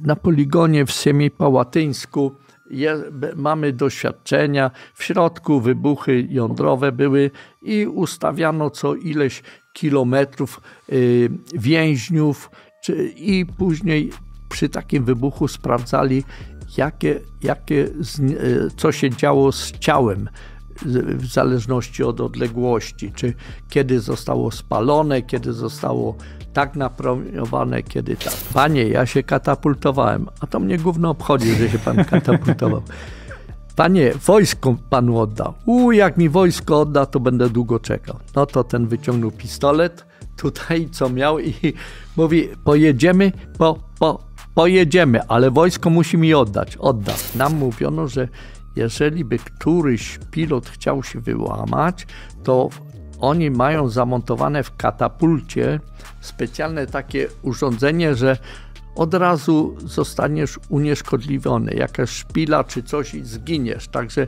Na poligonie w Semipałatyńsku pałatyńsku mamy doświadczenia, w środku wybuchy jądrowe były i ustawiano co ileś kilometrów y, więźniów czy, i później przy takim wybuchu sprawdzali, jakie, jakie, y, co się działo z ciałem w zależności od odległości, czy kiedy zostało spalone, kiedy zostało tak napromieniowane, kiedy tak. Panie, ja się katapultowałem, a to mnie gówno obchodzi, że się pan katapultował. Panie, wojsko panu odda. U, jak mi wojsko odda, to będę długo czekał. No to ten wyciągnął pistolet tutaj, co miał i mówi, pojedziemy, po, po, pojedziemy, ale wojsko musi mi oddać. Odda. Nam mówiono, że jeżeli by któryś pilot chciał się wyłamać, to oni mają zamontowane w katapulcie specjalne takie urządzenie, że od razu zostaniesz unieszkodliwiony, jakaś szpila czy coś i zginiesz. Także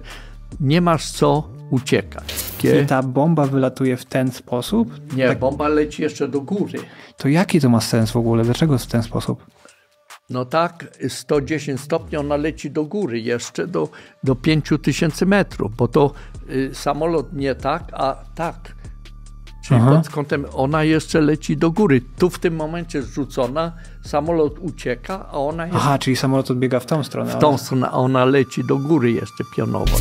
nie masz co uciekać. Czy ta bomba wylatuje w ten sposób? Nie, tak... bomba leci jeszcze do góry. To jaki to ma sens w ogóle? Dlaczego w ten sposób? No tak, 110 stopni ona leci do góry jeszcze do, do 5000 metrów, bo to y, samolot nie tak, a tak. Czyli Aha. pod kątem ona jeszcze leci do góry. Tu w tym momencie zrzucona, samolot ucieka, a ona jest. Aha, czyli samolot odbiega w tą stronę. W tą ale... stronę, a ona leci do góry jeszcze pionowo.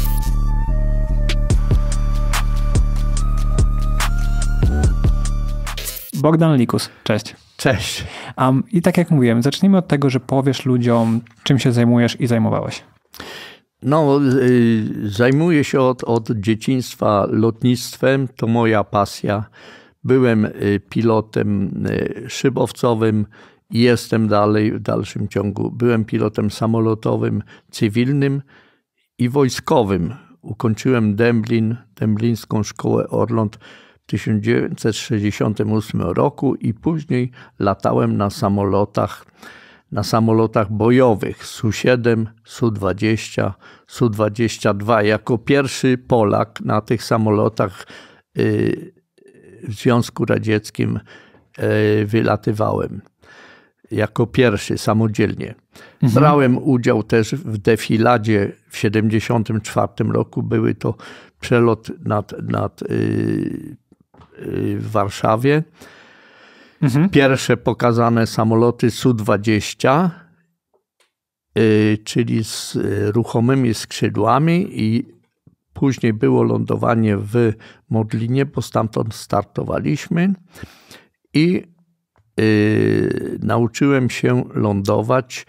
Bogdan Likus, cześć. Cześć. Um, I tak jak mówiłem, zacznijmy od tego, że powiesz ludziom, czym się zajmujesz i zajmowałeś. No, y, zajmuję się od, od dzieciństwa lotnictwem, to moja pasja. Byłem y, pilotem y, szybowcowym, i jestem dalej w dalszym ciągu. Byłem pilotem samolotowym, cywilnym i wojskowym. Ukończyłem Dęblin, Dęblińską Szkołę Orląt 1968 roku i później latałem na samolotach na samolotach bojowych Su-7, Su-20, Su-22. Jako pierwszy Polak na tych samolotach y, w Związku Radzieckim y, wylatywałem. Jako pierwszy samodzielnie. Mhm. Brałem udział też w defiladzie w 1974 roku. Były to przelot nad, nad y, Y, w Warszawie. Mhm. Pierwsze pokazane samoloty Su-20, y, czyli z y, ruchomymi skrzydłami i później było lądowanie w Modlinie, bo stamtąd startowaliśmy i nauczyłem się lądować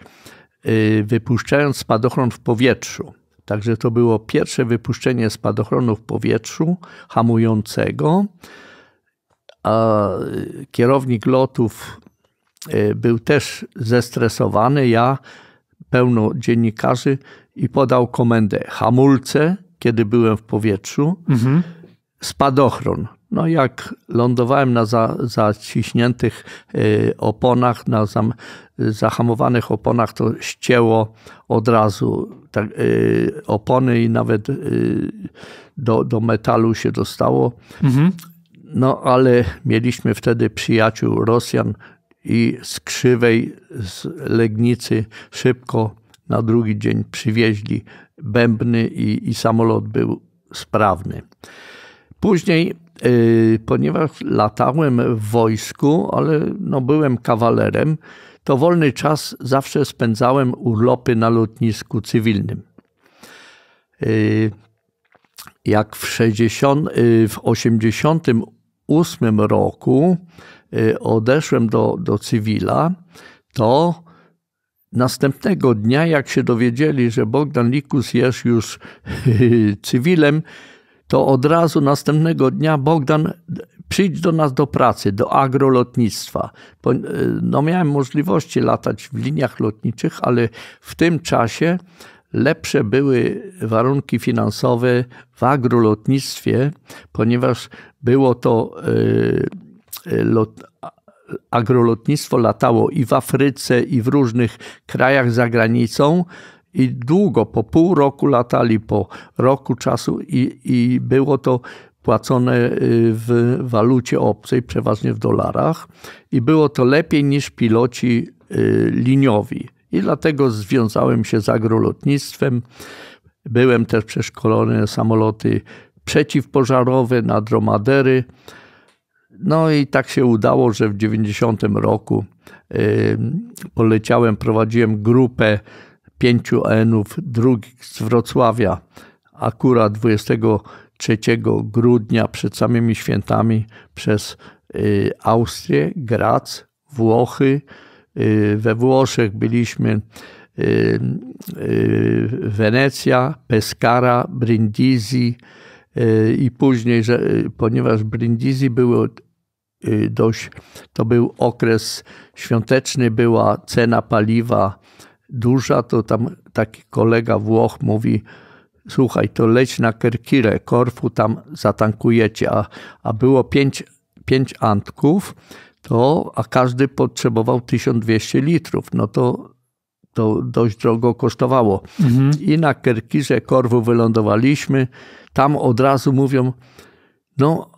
wypuszczając spadochron w powietrzu. Także to było pierwsze wypuszczenie spadochronu w powietrzu hamującego a e, kierownik lotów e, był też zestresowany, ja pełno dziennikarzy i podał komendę hamulce, kiedy byłem w powietrzu, mhm. spadochron. No jak lądowałem na za, zaciśniętych e, oponach, na zam, zahamowanych oponach, to ścięło od razu tak, opony i nawet do, do metalu się dostało. Mhm. No ale mieliśmy wtedy przyjaciół Rosjan i z Krzywej, z Legnicy szybko na drugi dzień przywieźli bębny i, i samolot był sprawny. Później, yy, ponieważ latałem w wojsku, ale no, byłem kawalerem, to wolny czas zawsze spędzałem urlopy na lotnisku cywilnym. Yy, jak w, 60, y, w 88 1998 roku y, odeszłem do, do cywila, to następnego dnia, jak się dowiedzieli, że Bogdan Likus jest już cywilem, to od razu następnego dnia Bogdan przyjdź do nas do pracy, do agrolotnictwa. Y, no miałem możliwości latać w liniach lotniczych, ale w tym czasie lepsze były warunki finansowe w agrolotnictwie, ponieważ było to y, y, lot, agrolotnictwo latało i w Afryce, i w różnych krajach za granicą. I długo, po pół roku latali, po roku czasu, i, i było to płacone y, w walucie obcej, przeważnie w dolarach, i było to lepiej niż piloci liniowi. I dlatego związałem się z agrolotnictwem. Byłem też przeszkolony na samoloty przeciwpożarowe, na dromadery. No i tak się udało, że w 90 roku y, poleciałem, prowadziłem grupę pięciu EN-ów, z Wrocławia, akurat 23 grudnia przed samymi świętami przez y, Austrię, Graz, Włochy, Y, we Włoszech byliśmy y, y, Wenecja, Pescara, Brindisi i później, ponieważ Brindisi było dość, to był okres świąteczny, była cena paliwa duża, to tam taki kolega Włoch mówi, słuchaj, to leć na Kerkirę, Korfu, tam zatankujecie, a, a było pięć, pięć antków, to, a każdy potrzebował 1200 litrów. No to, to dość drogo kosztowało. Mhm. I na Kerkirze Korwu wylądowaliśmy. Tam od razu mówią, no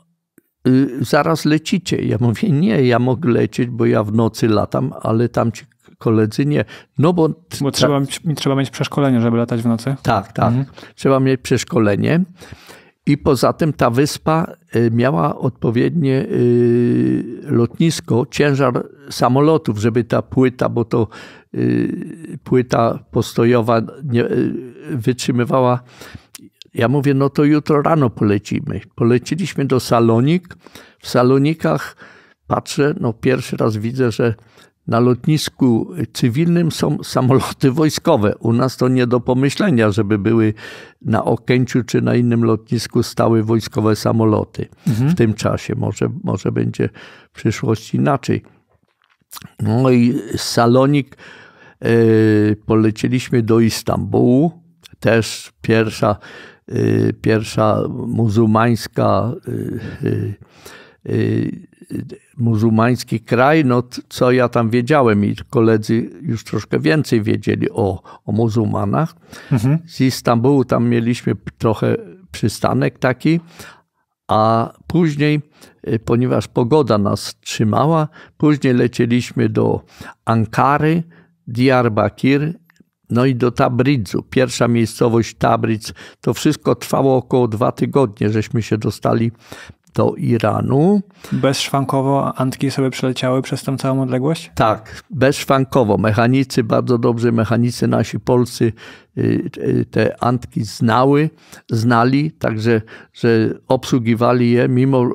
y, zaraz lecicie. Ja mówię, nie, ja mogę lecieć, bo ja w nocy latam, ale tam ci koledzy nie. No bo... Bo trzeba, trzeba mieć przeszkolenie, żeby latać w nocy? Tak, tak. Mhm. Trzeba mieć przeszkolenie. I poza tym ta wyspa y, miała odpowiednie y, lotnisko, ciężar samolotów, żeby ta płyta, bo to y, płyta postojowa nie, wytrzymywała. Ja mówię, no to jutro rano polecimy. Poleciliśmy do Salonik. W Salonikach patrzę, no pierwszy raz widzę, że na lotnisku cywilnym są samoloty wojskowe. U nas to nie do pomyślenia, żeby były na Okęciu czy na innym lotnisku stały wojskowe samoloty mhm. w tym czasie. Może, może będzie w przyszłości inaczej. No i z Salonik y, polecieliśmy do Istambułu. Też pierwsza, e, pierwsza muzułmańska y, muzułmański kraj, no co ja tam wiedziałem i koledzy już troszkę więcej wiedzieli o, o muzułmanach. Mhm. Z Istambułu tam mieliśmy trochę przystanek taki, a później, y, ponieważ pogoda nas trzymała, później lecieliśmy do Ankary, Diyarbakir, no i do Tabridzu. Pierwsza miejscowość Tabridz. To wszystko trwało około dwa tygodnie, żeśmy się dostali do Iranu. Bezszwankowo Antki sobie przeleciały przez tę całą odległość? Tak, bezszwankowo. Mechanicy, bardzo dobrze mechanicy nasi polscy y, y, te Antki znały, znali, także że obsługiwali je mimo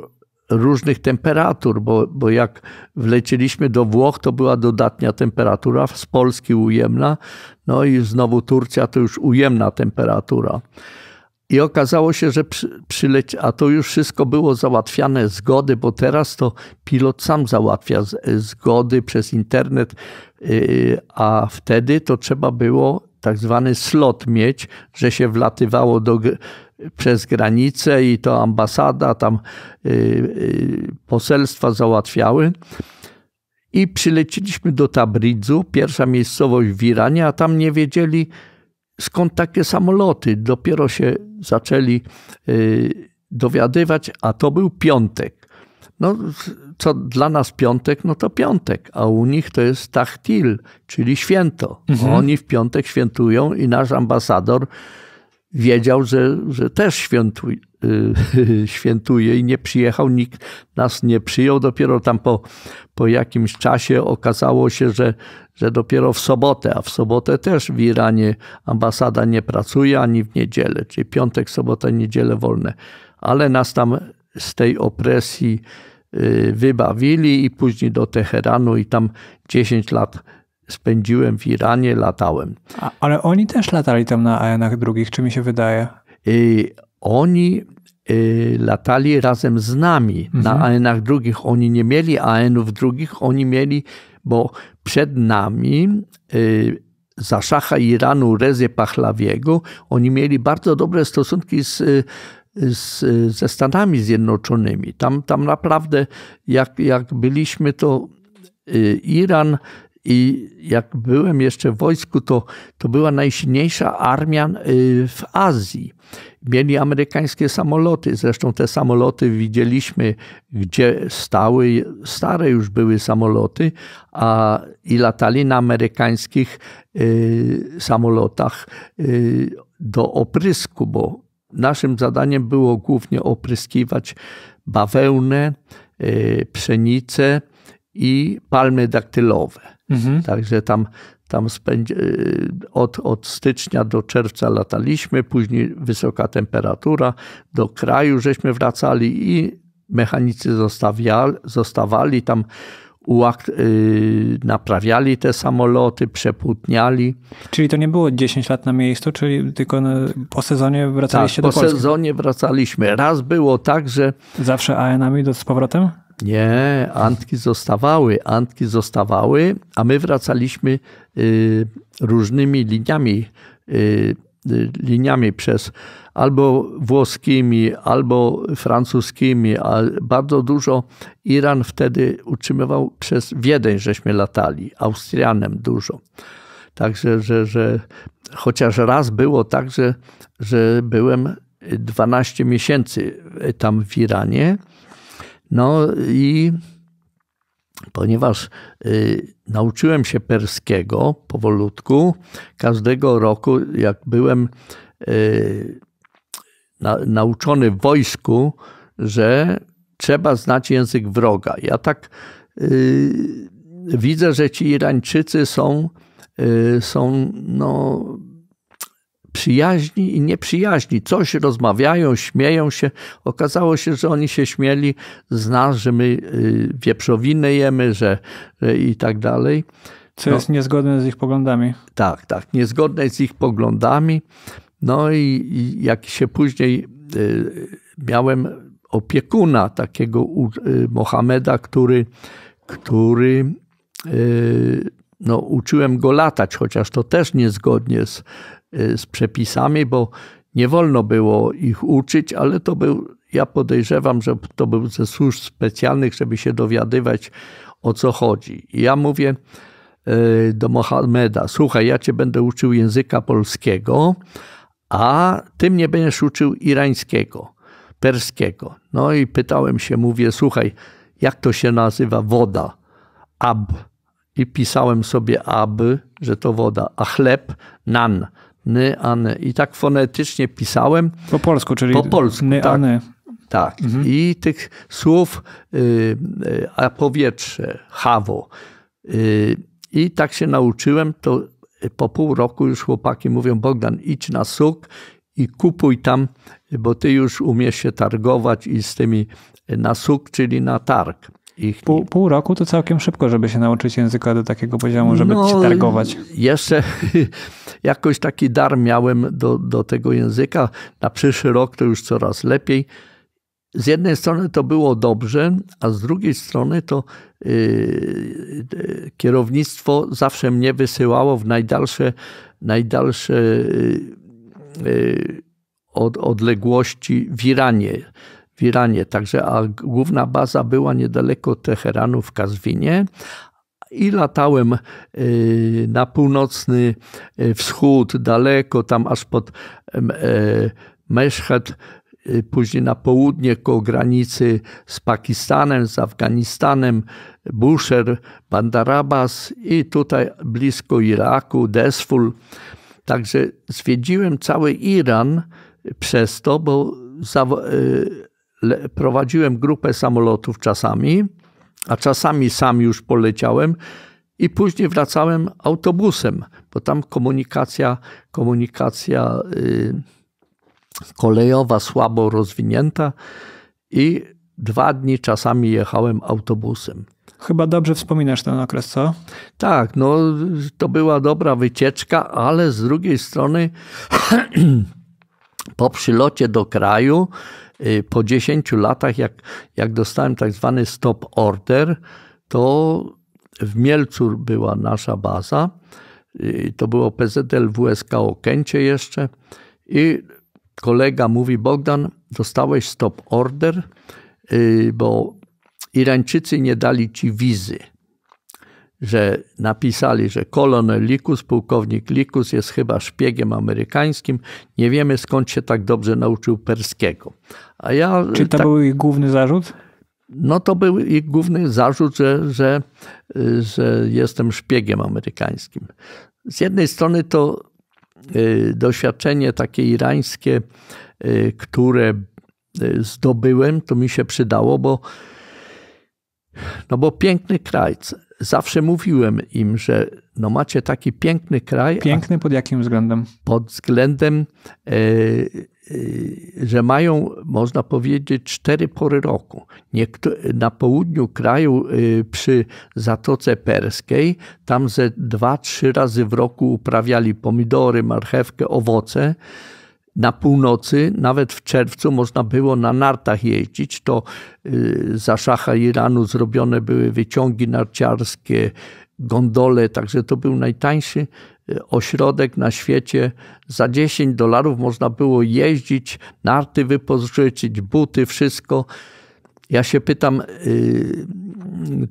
różnych temperatur, bo, bo jak wleciliśmy do Włoch, to była dodatnia temperatura, z Polski ujemna, no i znowu Turcja to już ujemna temperatura. I okazało się, że przy, przyleci, a to już wszystko było załatwiane zgody, bo teraz to pilot sam załatwia z, zgody przez internet, yy, a wtedy to trzeba było tak zwany slot mieć, że się wlatywało do, przez granicę i to ambasada, tam yy, yy, poselstwa załatwiały. I przyleciliśmy do Tabridzu, pierwsza miejscowość w Iranie, a tam nie wiedzieli, skąd takie samoloty. Dopiero się zaczęli y, dowiadywać, a to był piątek. No, co dla nas piątek, no to piątek, a u nich to jest Tachtil, czyli święto. Mhm. Oni w piątek świętują i nasz ambasador wiedział, że, że też świętuje, y, świętuje i nie przyjechał, nikt nas nie przyjął. Dopiero tam po, po jakimś czasie okazało się, że, że dopiero w sobotę, a w sobotę też w Iranie ambasada nie pracuje ani w niedzielę, czyli piątek, sobota, niedzielę wolne. Ale nas tam z tej opresji y, wybawili i później do Teheranu i tam 10 lat spędziłem w Iranie, latałem. A, ale oni też latali tam na aenach drugich, czy mi się wydaje? I y, oni y, latali razem z nami mhm. na aenach drugich. Oni nie mieli aenów drugich, oni mieli, bo przed nami y, za szacha Iranu Rezie Pachlawiego, oni mieli bardzo dobre stosunki z z, ze Stanami Zjednoczonymi. Tam, tam naprawdę, jak, jak byliśmy, to y, Iran i jak byłem jeszcze w wojsku, to, to była najsilniejsza armia y, w Azji. Mieli amerykańskie samoloty. Zresztą te samoloty widzieliśmy, gdzie stały, stare już były samoloty, a, i latali na amerykańskich y, samolotach y, do oprysku, bo naszym zadaniem było głównie opryskiwać bawełnę, pszenicę i palmy daktylowe. Mhm. Także tam, tam y, od, od stycznia do czerwca lataliśmy, później wysoka temperatura, do kraju żeśmy wracali i mechanicy zostawiali, zostawali tam, uakt, y, naprawiali te samoloty, przepłótniali. Czyli to nie było 10 lat na miejscu, czyli tylko na, po sezonie wracaliście tak, do po Polski? po sezonie wracaliśmy. Raz było tak, że... Zawsze an z powrotem? Nie, antki zostawały, antki zostawały, a my wracaliśmy y, różnymi liniami, y, y, liniami przez albo włoskimi, albo francuskimi, a bardzo dużo Iran wtedy utrzymywał przez Wiedeń, żeśmy latali, Austrianem dużo. Także, że, że chociaż raz było tak, że, że byłem 12 miesięcy tam w Iranie, no i ponieważ y, nauczyłem się perskiego powolutku, każdego roku, jak byłem y, na, nauczony w wojsku, że trzeba znać język wroga. Ja tak y, widzę, że ci Irańczycy są, y, są no, przyjaźni i nieprzyjaźni. Coś rozmawiają, śmieją się. Okazało się, że oni się śmieli z nas, że my y, wieprzowinę jemy, że, że i tak dalej. Co no. jest niezgodne z ich poglądami. Tak, tak, niezgodne z ich poglądami. No i, i jak się później y, miałem opiekuna takiego y, Mohameda, który, który y, no, uczyłem go latać, chociaż to też niezgodnie z, Y, z przepisami, bo nie wolno było ich uczyć, ale to był, ja podejrzewam, że to był ze służb specjalnych, żeby się dowiadywać o co chodzi. I ja mówię y, do Mohameda: Słuchaj, ja cię będę uczył języka polskiego, a ty mnie będziesz uczył irańskiego, perskiego. No i pytałem się, mówię: Słuchaj, jak to się nazywa woda? Ab. I pisałem sobie ab, że to woda, a chleb nan ny, ane I tak fonetycznie pisałem. Po polsku, czyli po polsku, ny, tak. Tak. Mhm. I tych słów y, y, a powietrze, hawo. Y, I tak się nauczyłem, to po pół roku już chłopaki mówią, Bogdan, idź na suk i kupuj tam, bo ty już umiesz się targować i z tymi y, na suk, czyli na targ. Ich... Pół, pół, roku to całkiem szybko, żeby się nauczyć języka do takiego poziomu, żeby no, się targować. Jeszcze jakoś taki dar miałem do, do tego języka. Na przyszły rok to już coraz lepiej. Z jednej strony to było dobrze, a z drugiej strony to yy, kierownictwo zawsze mnie wysyłało w najdalsze, najdalsze yy, od, odległości w Iranie. W Iranie, także, a główna baza była niedaleko Teheranu w Kazwinie, i latałem y, na północny y, wschód, daleko, tam aż pod e, Meszhed, y, później na południe koło granicy z Pakistanem, z Afganistanem, Busher, Bandarabas i tutaj blisko Iraku, Desful. Także zwiedziłem cały Iran przez to, bo prowadziłem grupę samolotów czasami a czasami sam już poleciałem i później wracałem autobusem, bo tam komunikacja, komunikacja y, kolejowa słabo rozwinięta i dwa dni czasami jechałem autobusem. Chyba dobrze wspominasz ten okres, co? Tak, no to była dobra wycieczka, ale z drugiej strony po przylocie do kraju Y, po 10 latach, jak, jak dostałem tak zwany stop order, to w Mielcu była nasza baza. Y, to było PZL WSK Okęcie jeszcze. I kolega mówi, Bogdan, dostałeś stop order, y, bo Irańczycy nie dali ci wizy że napisali, że kolonel Likus, pułkownik Likus jest chyba szpiegiem amerykańskim. Nie wiemy skąd się tak dobrze nauczył perskiego. A ja, Czy to tak, był ich główny zarzut? No to był ich główny zarzut, że, że, że jestem szpiegiem amerykańskim. Z jednej strony to y, doświadczenie takie irańskie, y, które y, zdobyłem, to mi się przydało, bo, no bo piękny kraj, zawsze mówiłem im, że no macie taki piękny kraj. Piękny pod jakim względem? Pod względem, e, e, że mają, można powiedzieć, cztery pory roku. na południu kraju, e, przy Zatoce Perskiej, tam ze dwa, trzy razy w roku uprawiali pomidory, marchewkę, owoce na północy, nawet w czerwcu, można było na nartach jeździć. To y, za szacha Iranu zrobione były wyciągi narciarskie, gondole, także to był najtańszy y, ośrodek na świecie. Za 10 dolarów można było jeździć, narty wypożyczyć, buty, wszystko. Ja się pytam y,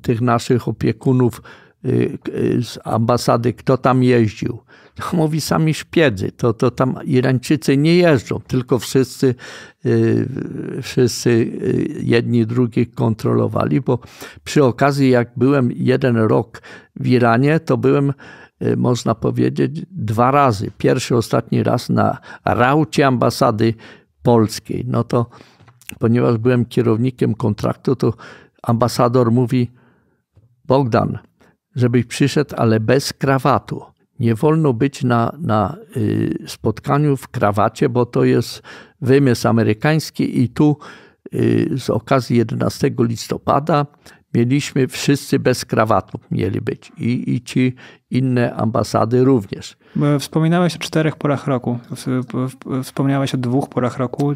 tych naszych opiekunów, Y, y, z ambasady, kto tam jeździł. No, mówi sami szpiedzy, to, to tam Irańczycy nie jeżdżą, tylko wszyscy, y, wszyscy jedni drugich kontrolowali, bo przy okazji jak byłem jeden rok w Iranie, to byłem można powiedzieć dwa razy. Pierwszy, ostatni raz na raucie ambasady polskiej. No to ponieważ byłem kierownikiem kontraktu, to ambasador mówi Bogdan – żebyś przyszedł, ale bez krawatu. Nie wolno być na, na y, spotkaniu w krawacie, bo to jest wymysł amerykański i tu y, z okazji 11 listopada mieliśmy wszyscy bez krawatów mieli być i, i ci inne ambasady również. E, wspominałeś o czterech porach roku. Wspomniałeś o dwóch porach roku.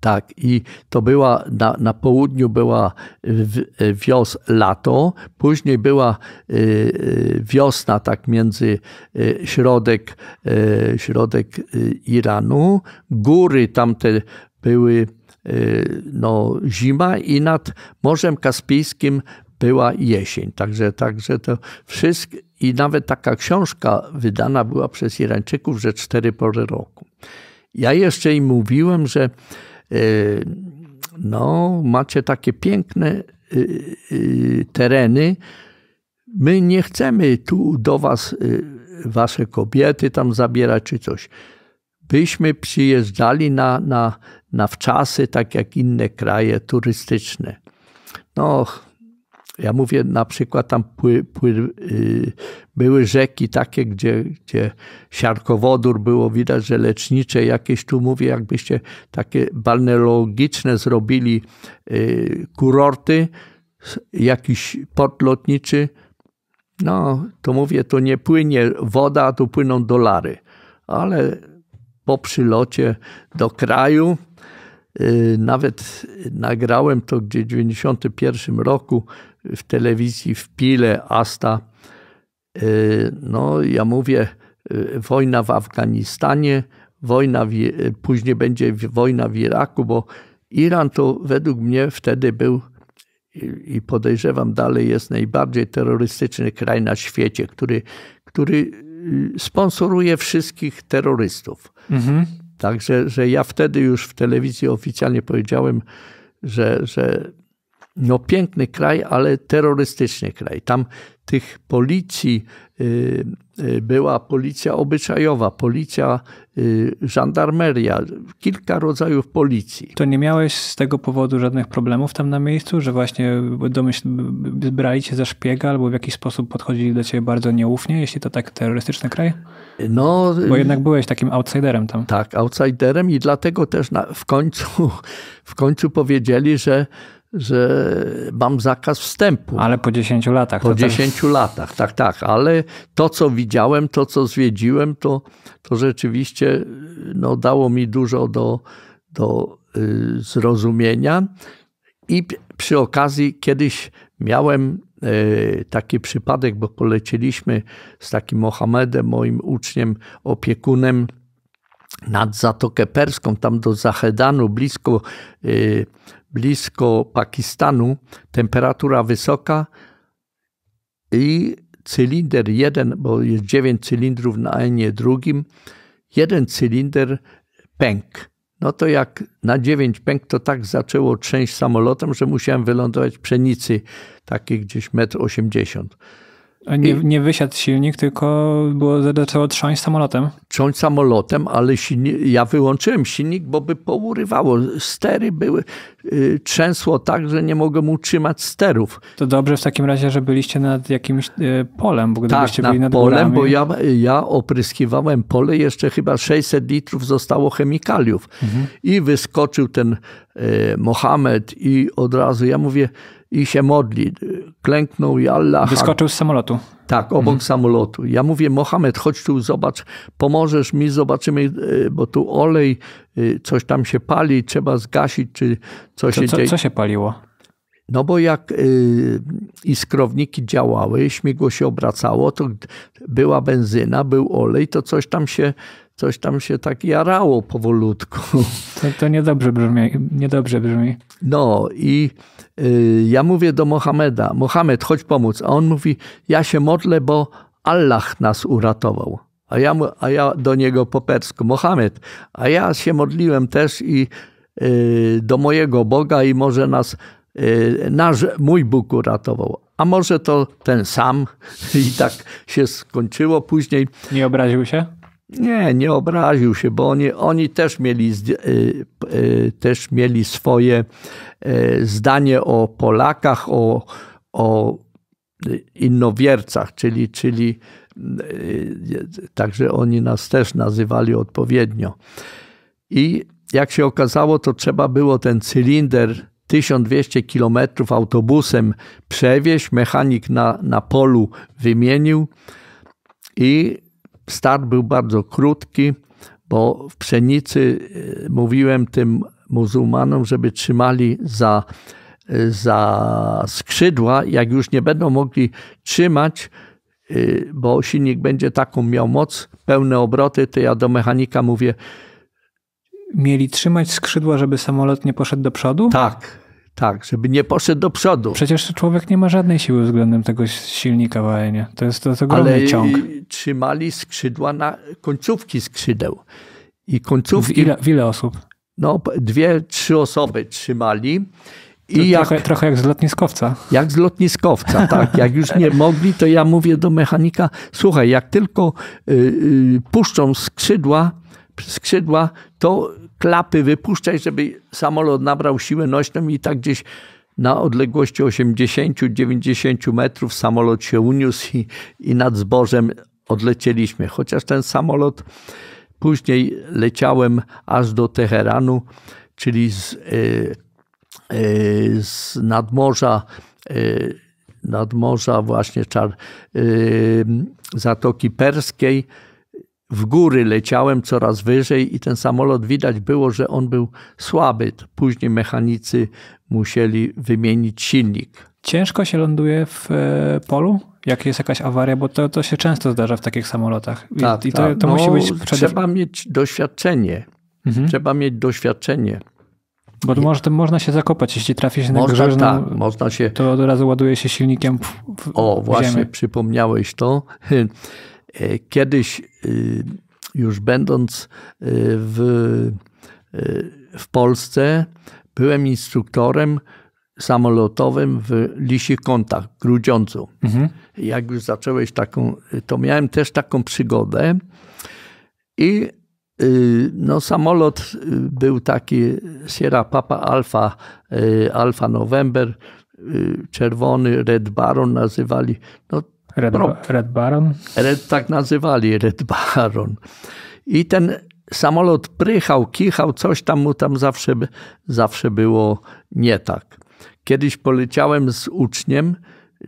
Tak, i to była na, na południu była wios lato, później była y, y, wiosna, tak między y, środek, środek Iranu, góry tamte były no, zima i nad Morzem Kaspijskim była jesień. Także, także to wszystko i nawet taka książka wydana była przez Irańczyków, że cztery pory roku. Ja jeszcze im mówiłem, że Yy, no, macie takie piękne yy, yy, tereny. My nie chcemy tu do was wasze kobiety tam zabierać czy coś. Byśmy przyjeżdżali na, na, na wczasy, tak jak inne kraje turystyczne. No, ja mówię na przykład tam pły, pły, yy, były rzeki takie, gdzie, gdzie siarkowodór było widać, że lecznicze jakieś tu mówię, jakbyście takie balneologiczne zrobili yy, kurorty, jakiś port lotniczy, no to mówię, to nie płynie woda, tu płyną dolary. Ale po przylocie do kraju, y, nawet nagrałem to, gdzie w 1991 roku w telewizji w Pile, Asta. Y, no, ja mówię, y, wojna w Afganistanie, wojna w, y, później będzie wojna w Iraku, bo Iran to według mnie wtedy był i podejrzewam dalej jest najbardziej terrorystyczny kraj na świecie, który, który sponsoruje wszystkich terrorystów. Mhm. Także że ja wtedy już w telewizji oficjalnie powiedziałem, że, że no, piękny kraj, ale terrorystyczny kraj. Tam tych policji y, y, była policja obyczajowa, policja, y, żandarmeria, kilka rodzajów policji. To nie miałeś z tego powodu żadnych problemów tam na miejscu, że właśnie domyśl, brali cię za szpiega albo w jakiś sposób podchodzili do ciebie bardzo nieufnie, jeśli to tak terrorystyczny kraj? No, Bo jednak byłeś takim outsiderem tam. Tak, outsiderem i dlatego też na, w, końcu, w końcu powiedzieli, że że mam zakaz wstępu. Ale po 10 latach. Po 10 latach, tak, tak. Ale to, co widziałem, to, co zwiedziłem, to, to rzeczywiście no, dało mi dużo do, do y, zrozumienia. I przy okazji kiedyś miałem y, taki przypadek, bo polecieliśmy z takim Mohamedem, moim uczniem, opiekunem nad Zatokę Perską, tam do Zahedanu, blisko y, blisko Pakistanu, temperatura wysoka i cylinder jeden, bo jest dziewięć cylindrów na N drugim, jeden cylinder pęk. No to jak na dziewięć pęk, to tak zaczęło trzęść samolotem, że musiałem wylądować w pszenicy, takiej gdzieś metr osiemdziesiąt. Nie, nie wysiadł silnik, tylko było, zaczęło trząść samolotem. Trząść samolotem, ale silnik, ja wyłączyłem silnik, bo by pourywało. Stery były, y, trzęsło tak, że nie mogłem utrzymać sterów. To dobrze w takim razie, że byliście nad jakimś y, polem, bo gdybyście tak, nad byli nad polem, górami... bo ja, ja opryskiwałem pole, jeszcze chyba 600 litrów zostało chemikaliów. Mhm. I wyskoczył ten y, Mohamed i od razu, ja mówię, i się modli. Klęknął i Allah. Wyskoczył z samolotu. Tak, obok mhm. samolotu. Ja mówię, Mohamed, chodź tu, zobacz, pomożesz mi, zobaczymy, e, bo tu olej, e, coś tam się pali, trzeba zgasić, czy coś co, się co, dzieje. Co się paliło? No bo jak y, iskrowniki działały, śmigło się obracało, to była benzyna, był olej, to coś tam się coś tam się tak jarało powolutku. To, to niedobrze brzmi. Niedobrze brzmi. No i y, ja mówię do Mohameda, Mohamed, chodź pomóc. A on mówi, ja się modlę, bo Allah nas uratował. A ja, a ja do niego po persku, Mohamed, a ja się modliłem też i y, do mojego Boga i może nas y, nasz, mój Bóg uratował. A może to ten sam i tak się skończyło później. Nie obraził się? Nie, nie obraził się, bo oni, oni też, mieli, y, y, też mieli swoje y, zdanie o Polakach, o, o innowiercach, czyli, czyli także oni nas też nazywali odpowiednio. I jak się okazało, to trzeba było ten cylinder 1200 km autobusem przewieźć. Mechanik na, na polu wymienił i Start był bardzo krótki, bo w pszenicy e, mówiłem tym muzułmanom, żeby trzymali za, e, za skrzydła, jak już nie będą mogli trzymać, e, bo silnik będzie taką miał moc, pełne obroty, to ja do mechanika mówię. Mieli trzymać skrzydła, żeby samolot nie poszedł do przodu? Tak. Tak, żeby nie poszedł do przodu. Przecież człowiek nie ma żadnej siły względem tego silnika w To jest to, ogromny Ale ciąg. trzymali skrzydła na końcówki skrzydeł. I końcówki... W ile, w ile osób? No, dwie, trzy osoby trzymali. I jak, trochę, trochę, jak z lotniskowca. Jak z lotniskowca, tak. Jak już nie mogli, to ja mówię do mechanika, słuchaj, jak tylko y, y, puszczą skrzydła, skrzydła, to klapy wypuszczać, żeby samolot nabrał siłę nośną i tak gdzieś na odległości 80-90 metrów samolot się uniósł i, i nad zbożem odlecieliśmy. Chociaż ten samolot później leciałem aż do Teheranu, czyli z, nad y, morza, y, z nadmorza. Yy, nadmorza właśnie czar, y, Zatoki Perskiej, w góry leciałem coraz wyżej i ten samolot widać było, że on był słaby. Później mechanicy musieli wymienić silnik. Ciężko się ląduje w e, polu? Jak jest jakaś awaria, bo to, to się często zdarza w takich samolotach. I, tak, i to, tak. to no, musi być. przede Trzeba mieć doświadczenie. Mhm. Trzeba mieć doświadczenie. Bo to może, to można się zakopać, jeśli trafi się na można, grzeżną, tak, no, można się. To od razu ładuje się silnikiem. W, w o, właśnie, ziemię. przypomniałeś to. E, kiedyś, y, już będąc y, w, y, w Polsce, byłem instruktorem samolotowym w Lisich Kątach, w Grudziądzu. Mhm. Jak już zacząłeś taką, to miałem też taką przygodę i no, samolot był taki Sierra Papa Alfa, Alfa November, czerwony, Red Baron nazywali. No, Red, no. Red Baron? Red, tak nazywali, Red Baron. I ten samolot prychał, kichał, coś tam mu tam zawsze, zawsze było nie tak. Kiedyś poleciałem z uczniem,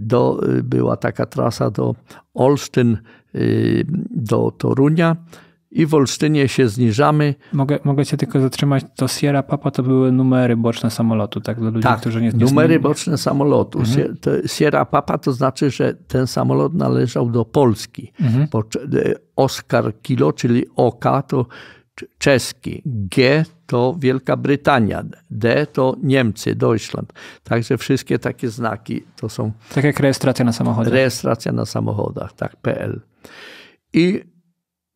do, y, była taka trasa do Olsztyn, y, do Torunia i w Olsztynie się zniżamy. Mogę, mogę cię tylko zatrzymać, to Sierra Papa to były numery boczne samolotu, tak? Dla ludzi, tak, którzy nie, nie numery boczne samolotu. Mhm. Sierra Papa to znaczy, że ten samolot należał do Polski. Mhm. E, Oskar Kilo, czyli OK, to czeski, G to Wielka Brytania, D to Niemcy, Deutschland. Także wszystkie takie znaki to są... Tak jak rejestracja na samochodach. Rejestracja na samochodach, tak, PL. I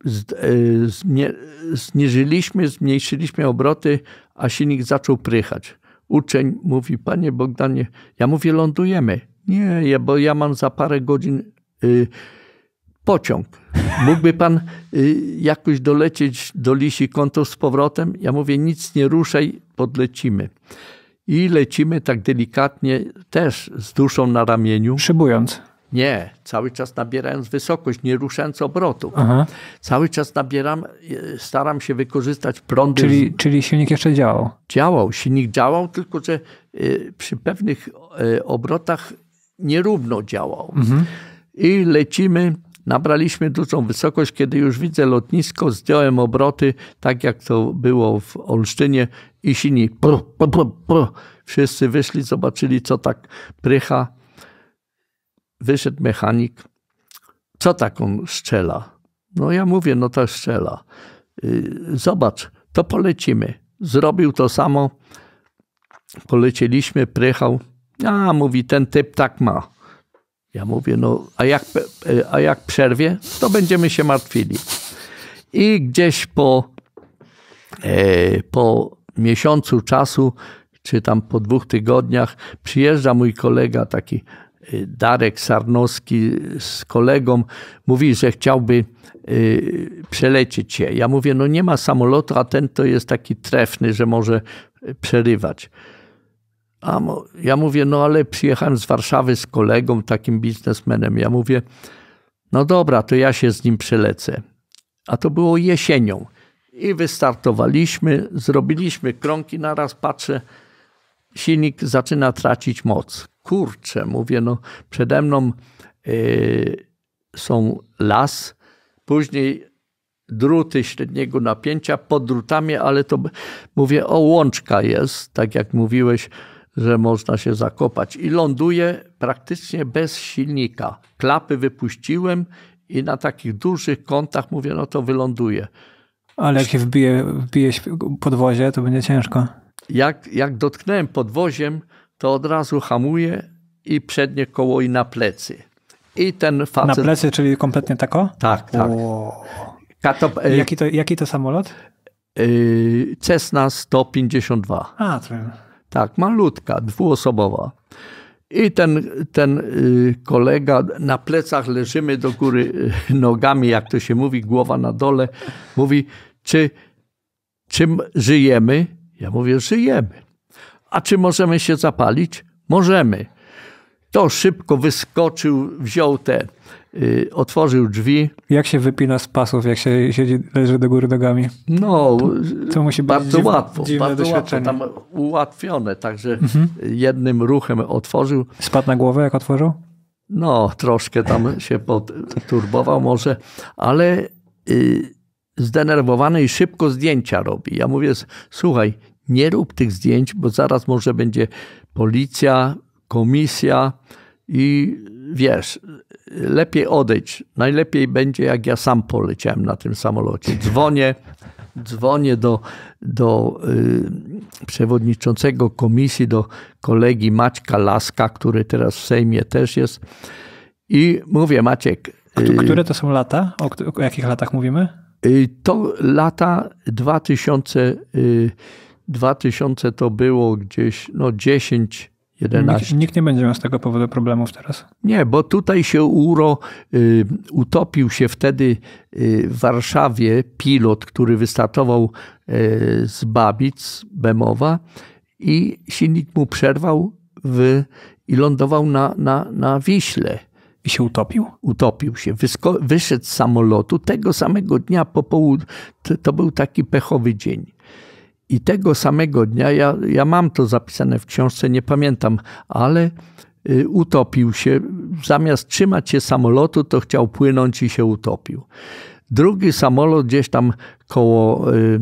E, zniżyliśmy, zmniejszyliśmy obroty, a silnik zaczął prychać. Uczeń mówi, panie Bogdanie, ja mówię, lądujemy. Nie, bo ja mam za parę godzin y, pociąg. Mógłby pan y, jakoś dolecieć do Lisi Konto z powrotem? Ja mówię, nic nie ruszaj, podlecimy. I lecimy tak delikatnie, też z duszą na ramieniu. Szybując nie, cały czas nabierając wysokość, nie ruszając obrotu. Cały czas nabieram, e, staram się wykorzystać prądy. Czyli, czyli silnik jeszcze działał? Działał, silnik działał, tylko że e, przy pewnych e, obrotach nierówno działał. Mhm. I lecimy, nabraliśmy dużą wysokość, kiedy już widzę lotnisko, zdjąłem obroty, tak jak to było w Olsztynie i silnik. Pr, pr, pr, Wszyscy wyszli, zobaczyli co tak prycha wyszedł mechanik, co taką strzela? No ja mówię, no to strzela. Y, zobacz, to polecimy. Zrobił to samo. Polecieliśmy, prychał. A, mówi, ten typ tak ma. Ja mówię, no a jak, y, a jak przerwie, to będziemy się martwili. I gdzieś po, e, po miesiącu czasu, czy tam po dwóch tygodniach, przyjeżdża mój kolega, taki Y, Darek Sarnowski z kolegą mówi, że chciałby y, przelecieć się. Ja mówię, no nie ma samolotu, a ten to jest taki trefny, że może y, przerywać. A ja mówię, no ale przyjechałem z Warszawy z kolegą, takim biznesmenem. Ja mówię, no dobra, to ja się z nim przelecę. A to było jesienią. I wystartowaliśmy, zrobiliśmy krąg i naraz patrzę, silnik zaczyna tracić moc kurczę, mówię, no przede mną y, są las, później druty średniego napięcia pod drutami, ale to mówię, o łączka jest, tak jak mówiłeś, że można się zakopać. I ląduje praktycznie bez silnika. Klapy wypuściłem i na takich dużych kątach mówię, no to wyląduje. Ale jak się wbije, wbije podwozie, to będzie ciężko. Jak, jak dotknąłem podwoziem, to od razu hamuje i przednie koło i na plecy. I ten facet... Na plecy, czyli kompletnie tako? Tak, tak. Katop... E- jaki, to, jaki to samolot? E, Cessna 152. A, to... Tak, malutka, dwuosobowa. I ten, ten y, kolega, na plecach leżymy do góry y, nogami, jak to się mówi, głowa na dole, mówi, czy czym żyjemy? Ja mówię, żyjemy. A czy możemy się zapalić? Możemy. To szybko wyskoczył, wziął te, y, otworzył drzwi. Jak się wypina z pasów, jak się siedzi, leży do góry nogami? No, to, to y, musi być bardzo dziw, łatwo, bardzo łatwo, tam ułatwione, także mhm. jednym ruchem otworzył. Spadł na głowę, jak otworzył? No, troszkę tam się podturbował może, ale... Y, zdenerwowany i szybko zdjęcia robi. Ja mówię, słuchaj, nie rób tych zdjęć, bo zaraz może będzie policja, komisja i wiesz, lepiej odejść. Najlepiej będzie, jak ja sam poleciałem na tym samolocie. Dzwonię, dzwonię do, do y, przewodniczącego komisji, do kolegi Maćka Laska, który teraz w Sejmie też jest. I mówię, Maciek. Y, które to są lata? O, o jakich latach mówimy? Y, to lata 2000. Y, 2000 to było gdzieś no 10 11. Nikt, nikt, nie będzie miał z tego powodu problemów teraz. Nie, bo tutaj się uro y, utopił się wtedy y, w Warszawie pilot, który wystartował y, z Babic, Bemowa i silnik mu przerwał w, i lądował na, na, na Wiśle. I się utopił? Utopił się. Wysko wyszedł z samolotu tego samego dnia po południu. To, to był taki pechowy dzień. I tego samego dnia, ja, ja mam to zapisane w książce, nie pamiętam, ale y, utopił się. Zamiast trzymać się samolotu, to chciał płynąć i się utopił. Drugi samolot gdzieś tam koło, y,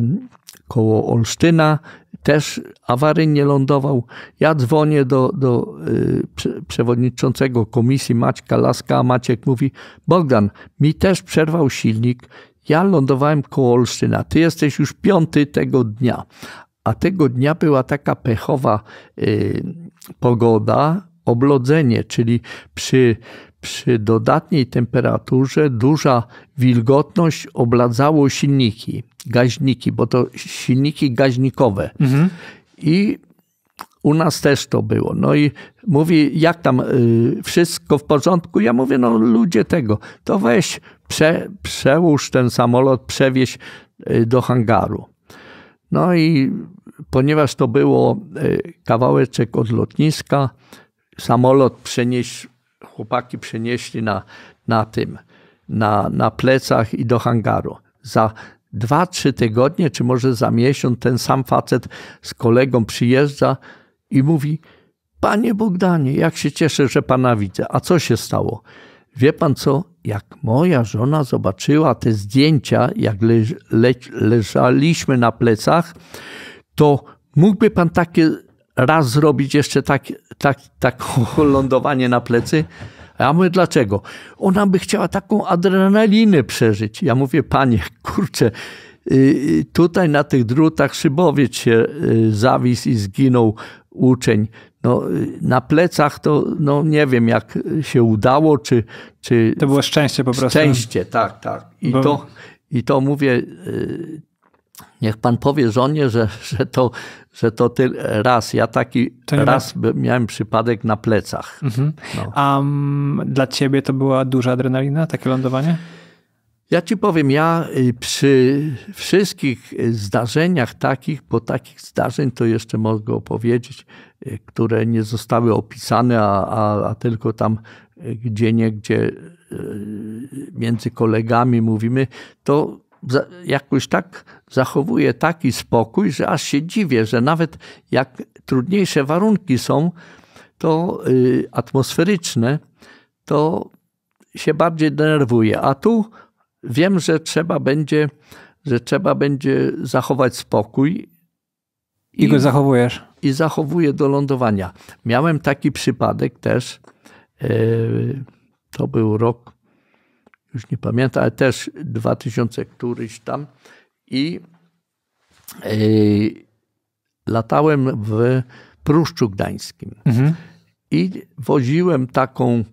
koło Olsztyna też awaryjnie lądował. Ja dzwonię do, do y, przewodniczącego komisji Maćka Laska, a Maciek mówi: Bogdan, mi też przerwał silnik, ja lądowałem koło Olsztyna, ty jesteś już piąty tego dnia. A tego dnia była taka pechowa y, pogoda, oblodzenie, czyli przy, przy dodatniej temperaturze duża wilgotność obladzało silniki, gaźniki, bo to silniki gaźnikowe. Mhm. I u nas też to było. No i mówi, jak tam, y, wszystko w porządku? Ja mówię, no ludzie tego, to weź, prze, przełóż ten samolot, przewieź y, do hangaru. No i ponieważ to było y, kawałeczek od lotniska, samolot przenieś, chłopaki przenieśli na, na tym, na, na plecach i do hangaru. Za dwa, trzy tygodnie, czy może za miesiąc, ten sam facet z kolegą przyjeżdża i mówi: Panie Bogdanie, jak się cieszę, że pana widzę. A co się stało? Wie pan co? Jak moja żona zobaczyła te zdjęcia, jak le le leżaliśmy na plecach, to mógłby pan takie raz zrobić jeszcze tak, tak, taką lądowanie na plecy? A ja mówię, dlaczego? Ona by chciała taką adrenalinę przeżyć. Ja mówię, panie, kurczę, y, y, tutaj na tych drutach szybowiec się y, zawisł i zginął uczeń no, na plecach to no, nie wiem, jak się udało, czy, czy. To było szczęście po prostu. Szczęście, tak, tak. I, Bo... to, i to mówię. Y, niech pan powie żonie, że, że, to, że to ty raz. Ja taki raz tak. miałem przypadek na plecach. Mhm. No. A mm, dla ciebie to była duża adrenalina, takie lądowanie? Ja ci powiem, ja y, przy wszystkich y, zdarzeniach takich, bo takich zdarzeń to jeszcze mogę opowiedzieć, y, które nie zostały opisane, a, a, a tylko tam gdzie nie, gdzie między kolegami mówimy, to jakoś tak zachowuję taki spokój, że aż się dziwię, że nawet jak trudniejsze warunki są, to atmosferyczne, to się bardziej denerwuje, A tu wiem, że trzeba będzie, że trzeba będzie zachować spokój. I, I go zachowujesz. I zachowuję do lądowania. Miałem taki przypadek też. Yy, to był rok, już nie pamiętam, ale też 2000 któryś tam. I yy, latałem w Pruszczu Gdańskim. Mhm. I woziłem taką,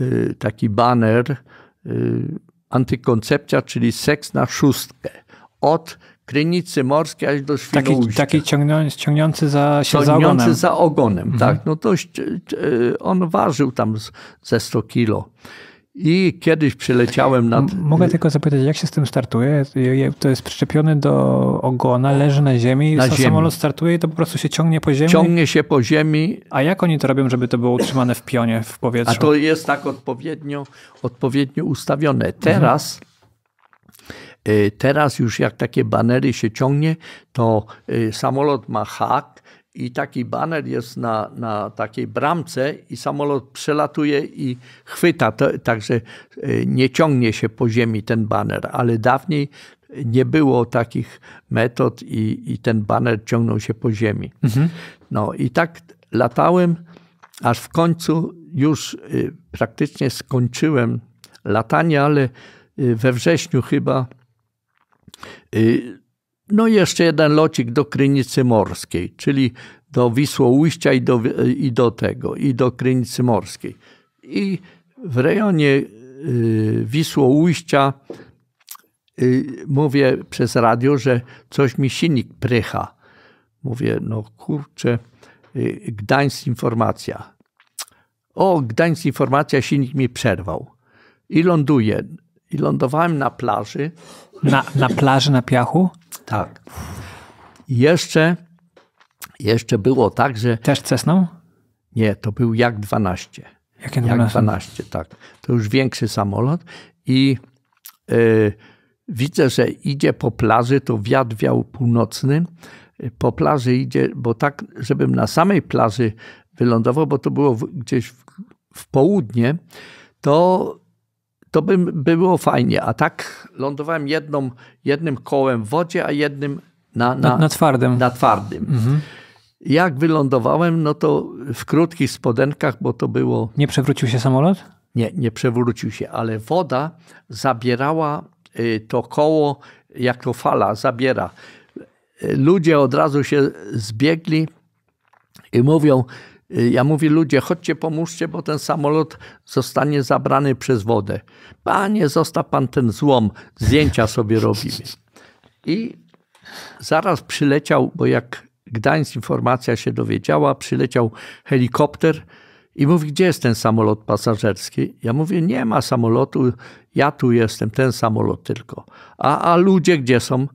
e, taki baner antykoncepcja, czyli seks na szóstkę. Od Krynicy Morskiej aż do Świnoujścia. Taki, taki ciągnący, ciągnący za, się ciągnący za ogonem. Za ogonem tak. mhm. tak. No dość, e, on ważył tam ze 100 kilo. I kiedyś przyleciałem nad... Mogę tylko zapytać, jak się z tym startuje? To jest przyczepiony do ogona, leży na ziemi, na ziemi. samolot startuje i to po prostu się ciągnie po ziemi? Ciągnie się po ziemi. A jak oni to robią, żeby to było utrzymane w pionie, w powietrzu? A to jest tak odpowiednio, odpowiednio ustawione. Teraz... Mhm. Y, teraz już jak takie banery się ciągnie, to y, samolot ma hak, i taki baner jest na, na takiej bramce i samolot przelatuje i chwyta. To, także e, nie ciągnie się po ziemi ten baner, ale dawniej nie było takich metod i, i ten baner ciągnął się po ziemi. Mhm. No i tak latałem, aż w końcu już e, praktycznie skończyłem latanie, ale e, we wrześniu chyba no i jeszcze jeden locik do Krynicy Morskiej, czyli do Wisłoujścia i do, i do tego, i do Krynicy Morskiej. I w rejonie y, Wisłoujścia y, mówię przez radio, że coś mi silnik prycha. Mówię, no kurczę, y, Gdańsk Informacja. O, Gdańsk Informacja, silnik mi przerwał. I ląduję. I lądowałem na plaży na, na plaży, na piachu? Tak. I jeszcze, jeszcze było tak, że... Też Cessną? Nie, to był Jak 12. Jak 12? 12, tak. To już większy samolot i y, widzę, że idzie po plaży, to wiatr wiał północny, po plaży idzie, bo tak, żebym na samej plaży wylądował, bo to było w, gdzieś w, w południe, to to by było fajnie. A tak lądowałem jedną, jednym kołem w wodzie, a jednym na, na, na, na twardym. Na twardym. Mhm. Jak wylądowałem, no to w krótkich spodenkach, bo to było. Nie przewrócił się samolot? Nie, nie przewrócił się, ale woda zabierała y, to koło, jak to fala zabiera. Y, ludzie od razu się zbiegli i mówią: Y, ja mówię, ludzie, chodźcie, pomóżcie, bo ten samolot zostanie zabrany przez wodę. Panie, zostaw pan ten złom, zdjęcia sobie robimy. I zaraz przyleciał, bo jak Gdańsk informacja się dowiedziała, przyleciał helikopter i mówi, gdzie jest ten samolot pasażerski? Ja mówię, nie ma samolotu, ja tu jestem, ten samolot tylko. A, a ludzie gdzie są?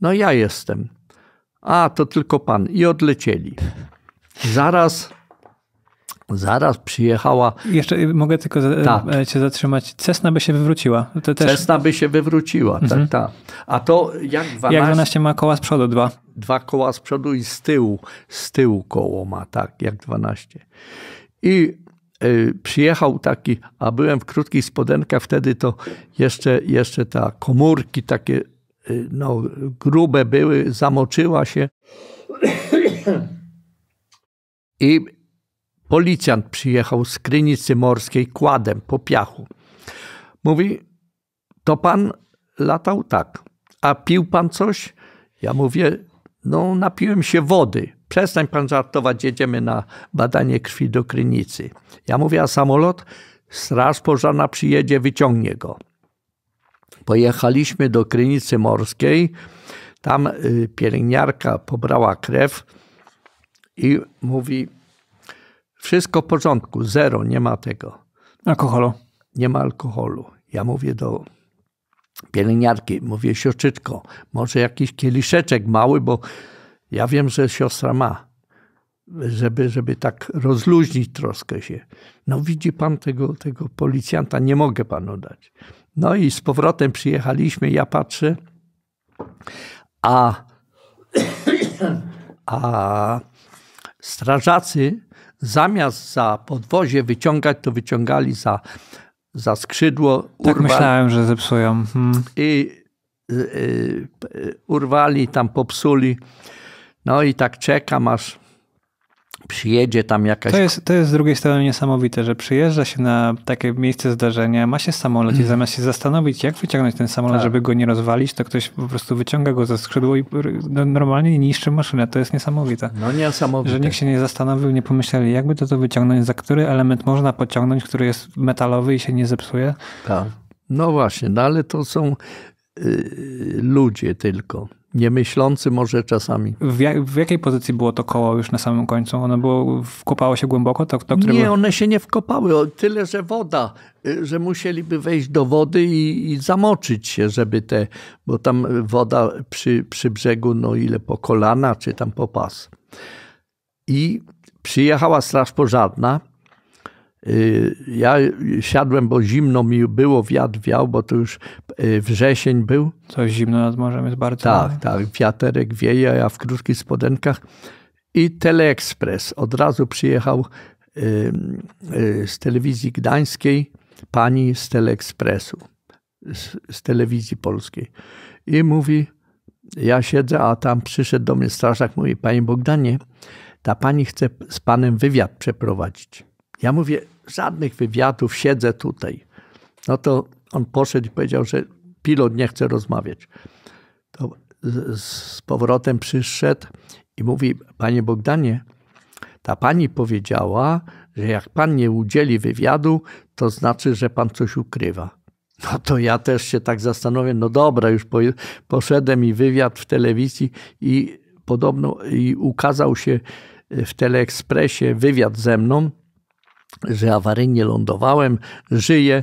No ja jestem. A, to tylko pan. I odlecieli. Zaraz Zaraz przyjechała. Jeszcze mogę tylko tak. E, cię zatrzymać. Czesna by się wywróciła. To też... by się wywróciła, tak, mhm. tak, tak. A to jak 12... Jak 12 ma koła z przodu, dwa. Dwa koła z przodu i z tyłu. Z tyłu koło ma, tak, jak 12. I e, przyjechał taki, a byłem w krótkich spodenkach, wtedy to jeszcze, jeszcze ta komórki takie, e, no, grube były, zamoczyła się i policjant przyjechał z Krynicy Morskiej kładem po piachu. Mówi, to pan latał tak, a pił pan coś? Ja mówię, no napiłem się wody. Przestań pan żartować, jedziemy na badanie krwi do Krynicy. Ja mówię, a samolot? Straż pożarna przyjedzie, wyciągnie go. Pojechaliśmy do Krynicy Morskiej. Tam y, pielęgniarka pobrała krew i mówi: Wszystko w porządku, zero, nie ma tego. Alkoholu. Nie ma alkoholu. Ja mówię do pielęgniarki, mówię siostrzyczko, może jakiś kieliszeczek mały, bo ja wiem, że siostra ma, żeby, żeby tak rozluźnić troskę się. No widzi pan tego, tego policjanta, nie mogę panu dać. No i z powrotem przyjechaliśmy, ja patrzę, a, a strażacy zamiast za podwozie wyciągać, to wyciągali za, za skrzydło. Tak urwa... myślałem, że zepsują. Hmm. I y, y, y, urwali, tam popsuli. No i tak czekam, aż przyjedzie tam jakaś... To jest, to jest z drugiej strony niesamowite, że przyjeżdża się na takie miejsce zdarzenia, ma się samolot mm. i mhm. zamiast się zastanowić, jak wyciągnąć ten samolot, tak. żeby go nie rozwalić, to ktoś po prostu wyciąga go ze skrzydła i no, normalnie niszczy maszynę. To jest niesamowite. No niesamowite. Że nikt się nie zastanowił, nie pomyśleli, jakby to to wyciągnąć, za który element można pociągnąć, który jest metalowy i się nie zepsuje. Tak. No właśnie, no ale to są y, ludzie tylko niemyślący może czasami. W, jak, w, jakiej pozycji było to koło już na samym końcu? Ono było, wkopało się głęboko? To, to, nie, było... one się nie wkopały. Tyle, że woda, y, że musieliby wejść do wody i, i, zamoczyć się, żeby te, bo tam woda przy, przy brzegu, no ile po kolana, czy tam po pas. I przyjechała straż pożarna Y, ja siadłem, bo zimno mi było, wiatr wiał, bo to już y, wrzesień był. Coś zimno nad morzem jest bardzo. Tak, tak. Wiaterek wieje, a ja w krótkich spodenkach. I Teleekspres. Od razu przyjechał y, z telewizji gdańskiej pani z Teleekspresu, z, z telewizji polskiej. I mówi, ja siedzę, a tam przyszedł do mnie strażak, mówi, panie Bogdanie, ta pani chce z panem wywiad przeprowadzić. Ja mówię, żadnych wywiadów, siedzę tutaj. No to on poszedł i powiedział, że pilot nie chce rozmawiać. To z, powrotem przyszedł i mówi, panie Bogdanie, ta pani powiedziała, że jak pan nie udzieli wywiadu, to znaczy, że pan coś ukrywa. No to ja też się tak zastanowię, no dobra, już poszedłem i wywiad w telewizji i podobno i ukazał się w Teleekspresie wywiad ze mną że awaryjnie lądowałem, żyję.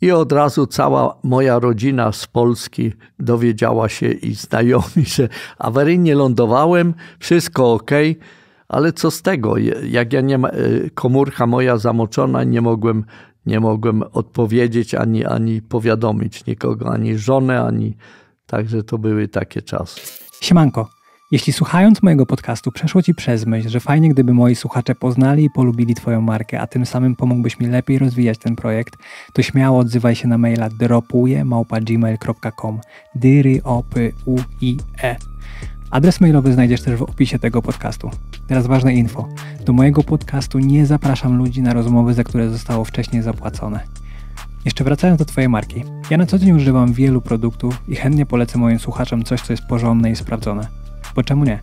I od razu cała moja rodzina z Polski dowiedziała się i znajomi, że awaryjnie lądowałem, wszystko ok, ale co z tego? Jak ja nie ma, y, komórka moja zamoczona, nie mogłem, nie mogłem odpowiedzieć ani, ani powiadomić nikogo, ani żonę, ani. Także to były takie czasy. Siemanko, jeśli słuchając mojego podcastu przeszło Ci przez myśl, że fajnie gdyby moi słuchacze poznali i polubili Twoją markę, a tym samym pomógłbyś mi lepiej rozwijać ten projekt, to śmiało odzywaj się na maila dropuje.gmail.com dyryopyuje. Adres mailowy znajdziesz też w opisie tego podcastu. Teraz ważne info. Do mojego podcastu nie zapraszam ludzi na rozmowy, za które zostało wcześniej zapłacone. Jeszcze wracając do Twojej marki. Ja na co dzień używam wielu produktów i chętnie polecę moim słuchaczom coś, co jest porządne i sprawdzone bo czemu nie?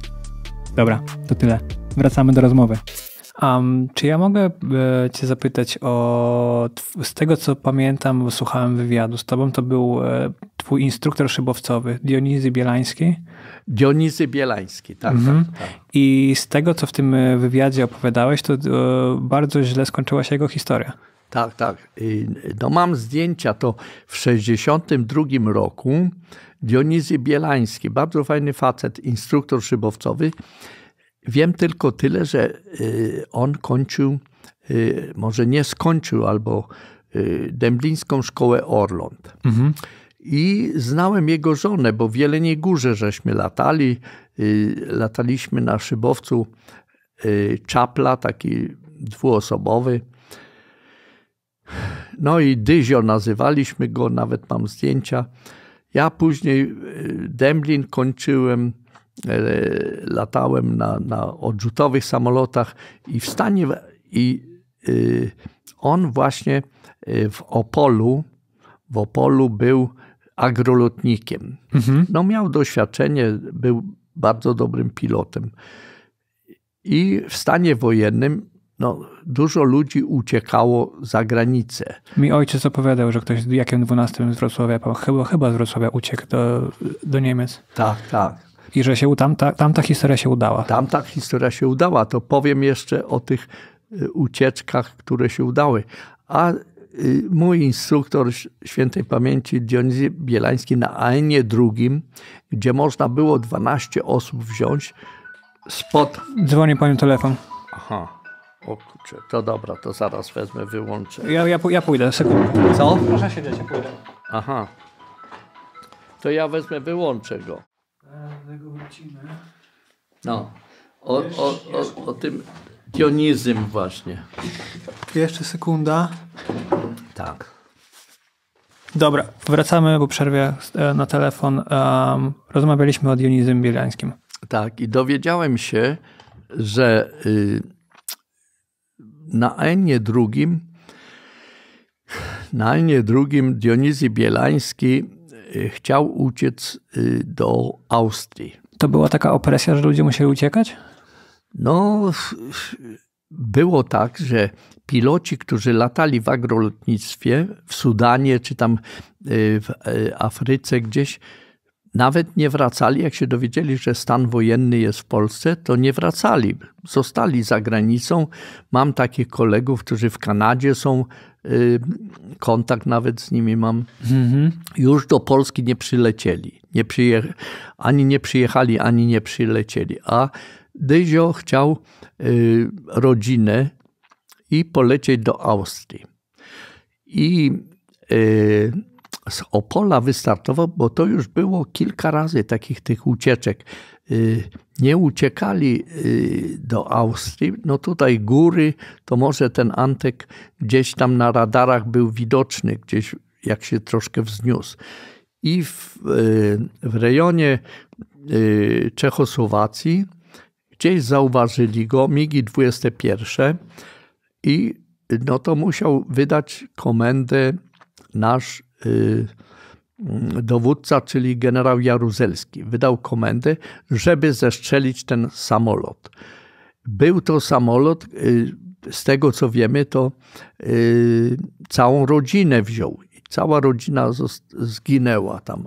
Dobra, to tyle. Wracamy do rozmowy. Um, czy ja mogę e, Cię zapytać o. Z tego co pamiętam, bo słuchałem wywiadu z Tobą, to był e, Twój instruktor szybowcowy, Dionizy Bielański. Dionizy Bielański, tak, tak mhm. tak, tak, I z tego co w tym e, wywiadzie opowiadałeś, to e, bardzo źle skończyła się jego historia. Tak, tak. No, mam zdjęcia, to w 1962 roku Dionizy Bielański, bardzo fajny facet, instruktor szybowcowy. Wiem tylko tyle, że y, on kończył, y, może nie skończył, albo y, Dęblińską Szkołę Orląt. Mhm. I znałem jego żonę, bo w Jeleniej Górze żeśmy latali. Lataliśmy na szybowcu Czapla, taki dwuosobowy. No i Dyzio nazywaliśmy go, nawet mam zdjęcia. Ja później y, Dęblin kończyłem, y, latałem na, na odrzutowych samolotach i w stanie, i y, on właśnie w Opolu, w Opolu był agrolotnikiem. Mhm. No miał doświadczenie, był bardzo dobrym pilotem. I w stanie wojennym no, dużo ludzi uciekało za granicę. Mi ojciec opowiadał, że ktoś z Jakiem z Wrocławia, chyba, chyba z Wrocławia uciekł do, do Niemiec. Tak, tak. I że się, tamta, tamta historia się udała. Tamta historia się udała. To powiem jeszcze o tych y, ucieczkach, które się udały. A y, mój instruktor świętej pamięci Dionizy Bielański na Aenie drugim, gdzie można było 12 osób wziąć spod... Dzwoni panią telefon. Aha. O kurczę, to dobra, to zaraz wezmę, wyłączę. Ja, ja, ja pójdę, sekundę. Co? Proszę siedzieć, ja pójdę. Aha. To ja wezmę, wyłączę go. Tego wrócimy. No. O, o, o, o tym dionizm właśnie. Jeszcze sekunda. Tak. Dobra, wracamy po przerwie na telefon. rozmawialiśmy o dionizmie Bielańskim. Tak, i dowiedziałem się, że... Y, na Enie drugim, na Enie drugim Dionizji Bielański y, chciał uciec y, do Austrii. To była taka opresja, że ludzie musieli uciekać? No, było tak, że piloci, którzy latali w agrolotnictwie w Sudanie czy tam y, w Afryce gdzieś, nawet nie wracali, jak się dowiedzieli, że stan wojenny jest w Polsce, to nie wracali. Zostali za granicą. Mam takich kolegów, którzy w Kanadzie są, y, kontakt nawet z nimi mam. Mhm. Już do Polski nie przylecieli. Nie przyje... Ani nie przyjechali, ani nie przylecieli. A Dyzio chciał y, rodzinę i polecieć do Austrii. I y, z Opola wystartował, bo to już było kilka razy takich tych ucieczek. Y, nie uciekali y, do Austrii. No tutaj góry, to może ten Antek gdzieś tam na radarach był widoczny, gdzieś jak się troszkę wzniósł. I w, y, w rejonie Czechosłowacji gdzieś zauważyli go, MIGI 21 i no to musiał wydać komendę nasz Y, y, dowódca, czyli generał Jaruzelski, wydał komendę, żeby zestrzelić ten samolot. Był to samolot, y, z tego co wiemy, to całą rodzinę wziął Cała rodzina zginęła tam.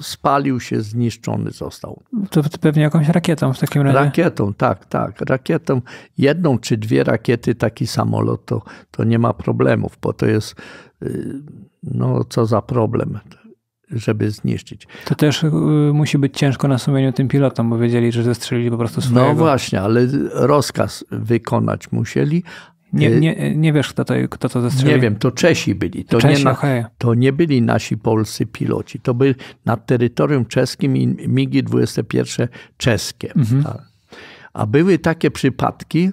Spalił się, zniszczony został. To pewnie jakąś rakietą w takim razie? Rakietą, tak, tak. Rakietą. Jedną czy dwie rakiety taki samolot, to, to nie ma problemów, bo to jest, y, no co za problem żeby zniszczyć. To też y, musi być ciężko na sumieniu tym pilotom, bo wiedzieli, że zestrzelili po prostu no swojego. No właśnie, ale rozkaz wykonać musieli, nie, y, nie, nie wiesz, kto to, kto to zestrzelił? Nie wiem, to Czesi byli. To, Czesi, nie, okay. to nie byli nasi polscy piloci. To byli na terytorium czeskim MIGI 21 czeskie. Mhm. A były takie przypadki,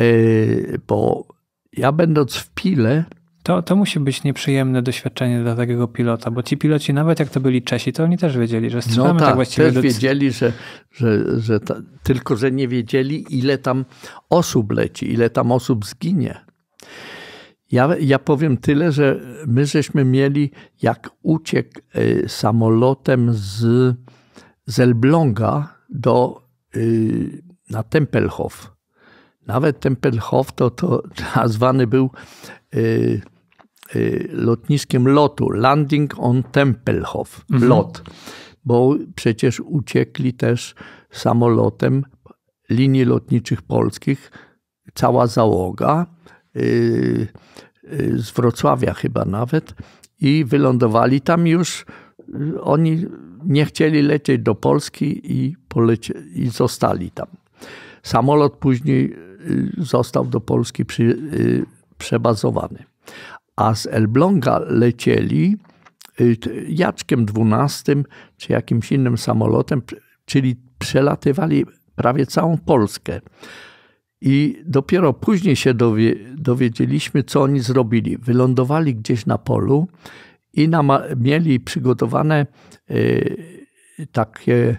y, bo ja będąc w Pile, to, to musi być nieprzyjemne doświadczenie dla takiego pilota, bo ci piloci, nawet jak to byli Czesi, to oni też wiedzieli, że strzelamy no tak, tak właściwie. Też wiedzieli, że, że, że ta... tylko że nie wiedzieli, ile tam osób leci, ile tam osób zginie. Ja, ja powiem tyle, że my żeśmy mieli, jak uciekł e, samolotem z, z Elbląga do, e, na Tempelhof. Nawet Tempelhof to, to nazwany był e, Y, lotniskiem lotu, landing on Tempelhof, mhm. lot, bo przecież uciekli też samolotem linii lotniczych polskich, cała załoga y, y, z Wrocławia chyba nawet i wylądowali tam już. oni nie chcieli lecieć do Polski i, polecie, i zostali tam. Samolot później został do Polski przy, przebazowany a z Elbląga lecieli y, Jaczkiem XII czy jakimś innym samolotem, czyli przelatywali prawie całą Polskę. I dopiero później się dowiedzieliśmy, co oni zrobili. Wylądowali gdzieś na polu i mieli przygotowane y, takie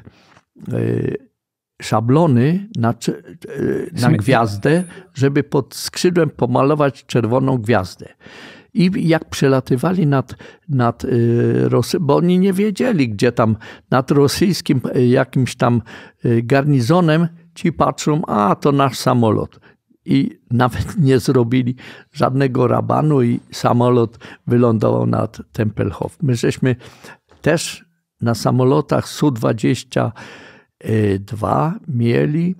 y, szablony na, y, na gwiazdę, żeby pod skrzydłem pomalować czerwoną gwiazdę. I jak przelatywali nad, nad y, Rosją, bo oni nie wiedzieli, gdzie tam nad rosyjskim y, jakimś tam y, garnizonem ci patrzą, a to nasz samolot. I nawet nie zrobili żadnego rabanu i samolot wylądował nad Tempelhof. My żeśmy też na samolotach Su-22 mieli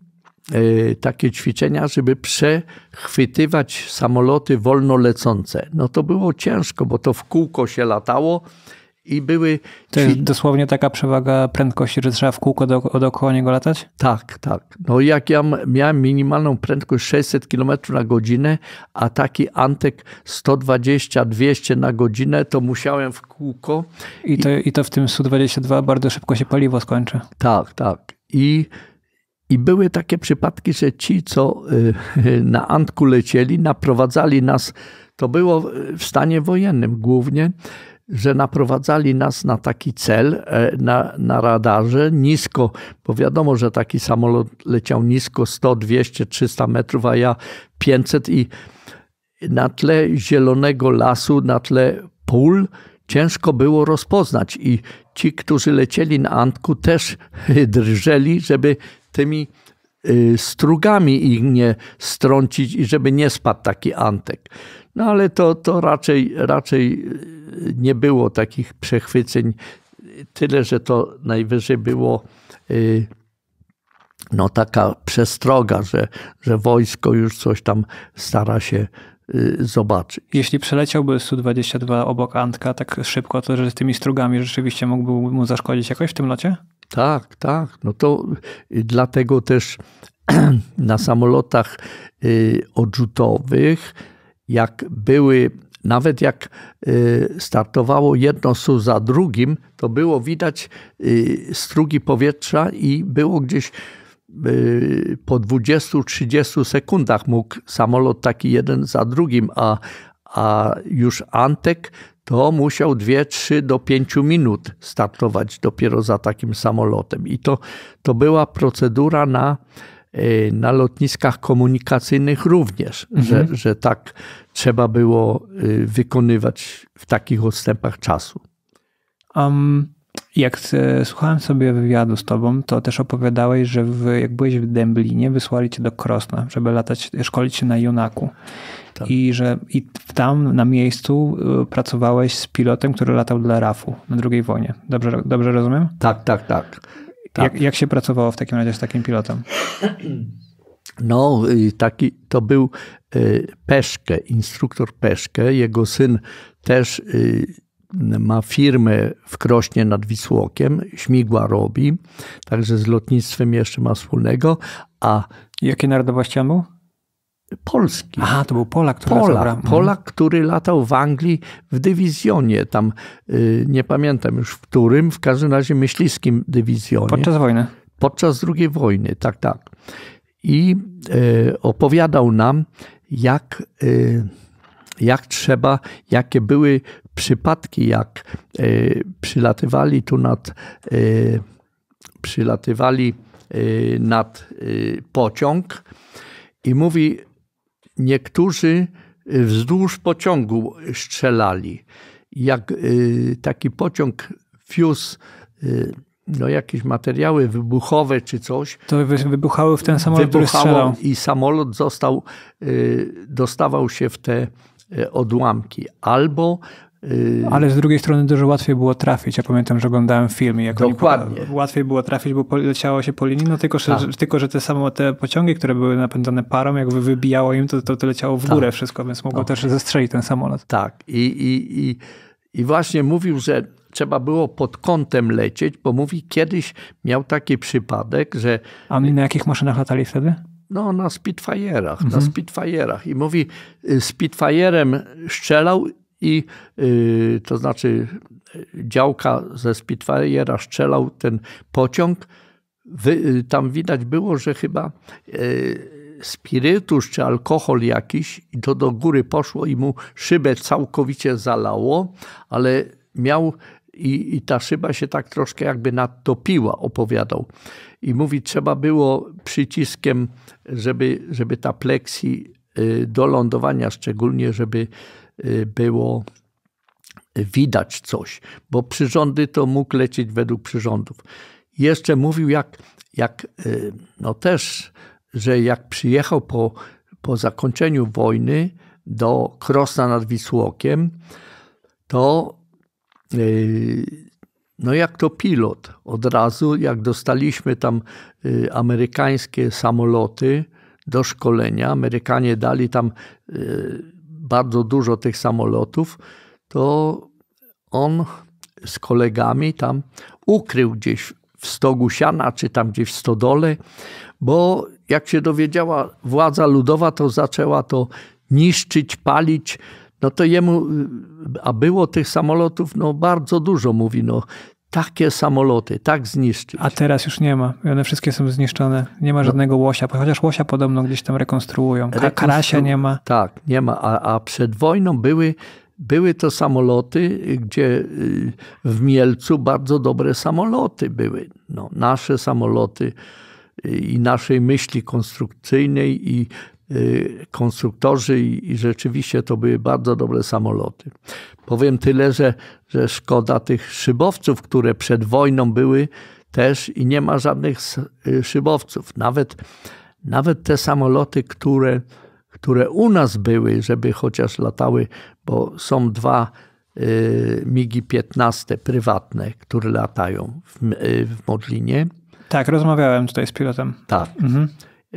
Y, takie ćwiczenia, żeby przechwytywać samoloty wolno lecące. No to było ciężko, bo to w kółko się latało i były... To jest dosłownie taka przewaga prędkości, że trzeba w kółko do, dookoła niego latać? Tak, tak. No jak ja miałem minimalną prędkość 600 km na godzinę, a taki antek 120-200 na godzinę, to musiałem w kółko. I to, I to w tym 122 bardzo szybko się paliwo skończy. Tak, tak. I i były takie przypadki, że ci, co y, na Antku lecieli, naprowadzali nas, to było w stanie wojennym głównie, że naprowadzali nas na taki cel e, na, na radarze nisko, bo wiadomo, że taki samolot leciał nisko 100, 200, 300 metrów, a ja 500 i na tle zielonego lasu, na tle pól ciężko było rozpoznać i ci, którzy lecieli na Antku też drżeli, żeby tymi y, strugami ich nie strącić i żeby nie spadł taki antek. No ale to, to raczej, raczej y, nie było takich przechwyceń, tyle że to najwyżej było y, no, taka przestroga, że, że wojsko już coś tam stara się zobaczyć. Jeśli przeleciałby 122 obok Antka tak szybko, to że z tymi strugami rzeczywiście mógłby mu zaszkodzić jakoś w tym locie? Tak, tak. No to y, dlatego też na samolotach y, odrzutowych, jak były, nawet jak y, startowało jedno SU za drugim, to było widać strugi powietrza i było gdzieś po 20-30 sekundach mógł samolot taki jeden za drugim, a, a już Antek to musiał 2, 3 do 5 minut startować dopiero za takim samolotem. I to, to była procedura na, e, na lotniskach komunikacyjnych również, mhm. że, że tak trzeba było e, wykonywać w takich odstępach czasu. Um, jak e, słuchałem sobie wywiadu z tobą, to też opowiadałeś, że w, jak byłeś w Dęblinie, wysłali cię do Krosna, żeby latać, szkolić się na Junaku. Tak. I że i tam na miejscu e, pracowałeś z pilotem, który latał dla RAF-u na II wojnie. Dobrze, dobrze rozumiem? Tak, tak, tak. tak. Jak, jak się pracowało w takim razie z takim pilotem? No, taki to był e, Peszkę, instruktor Peszkę. Jego syn też y, ma firmy w Krośnie nad Wisłokiem, śmigła robi, także z lotnictwem jeszcze ma wspólnego, a... Jakie narodowości on był? Polski. Aha, to był Polak, który Polak, latał. Polak, mhm. który latał w Anglii w dywizjonie, tam y, nie pamiętam już w którym, w każdym razie myśliwskim dywizjonie. Podczas wojny. Podczas II wojny, tak, tak. I y, opowiadał nam, jak y, jak trzeba, jakie były przypadki, jak e, przylatywali tu nad, e, przylatywali e, nad pociąg i mówi, niektórzy wzdłuż pociągu strzelali. Jak taki pociąg wiózł no, jakieś materiały wybuchowe czy coś. To wybuchały w ten samolot, wybuchało który strzelał. I samolot został, dostawał się w te E, odłamki, albo y, ale z drugiej strony dużo łatwiej było trafić. Ja pamiętam, że oglądałem film i jak Dokładnie. Oni, łatwiej było trafić, bo leciało się po linii, no tylko, że, tak. tylko, że te same te pociągi, które były napędzane parą, jakby wybijało im, to, to, to leciało w górę tak. wszystko, więc mogło też zestrzelić ten samolot. Tak. I, i, i, I właśnie mówił, że trzeba było pod kątem lecieć, bo mówi, kiedyś miał taki przypadek, że... A oni na jakich maszynach latali wtedy? No, na Spitfire'ach, mhm. na Spitfire'ach. I mówi, y, Spitfire'em strzelał i yy, to znaczy y, działka ze Spitfire'a strzelał ten pociąg. Wy, y, tam widać było, że chyba yy, spirytus czy alkohol jakiś i to do góry poszło i mu szybę całkowicie zalało, ale miał i, i ta szyba się tak troszkę jakby nadtopiła, opowiadał i mówi, trzeba było przyciskiem, żeby, żeby ta pleksji y, do lądowania szczególnie, żeby y, było y, widać coś, bo przyrządy to mógł lecieć według przyrządów. Jeszcze mówił, jak, jak no też, że jak przyjechał po, po zakończeniu wojny do Krosna nad Wisłokiem, to yy, no jak to pilot, od razu jak dostaliśmy tam y, amerykańskie samoloty do szkolenia, Amerykanie dali tam y, bardzo dużo tych samolotów, to on z kolegami tam ukrył gdzieś w stogu siana, czy tam gdzieś w stodole, bo jak się dowiedziała władza ludowa, to zaczęła to niszczyć, palić, no to jemu, a było tych samolotów no bardzo dużo, mówi, no takie samoloty, tak zniszczyć. A teraz już nie ma. One wszystkie są zniszczone. Nie ma no. żadnego łosia, chociaż łosia podobno gdzieś tam rekonstruują. Rekonstru... Karasia nie ma. Tak, nie ma. A, a przed wojną były, były to samoloty, gdzie y, w Mielcu bardzo dobre samoloty były. No, nasze samoloty y, i naszej myśli konstrukcyjnej i Y, konstruktorzy i, i rzeczywiście to były bardzo dobre samoloty. Powiem tyle, że, że szkoda tych szybowców, które przed wojną były też i nie ma żadnych y, szybowców. Nawet, nawet te samoloty, które, które u nas były, żeby chociaż latały, bo są dwa y, MIGI 15 prywatne, które latają w, y, w Modlinie. Tak, rozmawiałem tutaj z pilotem. Tak. Mhm.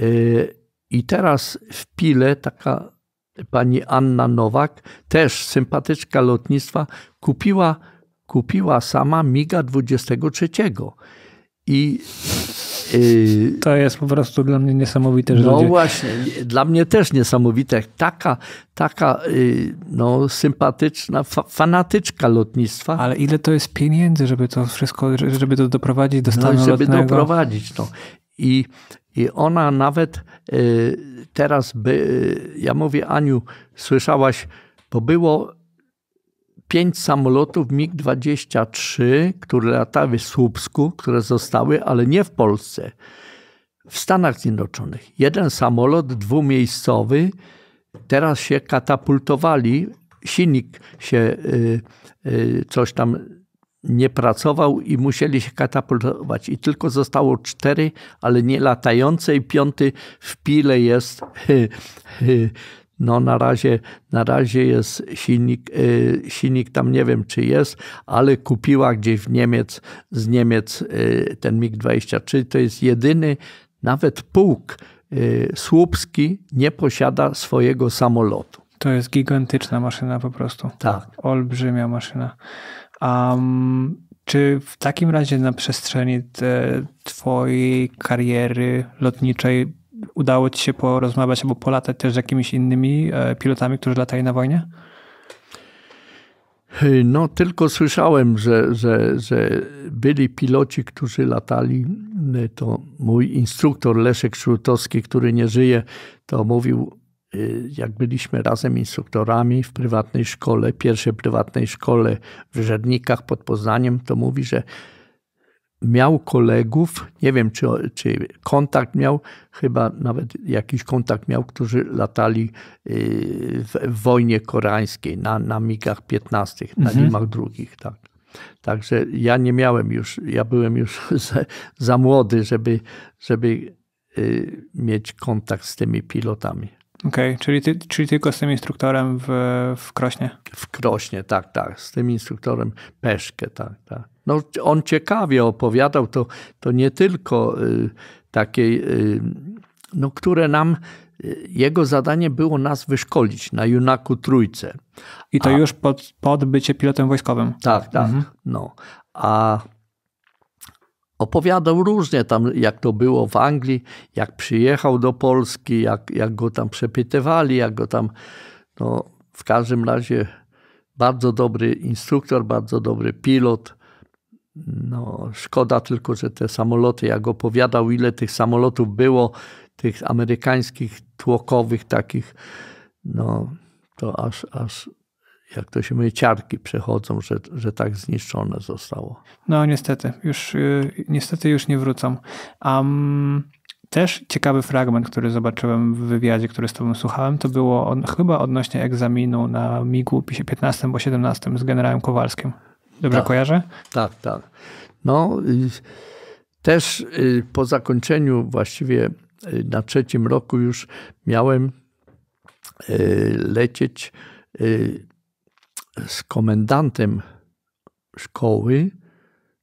Y, i teraz w Pile taka pani Anna Nowak, też sympatyczka lotnictwa, kupiła, kupiła sama MIGA 23. I y, to jest po prostu dla mnie niesamowite. Że no ludzie... właśnie, dla mnie też niesamowite. Taka, taka y, no, sympatyczna, fa fanatyczka lotnictwa. Ale ile to jest pieniędzy, żeby to wszystko, żeby to doprowadzić do no, stanu no, żeby lotnego? doprowadzić, no. I i ona nawet y, teraz, by, y, ja mówię, Aniu, słyszałaś, bo było pięć samolotów MiG-23, które latały w Słupsku, które zostały, ale nie w Polsce, w Stanach Zjednoczonych. Jeden samolot dwumiejscowy, teraz się katapultowali, silnik się, y, coś tam nie pracował i musieli się katapultować. I tylko zostało cztery, ale nie latające i piąty w pile jest no na razie, na razie jest silnik, e, silnik tam nie wiem czy jest, ale kupiła gdzieś w Niemiec, z Niemiec e, ten MiG-23. To jest jedyny, nawet pułk e, słupski nie posiada swojego samolotu. To jest gigantyczna maszyna po prostu. Tak. Olbrzymia maszyna. Um, czy w takim razie na przestrzeni te, Twojej kariery lotniczej udało Ci się porozmawiać albo polatać też z jakimiś innymi e, pilotami, którzy latali na wojnie? No, tylko słyszałem, że, że, że byli piloci, którzy latali. To mój instruktor Leszek Szultowski, który nie żyje, to mówił Y, jak byliśmy razem instruktorami w prywatnej szkole, pierwszej prywatnej szkole w Żernikach pod Poznaniem, to mówi, że miał kolegów, nie wiem czy, czy kontakt miał, chyba nawet jakiś kontakt miał, którzy latali y, w, wojnie koreańskiej na, na migach 15, na mhm. limach drugich. Tak. Także ja nie miałem już, ja byłem już za, za młody, żeby, żeby y, mieć kontakt z tymi pilotami. Okej, okay, czyli, ty, czyli tylko z tym instruktorem w, w Krośnie? W Krośnie, tak, tak. Z tym instruktorem Peszkę, tak, tak. No, on ciekawie opowiadał to, to nie tylko y, takiej, y, no, które nam, y, jego zadanie było nas wyszkolić na Junaku Trójce. I to A, już pod, pod bycie pilotem wojskowym. Tak, tak. Mhm. No. A Opowiadał różnie tam, jak to było w Anglii, jak przyjechał do Polski, jak, jak go tam przepytywali, jak go tam. No, w każdym razie bardzo dobry instruktor, bardzo dobry pilot. No, szkoda tylko, że te samoloty, jak opowiadał, ile tych samolotów było, tych amerykańskich tłokowych takich, no to aż, aż jak to się mówi, ciarki przechodzą, że, że tak zniszczone zostało. No niestety, już y, niestety już nie wrócą. Um, też ciekawy fragment, który zobaczyłem w wywiadzie, który z tobą słuchałem, to było on, chyba odnośnie egzaminu na MIG-u 15 bo 17 z generałem Kowalskim. Dobrze tak, kojarzę? Tak, tak. No y, też y, po zakończeniu właściwie na trzecim roku już miałem lecieć z komendantem szkoły,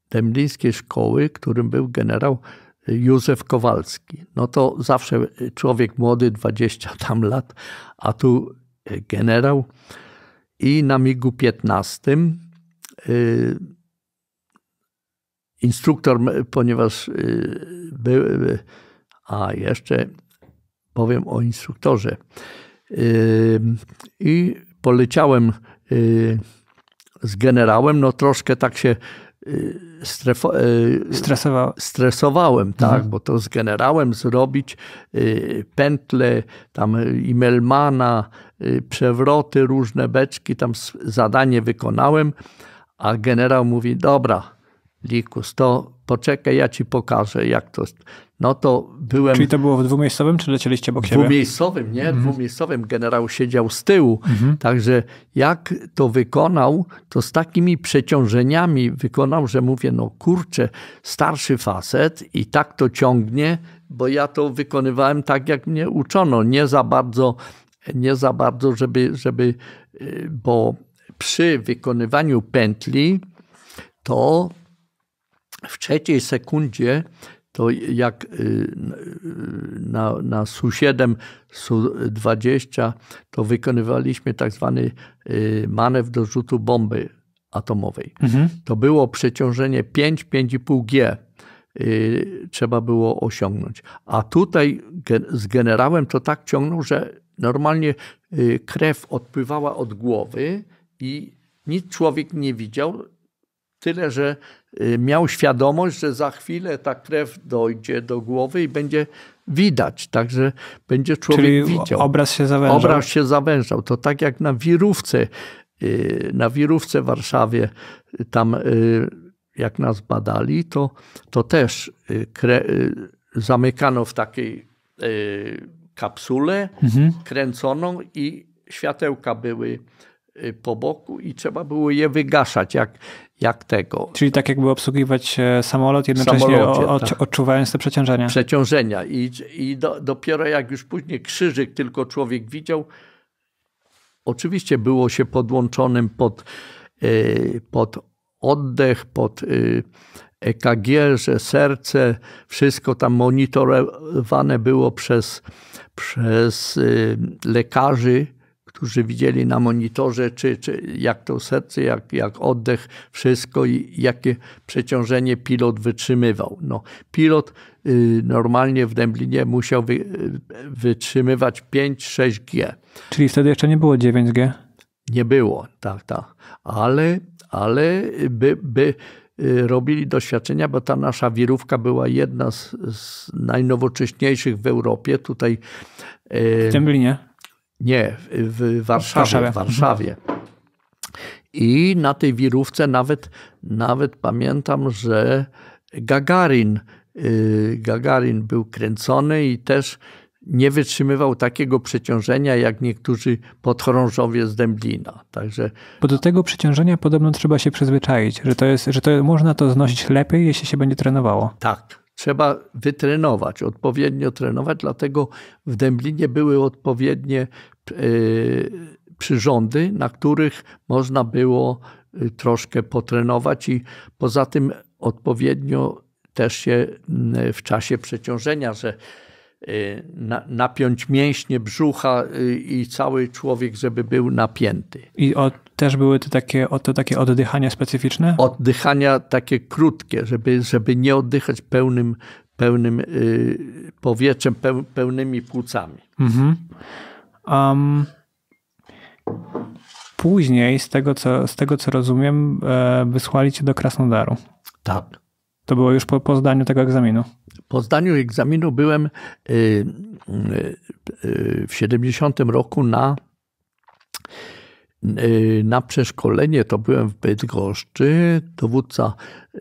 demlińskiej szkoły, którym był generał Józef Kowalski. No to zawsze człowiek młody, 20 tam lat, a tu generał. I na MIGU 15 y, instruktor, ponieważ y, był, y, a jeszcze powiem o instruktorze. I poleciałem Y, z generałem, no troszkę tak się y, strefo, y, Stresowa stresowałem, tak, mhm. bo to z generałem zrobić pętle, tam Imelmana, przewroty, różne beczki, tam zadanie wykonałem, a generał mówi, dobra, Likus, to poczekaj, ja ci pokażę, jak to. No to byłem. Czyli to było w dwumiejscowym, czy lecieliście obok siebie? Dwumiejscowym, nie? Mhm. Dwumiejscowym. Generał siedział z tyłu. Mhm. Także jak to wykonał, to z takimi przeciążeniami wykonał, że mówię, no kurczę, starszy facet i tak to ciągnie, bo ja to wykonywałem tak, jak mnie uczono. Nie za bardzo, nie za bardzo, żeby, żeby y, bo przy wykonywaniu pętli to w trzeciej sekundzie to jak y, y, na, na Su-7, Su-20, to wykonywaliśmy tak zwany y, manewr do rzutu bomby atomowej. Mhm. To było przeciążenie 5, 5,5 G. Trzeba było osiągnąć. A tutaj z generałem to tak ciągnął, że normalnie krew odpływała od głowy i nic człowiek nie widział, tyle że Y, miał świadomość, że za chwilę ta krew dojdzie do głowy i będzie widać, także będzie człowiek Czyli widział. obraz się zawężał. Obraz się zawężał. To tak jak na wirówce, y, na wirówce w Warszawie, y, tam jak nas badali, to, to też zamykano w takiej kapsule mhm. kręconą i światełka były po boku i trzeba było je wygaszać. Jak jak tego. Czyli tak jakby obsługiwać e, samolot, jednocześnie tak. odczuwając te przeciążenia. Przeciążenia. I, i do, dopiero jak już później krzyżyk tylko człowiek widział, oczywiście było się podłączonym pod, e, pod oddech, pod EKG, e że serce, wszystko tam monitorowane było przez, przez lekarzy, którzy widzieli na monitorze, czy, czy jak to serce, jak, jak oddech, wszystko i jakie przeciążenie pilot wytrzymywał. No, pilot y, normalnie w Dęblinie musiał wy, y, wytrzymywać 5-6 G. Czyli wtedy jeszcze nie było 9G? Nie było, tak, tak. Ale, ale by, by y, robili doświadczenia, bo ta nasza wirówka była jedna z, z najnowocześniejszych w Europie. Tutaj w Dęblinie? Nie, w Warszawie. Warszawie. W Warszawie. I na tej wirówce nawet, nawet pamiętam, że Gagarin, y, Gagarin był kręcony i też nie wytrzymywał takiego przeciążenia jak niektórzy podchorążowie z Dęblina. Także... Bo do tego przeciążenia podobno trzeba się przyzwyczaić, że to jest, że to można to znosić lepiej, jeśli się będzie trenowało. Tak, trzeba wytrenować, odpowiednio trenować, dlatego w Dęblinie były odpowiednie e, przyrządy, na których można było e, troszkę potrenować i poza tym odpowiednio też się w czasie przeciążenia, że e, napiąć mięśnie brzucha i cały człowiek, żeby był napięty. I od też były te takie, to takie oddychania specyficzne? Oddychania takie krótkie, żeby, żeby nie oddychać pełnym, pełnym y, powietrzem, peł, pełnymi płucami. Mhm. Um, później, z tego co, z tego co rozumiem, e, wysłali cię do Krasnodaru. Tak. To było już po, po zdaniu tego egzaminu. Po zdaniu egzaminu byłem y, y, w 70 roku na Y, na przeszkolenie, to byłem w Bydgoszczy, dowódca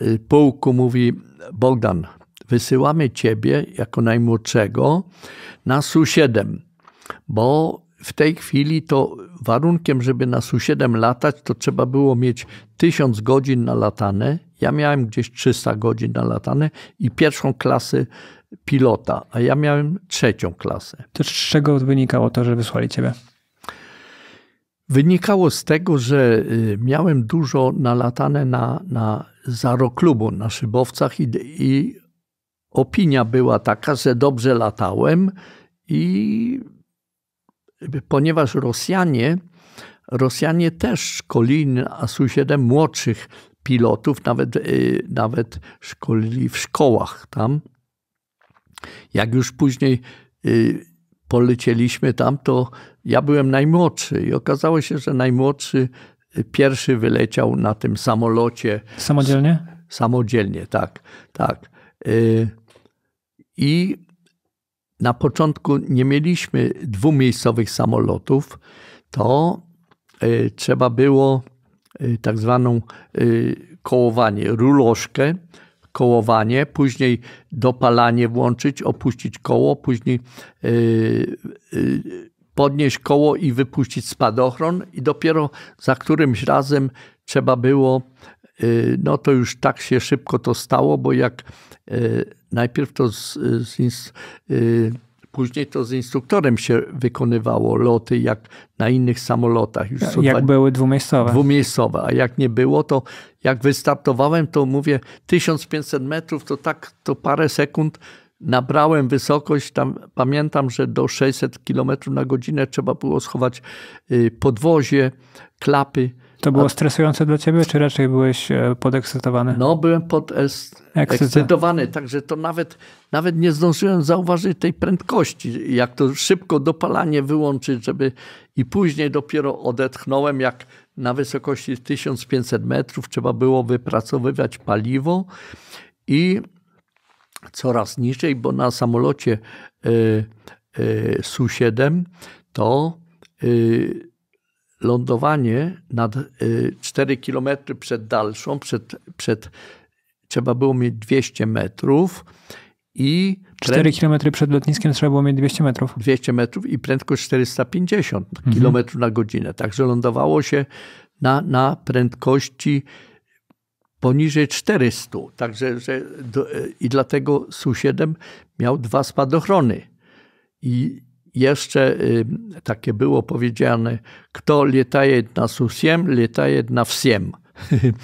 y, pułku mówi, Bogdan, wysyłamy ciebie jako najmłodszego na SU-7, bo w tej chwili to warunkiem, żeby na SU-7 latać, to trzeba było mieć 1000 godzin na latane. Ja miałem gdzieś 300 godzin na latane i pierwszą klasę pilota, a ja miałem trzecią klasę. To z czego wynikało to, że wysłali ciebie? Wynikało z tego, że y, miałem dużo nalatane na, na zaroklubu na szybowcach i, i opinia była taka, że dobrze latałem i ponieważ Rosjanie, Rosjanie też szkolili na Su-7 młodszych pilotów, nawet, y, nawet szkolili w szkołach tam. Jak już później y, polecieliśmy tam, to ja byłem najmłodszy i okazało się, że najmłodszy y, pierwszy wyleciał na tym samolocie. Samodzielnie? Samodzielnie, tak, tak. Y, I na początku nie mieliśmy dwumiejscowych samolotów, to y, trzeba było tak zwaną kołowanie, ruloszkę, kołowanie, później dopalanie włączyć, opuścić koło, później podnieść koło i wypuścić spadochron, i dopiero za którymś razem trzeba było. Y, no to już tak się szybko to stało, bo jak y, najpierw to z, z, y, Później to z instruktorem się wykonywało loty, jak na innych samolotach. Już no, jak dwa... były dwumiejscowe. Dwumiejscowe, a jak nie było, to jak wystartowałem, to mówię 1500 metrów, to tak, to parę sekund nabrałem wysokość, tam pamiętam, że do 600 km na godzinę trzeba było schować y, podwozie, klapy. To było A... stresujące dla ciebie, czy raczej byłeś e, podekscytowany? No, byłem podekscytowany, także to nawet, nawet nie zdążyłem zauważyć tej prędkości, jak to szybko dopalanie wyłączyć, żeby i później dopiero odetchnąłem, jak na wysokości 1500 metrów trzeba było wypracowywać paliwo i coraz niżej, bo na samolocie e, e, Su-7 to e, lądowanie nad 4 km przed dalszą, przed, przed trzeba było mieć 200 metrów i 4 km przed lotniskiem trzeba było mieć 200 metrów. 200 metrów i prędkość 450 mhm. km na godzinę. Także lądowało się na, na prędkości poniżej 400. Także, że do, e, I dlatego Su-7 miał dwa spadochrony. I jeszcze y, takie było powiedziane, kto letaje na Su-7, letaje na wsiem.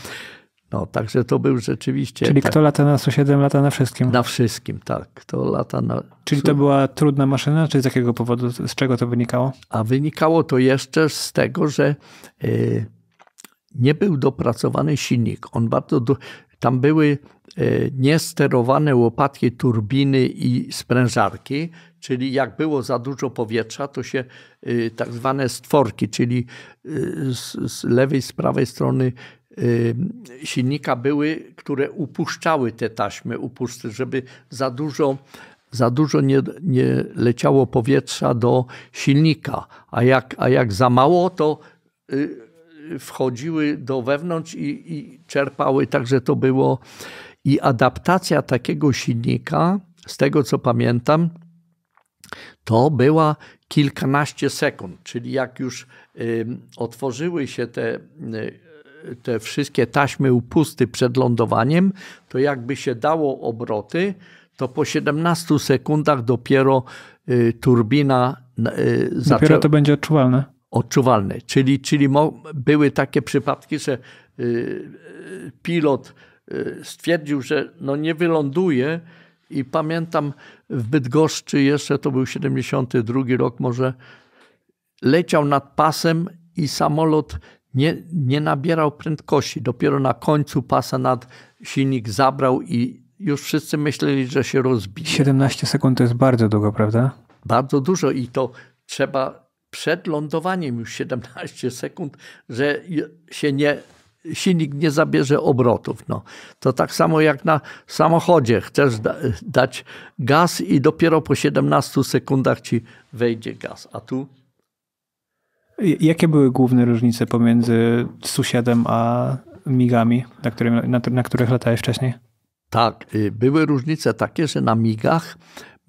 No, także to był rzeczywiście. Czyli tak, kto lata na Su-7, lata na wszystkim? Na wszystkim, tak. Kto lata na. Czyli to była trudna maszyna, czy z jakiego powodu, z czego to wynikało? A wynikało to jeszcze z tego, że y, nie był dopracowany silnik. On bardzo do... Tam były e, niesterowane łopatki turbiny i sprężarki, czyli jak było za dużo powietrza, to się y, tak zwane stworki, czyli y, z lewej, z prawej strony y, silnika były, które upuszczały te taśmy, upusty, żeby za dużo, za dużo nie, nie leciało powietrza do silnika, a jak, a jak za mało, to wchodziły do wewnątrz i, i czerpały, także to było. I adaptacja takiego silnika, z tego co pamiętam, to była kilkanaście sekund, czyli jak już y, otworzyły się te, y, te wszystkie taśmy upusty przed lądowaniem, to jakby się dało obroty, to po 17 sekundach dopiero y, turbina y, zaczęła. Dopiero to będzie odczuwalne odczuwalne. Czyli, czyli były takie przypadki, że y, pilot y, stwierdził, że no nie wyląduje i pamiętam w Bydgoszczy jeszcze, to był 72 rok może, leciał nad pasem i samolot nie, nie nabierał prędkości. Dopiero na końcu pasa nad silnik zabrał i już wszyscy myśleli, że się rozbije. 17 sekund to jest bardzo długo, prawda? Bardzo dużo i to trzeba przed lądowaniem już 17 sekund, że się nie, silnik nie zabierze obrotów. No. To tak samo jak na samochodzie. Chcesz da, dać gaz i dopiero po 17 sekundach ci wejdzie gaz. A tu? Jakie były główne różnice pomiędzy su a MIGami, na, którym, na, na których latałeś wcześniej? Tak, y, były różnice takie, że na MIGach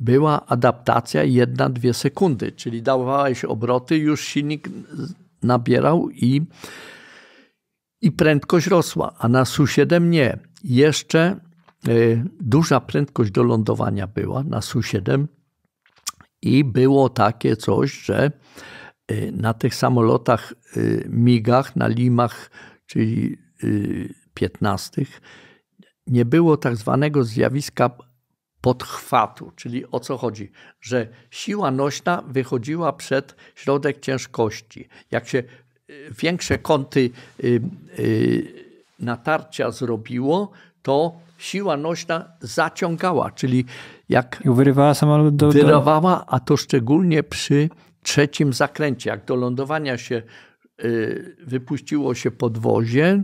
była adaptacja 1-2 sekundy, czyli dawałeś obroty, już silnik nabierał i, i prędkość rosła, a na SU-7 nie. Jeszcze y, duża prędkość do lądowania była na SU-7 i było takie coś, że y, na tych samolotach y, migach, na limach, czyli 15, nie było tak zwanego zjawiska podchwatu, czyli o co chodzi? Że siła nośna wychodziła przed środek ciężkości. Jak się y, większe kąty y, y, natarcia zrobiło, to siła nośna zaciągała, czyli jak I wyrywała samolot do, do... Wyrywała, a to szczególnie przy trzecim zakręcie, jak do lądowania się wypuściło się podwozie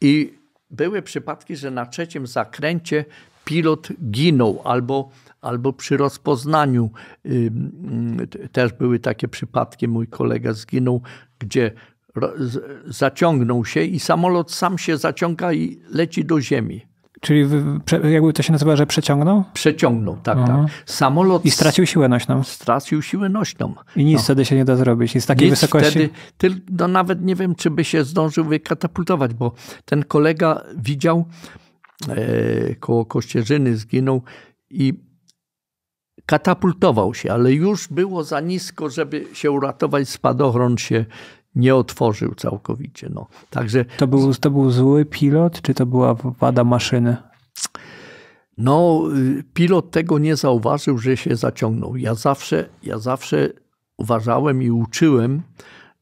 i były przypadki, że na trzecim zakręcie pilot ginął albo albo przy rozpoznaniu. Też były takie przypadki, mój kolega zginął, gdzie zaciągnął się i samolot sam się zaciąga i leci do ziemi. Czyli jakby to się nazywa, że przeciągnął? Przeciągnął, tak, mhm. tak. Samolot... I stracił siłę nośną. Stracił siłę nośną. I nic no. wtedy się nie da zrobić. Jest z takiej nic wysokości... Wtedy, ty, no nawet nie wiem, czy by się zdążył wykatapultować, bo ten kolega widział, E, koło Kościerzyny zginął i katapultował się, ale już było za nisko, żeby się uratować. Spadochron się nie otworzył całkowicie. No. Także... To, był, to był zły pilot, czy to była wada maszyny? No, y, pilot tego nie zauważył, że się zaciągnął. Ja zawsze, ja zawsze uważałem i uczyłem,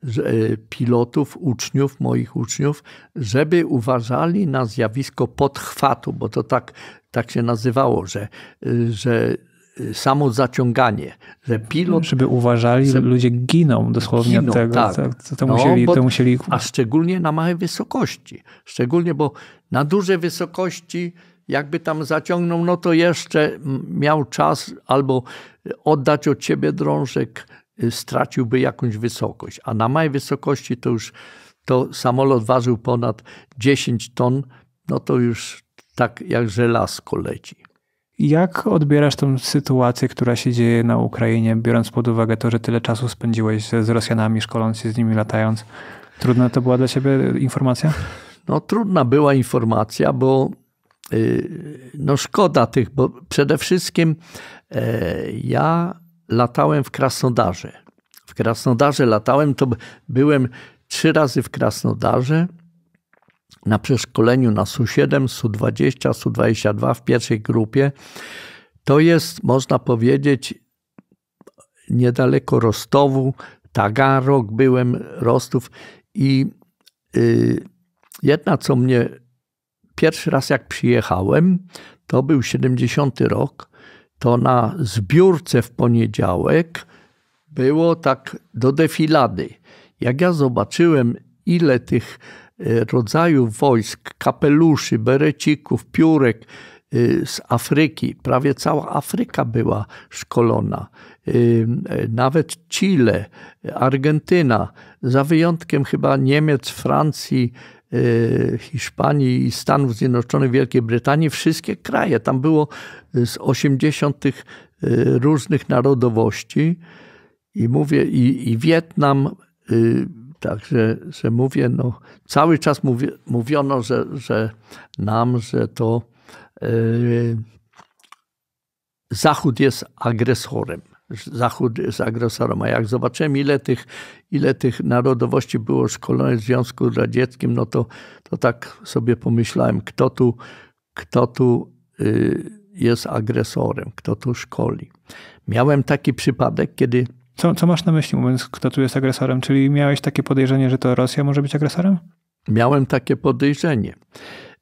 E, pilotów, uczniów, moich uczniów, żeby uważali na zjawisko podchwatu, bo to tak, tak się nazywało, że, e, że e, samo zaciąganie, że pilot... Żeby uważali, że ludzie giną dosłownie giną, od tego. Tak. To, tak, to, no, musieli, no, bo, to musieli... A szczególnie na małej wysokości. Szczególnie, bo na dużej wysokości jakby tam zaciągnął, no to jeszcze miał czas albo oddać od ciebie drążek, Y, straciłby jakąś wysokość. A na małej wysokości to już to samolot ważył ponad 10 ton, no to już tak jak żelazko leci. Jak odbierasz tą sytuację, która się dzieje na Ukrainie, biorąc pod uwagę to, że tyle czasu spędziłeś z Rosjanami, szkoląc się z nimi, latając? Trudna to była dla ciebie informacja? No, trudna była informacja, bo y, no, szkoda tych, bo przede wszystkim e, ja latałem w Krasnodarze. W Krasnodarze latałem, to byłem trzy razy w Krasnodarze na przeszkoleniu na Su-7, Su-20, Su-22 w pierwszej grupie. To jest, można powiedzieć, niedaleko Rostowu, Tagarok byłem, Rostów i y, jedna, co mnie pierwszy raz jak przyjechałem, to był 70 rok to na zbiórce w poniedziałek było tak do defilady. Jak ja zobaczyłem, ile tych e, rodzajów wojsk, kapeluszy, berecików, piórek e, z Afryki, prawie cała Afryka była szkolona, e, nawet Chile, Argentyna, za wyjątkiem chyba Niemiec, Francji, Y, Hiszpanii i Stanów Zjednoczonych, Wielkiej Brytanii, wszystkie kraje. Tam było y, z 80 tych y, różnych narodowości i mówię, i, i Wietnam, także, że mówię, no, cały czas mówiono, że, że nam, że to Zachód jest agresorem. Zachód jest agresorem. A jak zobaczyłem, ile tych, ile tych narodowości było szkolonych w Związku Radzieckim, no to, to tak sobie pomyślałem, kto tu, kto tu y, jest agresorem, kto tu szkoli. Miałem taki przypadek, kiedy. Co, co masz na myśli, mówiąc, kto tu jest agresorem? Czyli miałeś takie podejrzenie, że to Rosja może być agresorem? Miałem takie podejrzenie.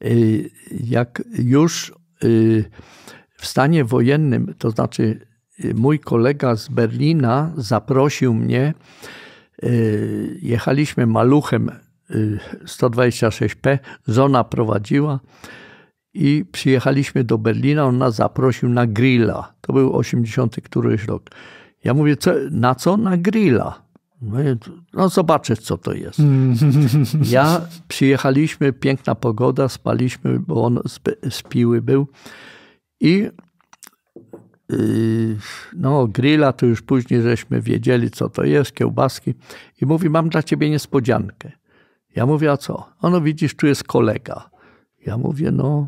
Y, jak już y, w stanie wojennym, to znaczy mój kolega z Berlina zaprosił mnie. Y, jechaliśmy maluchem 126P, y, Zona prowadziła i przyjechaliśmy do Berlina. On nas zaprosił na grilla. To był 80 któryś rok. Ja mówię, co, na co? Na grilla. no zobaczysz, co to jest. Ja przyjechaliśmy, piękna pogoda, spaliśmy, bo on z, z piły był i Yy, no grilla to już później żeśmy wiedzieli, co to jest, kiełbaski. I mówi, mam dla ciebie niespodziankę. Ja mówię, a co? Ono widzisz, tu jest kolega. Ja mówię, no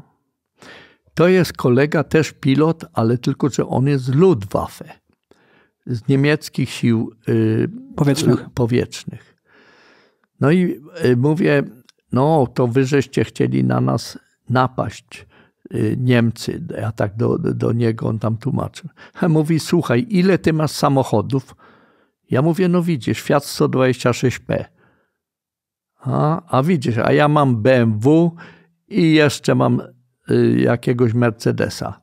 to jest kolega, też pilot, ale tylko, że on jest z Luftwaffe, z niemieckich sił y, powietrznych. powietrznych. No i y, mówię, no to wy żeście chcieli na nas napaść. Y, Niemcy, ja tak do, do niego, on tam tłumaczył. Mówi, słuchaj, ile ty masz samochodów? Ja mówię, no widzisz, Fiat 126P. A, a widzisz, a ja mam BMW i jeszcze mam y, jakiegoś Mercedesa.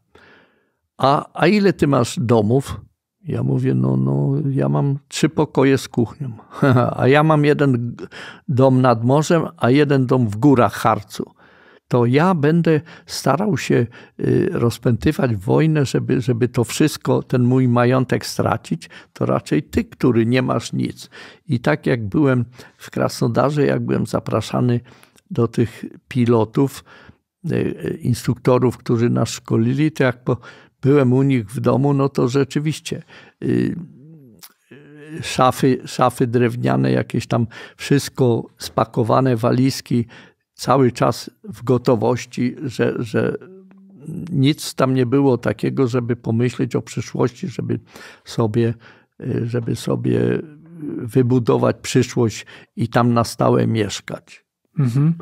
A, a ile ty masz domów? Ja mówię, no, no, ja mam trzy pokoje z kuchnią. a ja mam jeden dom nad morzem, a jeden dom w górach Harcu to ja będę starał się y, rozpętywać wojnę, żeby, żeby to wszystko, ten mój majątek stracić, to raczej ty, który nie masz nic. I tak jak byłem w Krasnodarze, jak byłem zapraszany do tych pilotów, y, y, instruktorów, którzy nas szkolili, to jak byłem u nich w domu, no to rzeczywiście szafy, szafy drewniane, jakieś tam wszystko spakowane, walizki cały czas w gotowości, że, że nic tam nie było takiego, żeby pomyśleć o przyszłości, żeby sobie, żeby sobie wybudować przyszłość i tam na stałe mieszkać. Mhm.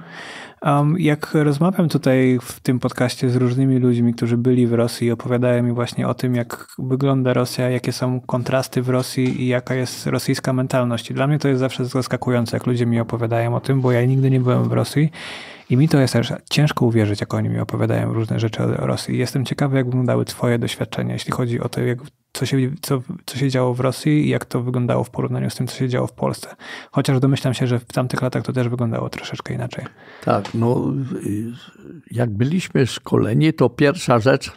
Um, jak rozmawiam tutaj w tym podcaście z różnymi ludźmi, którzy byli w Rosji i opowiadają mi właśnie o tym, jak wygląda Rosja, jakie są kontrasty w Rosji i jaka jest rosyjska mentalność. I dla mnie to jest zawsze zaskakujące, jak ludzie mi opowiadają o tym, bo ja nigdy nie byłem w Rosji i mi to jest też ciężko uwierzyć, jak oni mi opowiadają różne rzeczy o Rosji. Jestem ciekawy, jak wyglądały Twoje doświadczenia, jeśli chodzi o to, jak co się, co, co się działo w Rosji i jak to wyglądało w porównaniu z tym, co się działo w Polsce. Chociaż domyślam się, że w tamtych latach to też wyglądało troszeczkę inaczej. Tak, no jak byliśmy szkoleni, to pierwsza rzecz,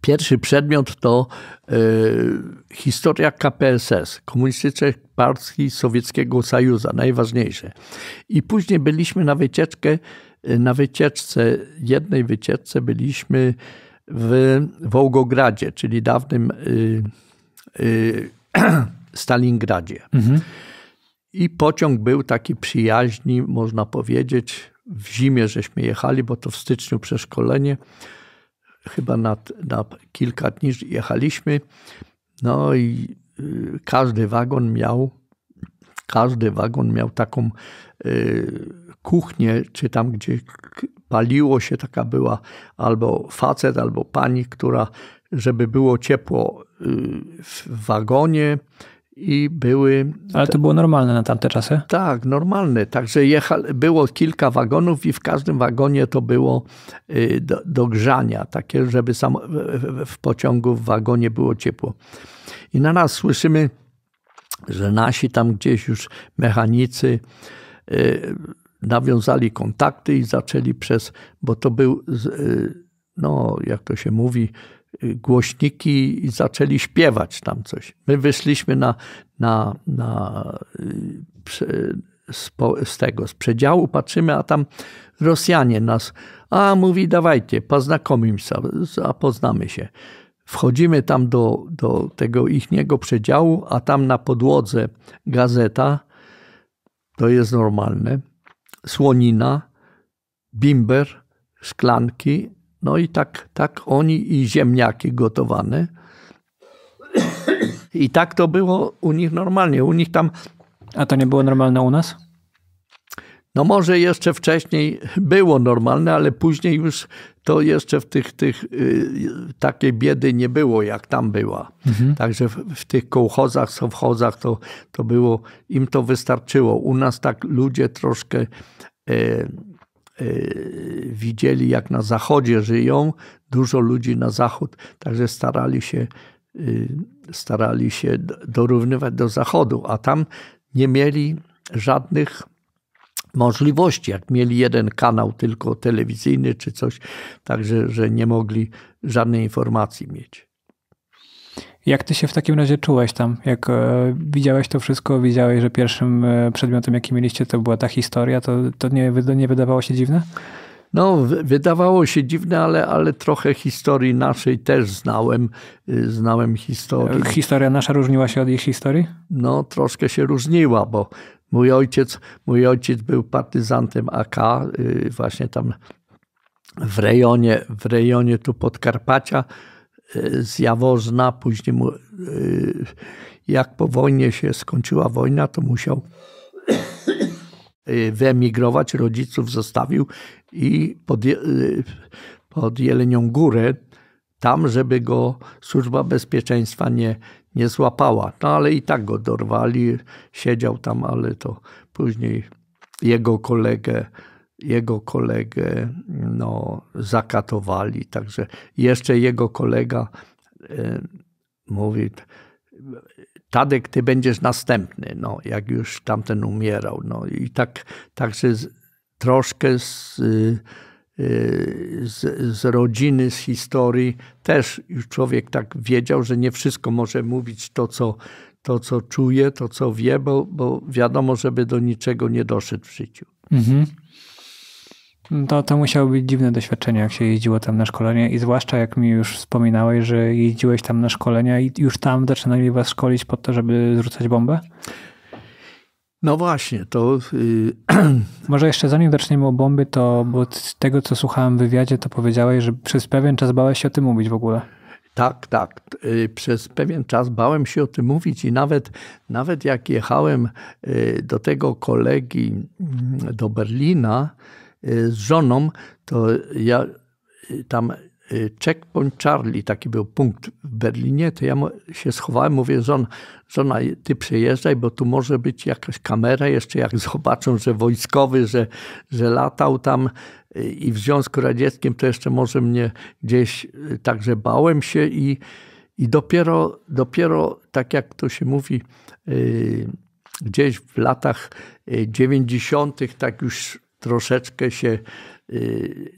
pierwszy przedmiot to y, historia KPSS, Komunistycznej Partii Sowieckiego Sojuza, najważniejsze. I później byliśmy na wycieczkę, e, na wycieczce, jednej wycieczce byliśmy w Wołgogradzie, czyli dawnym y, y, Stalingradzie. Mhm. I pociąg był taki przyjaźni, można powiedzieć. W zimie żeśmy jechali, bo to w styczniu przeszkolenie. Chyba na, na kilka dni jechaliśmy. No i y, każdy wagon miał, każdy wagon miał taką y, kuchnię, czy tam, gdzie paliło się, taka była albo facet, albo pani, która, żeby było ciepło y, w wagonie i były... Ale to było normalne na tamte czasy? Tak, normalne. Także jecha, było kilka wagonów i w każdym wagonie to było y, do, do grzania, takie, żeby sam w pociągu, w wagonie było ciepło. I na nas słyszymy, że nasi tam gdzieś już mechanicy y, nawiązali kontakty i zaczęli przez, bo to był, y, no jak to się mówi, y, głośniki i zaczęli śpiewać tam coś. My wyszliśmy na, na, na y, z, z tego, z przedziału, patrzymy, a tam Rosjanie nas, a mówi dawajcie, poznakomim się, a poznamy się. Wchodzimy tam do, do tego ichniego przedziału, a tam na podłodze gazeta, to jest normalne, słonina, bimber, szklanki, no i tak, tak oni i ziemniaki gotowane. I tak to było u nich normalnie. U nich tam. A to nie było normalne u nas? No może jeszcze wcześniej było normalne, ale później już to jeszcze w tych, tych y, takiej biedy nie było, jak tam była. Mhm. Także w, w, tych kołchozach, sowchozach to, to było, im to wystarczyło. U nas tak ludzie troszkę y, y, widzieli, jak na zachodzie żyją, dużo ludzi na zachód, także starali się, starali się dorównywać do zachodu, a tam nie mieli żadnych możliwości, jak mieli jeden kanał tylko telewizyjny czy coś, także że nie mogli żadnej informacji mieć. Jak ty się w takim razie czułeś tam? Jak e, widziałeś to wszystko, widziałeś, że pierwszym e, przedmiotem, jaki mieliście, to była ta historia, to, to nie, nie wydawało się dziwne? No, wydawało się dziwne, ale, ale trochę historii naszej też znałem. Y, znałem historię. Historia nasza różniła się od ich historii? No, troszkę się różniła, bo Mój ojciec, mój ojciec był partyzantem AK, y, właśnie tam w rejonie, w rejonie tu Podkarpacia, y, z Jaworzna, później mu, y, jak po wojnie się skończyła wojna, to musiał wyemigrować, rodziców zostawił i pod, pod Jelenią Górę, tam, żeby go służba bezpieczeństwa nie, nie złapała. No ale i tak go dorwali, siedział tam, ale to później jego kolegę, jego kolegę no, zakatowali. Także jeszcze jego kolega y, mówi, Tadek, ty będziesz następny, no, jak już tamten umierał. No, I tak, także z, troszkę z, y, Y, z, z, rodziny, z historii, też już człowiek tak wiedział, że nie wszystko może mówić to, co, to, co czuje, to, co wie, bo, bo wiadomo, żeby do niczego nie doszedł w życiu. Mhm. To, to musiało być dziwne doświadczenie, jak się jeździło tam na szkolenie i zwłaszcza jak mi już wspominałeś, że jeździłeś tam na szkolenia i już tam zaczynali was szkolić po to, żeby zrzucać bombę? No właśnie, to. Y, Może jeszcze zanim zaczniemy o bomby, to bo z tego, co słuchałem w wywiadzie, to powiedziałeś, że przez pewien czas bałeś się o tym mówić w ogóle. Tak, tak. Y, przez pewien czas bałem się o tym mówić i nawet, nawet jak jechałem y, do tego kolegi mm, do Berlina z żoną, to ja tam Y, checkpoint Charlie, taki był punkt w Berlinie, to ja się schowałem, mówię, żon, żona, ty przejeżdżaj, bo tu może być jakaś kamera, jeszcze jak zobaczą, że wojskowy, że, że latał tam y, i w Związku Radzieckim to jeszcze może mnie gdzieś, y, także bałem się i, i dopiero, dopiero, tak jak to się mówi, gdzieś w latach 90. tak już troszeczkę się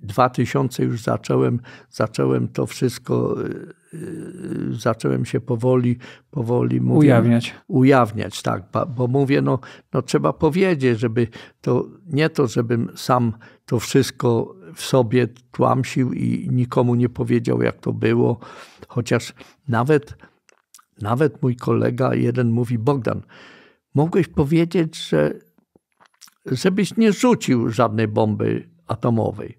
2000 już zacząłem, zacząłem to wszystko, y, y, zacząłem się powoli, powoli mówię, ujawniać. Ujawniać, tak, bo mówię, no, no trzeba powiedzieć, żeby to, nie to, żebym sam to wszystko w sobie tłamsił i nikomu nie powiedział, jak to było, chociaż nawet, nawet mój kolega jeden mówi, Bogdan, mogłeś powiedzieć, że żebyś nie rzucił żadnej bomby atomowej.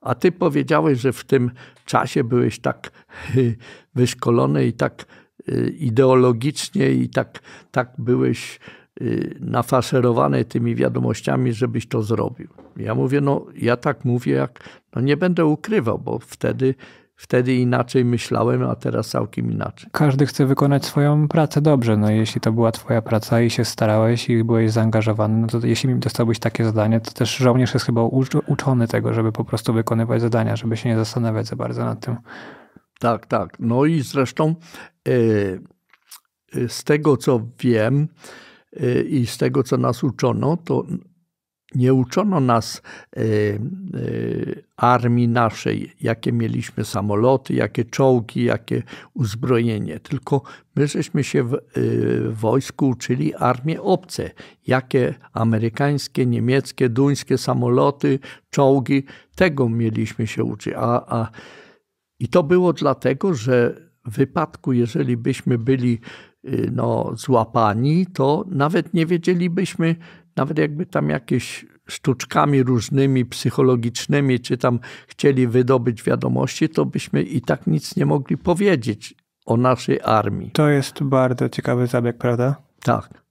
A ty powiedziałeś, że w tym czasie byłeś tak y, wyszkolony i tak y, ideologicznie i tak, tak byłeś y, nafaszerowany tymi wiadomościami, żebyś to zrobił. Ja mówię, no ja tak mówię, jak no nie będę ukrywał, bo wtedy wtedy inaczej myślałem, a teraz całkiem inaczej. Każdy chce wykonać swoją pracę dobrze. No, jeśli to była twoja praca i się starałeś i byłeś zaangażowany, no to jeśli dostałbyś takie zadanie, to też żołnierz jest chyba uczony tego, żeby po prostu wykonywać zadania, żeby się nie zastanawiać za bardzo nad tym. Tak, tak. No i zresztą e, e, z tego, co wiem e, i z tego, co nas uczono, to nie uczono nas y, y, armii naszej, jakie mieliśmy samoloty, jakie czołgi, jakie uzbrojenie, tylko my żeśmy się w y, wojsku uczyli armie obce, jakie amerykańskie, niemieckie, duńskie samoloty, czołgi, tego mieliśmy się uczyć. A, a... I to było dlatego, że w wypadku, jeżeli byśmy byli no, złapani, to nawet nie wiedzielibyśmy, nawet jakby tam jakieś sztuczkami różnymi, psychologicznymi, czy tam chcieli wydobyć wiadomości, to byśmy i tak nic nie mogli powiedzieć o naszej armii. To jest bardzo ciekawy zabieg, prawda? Tak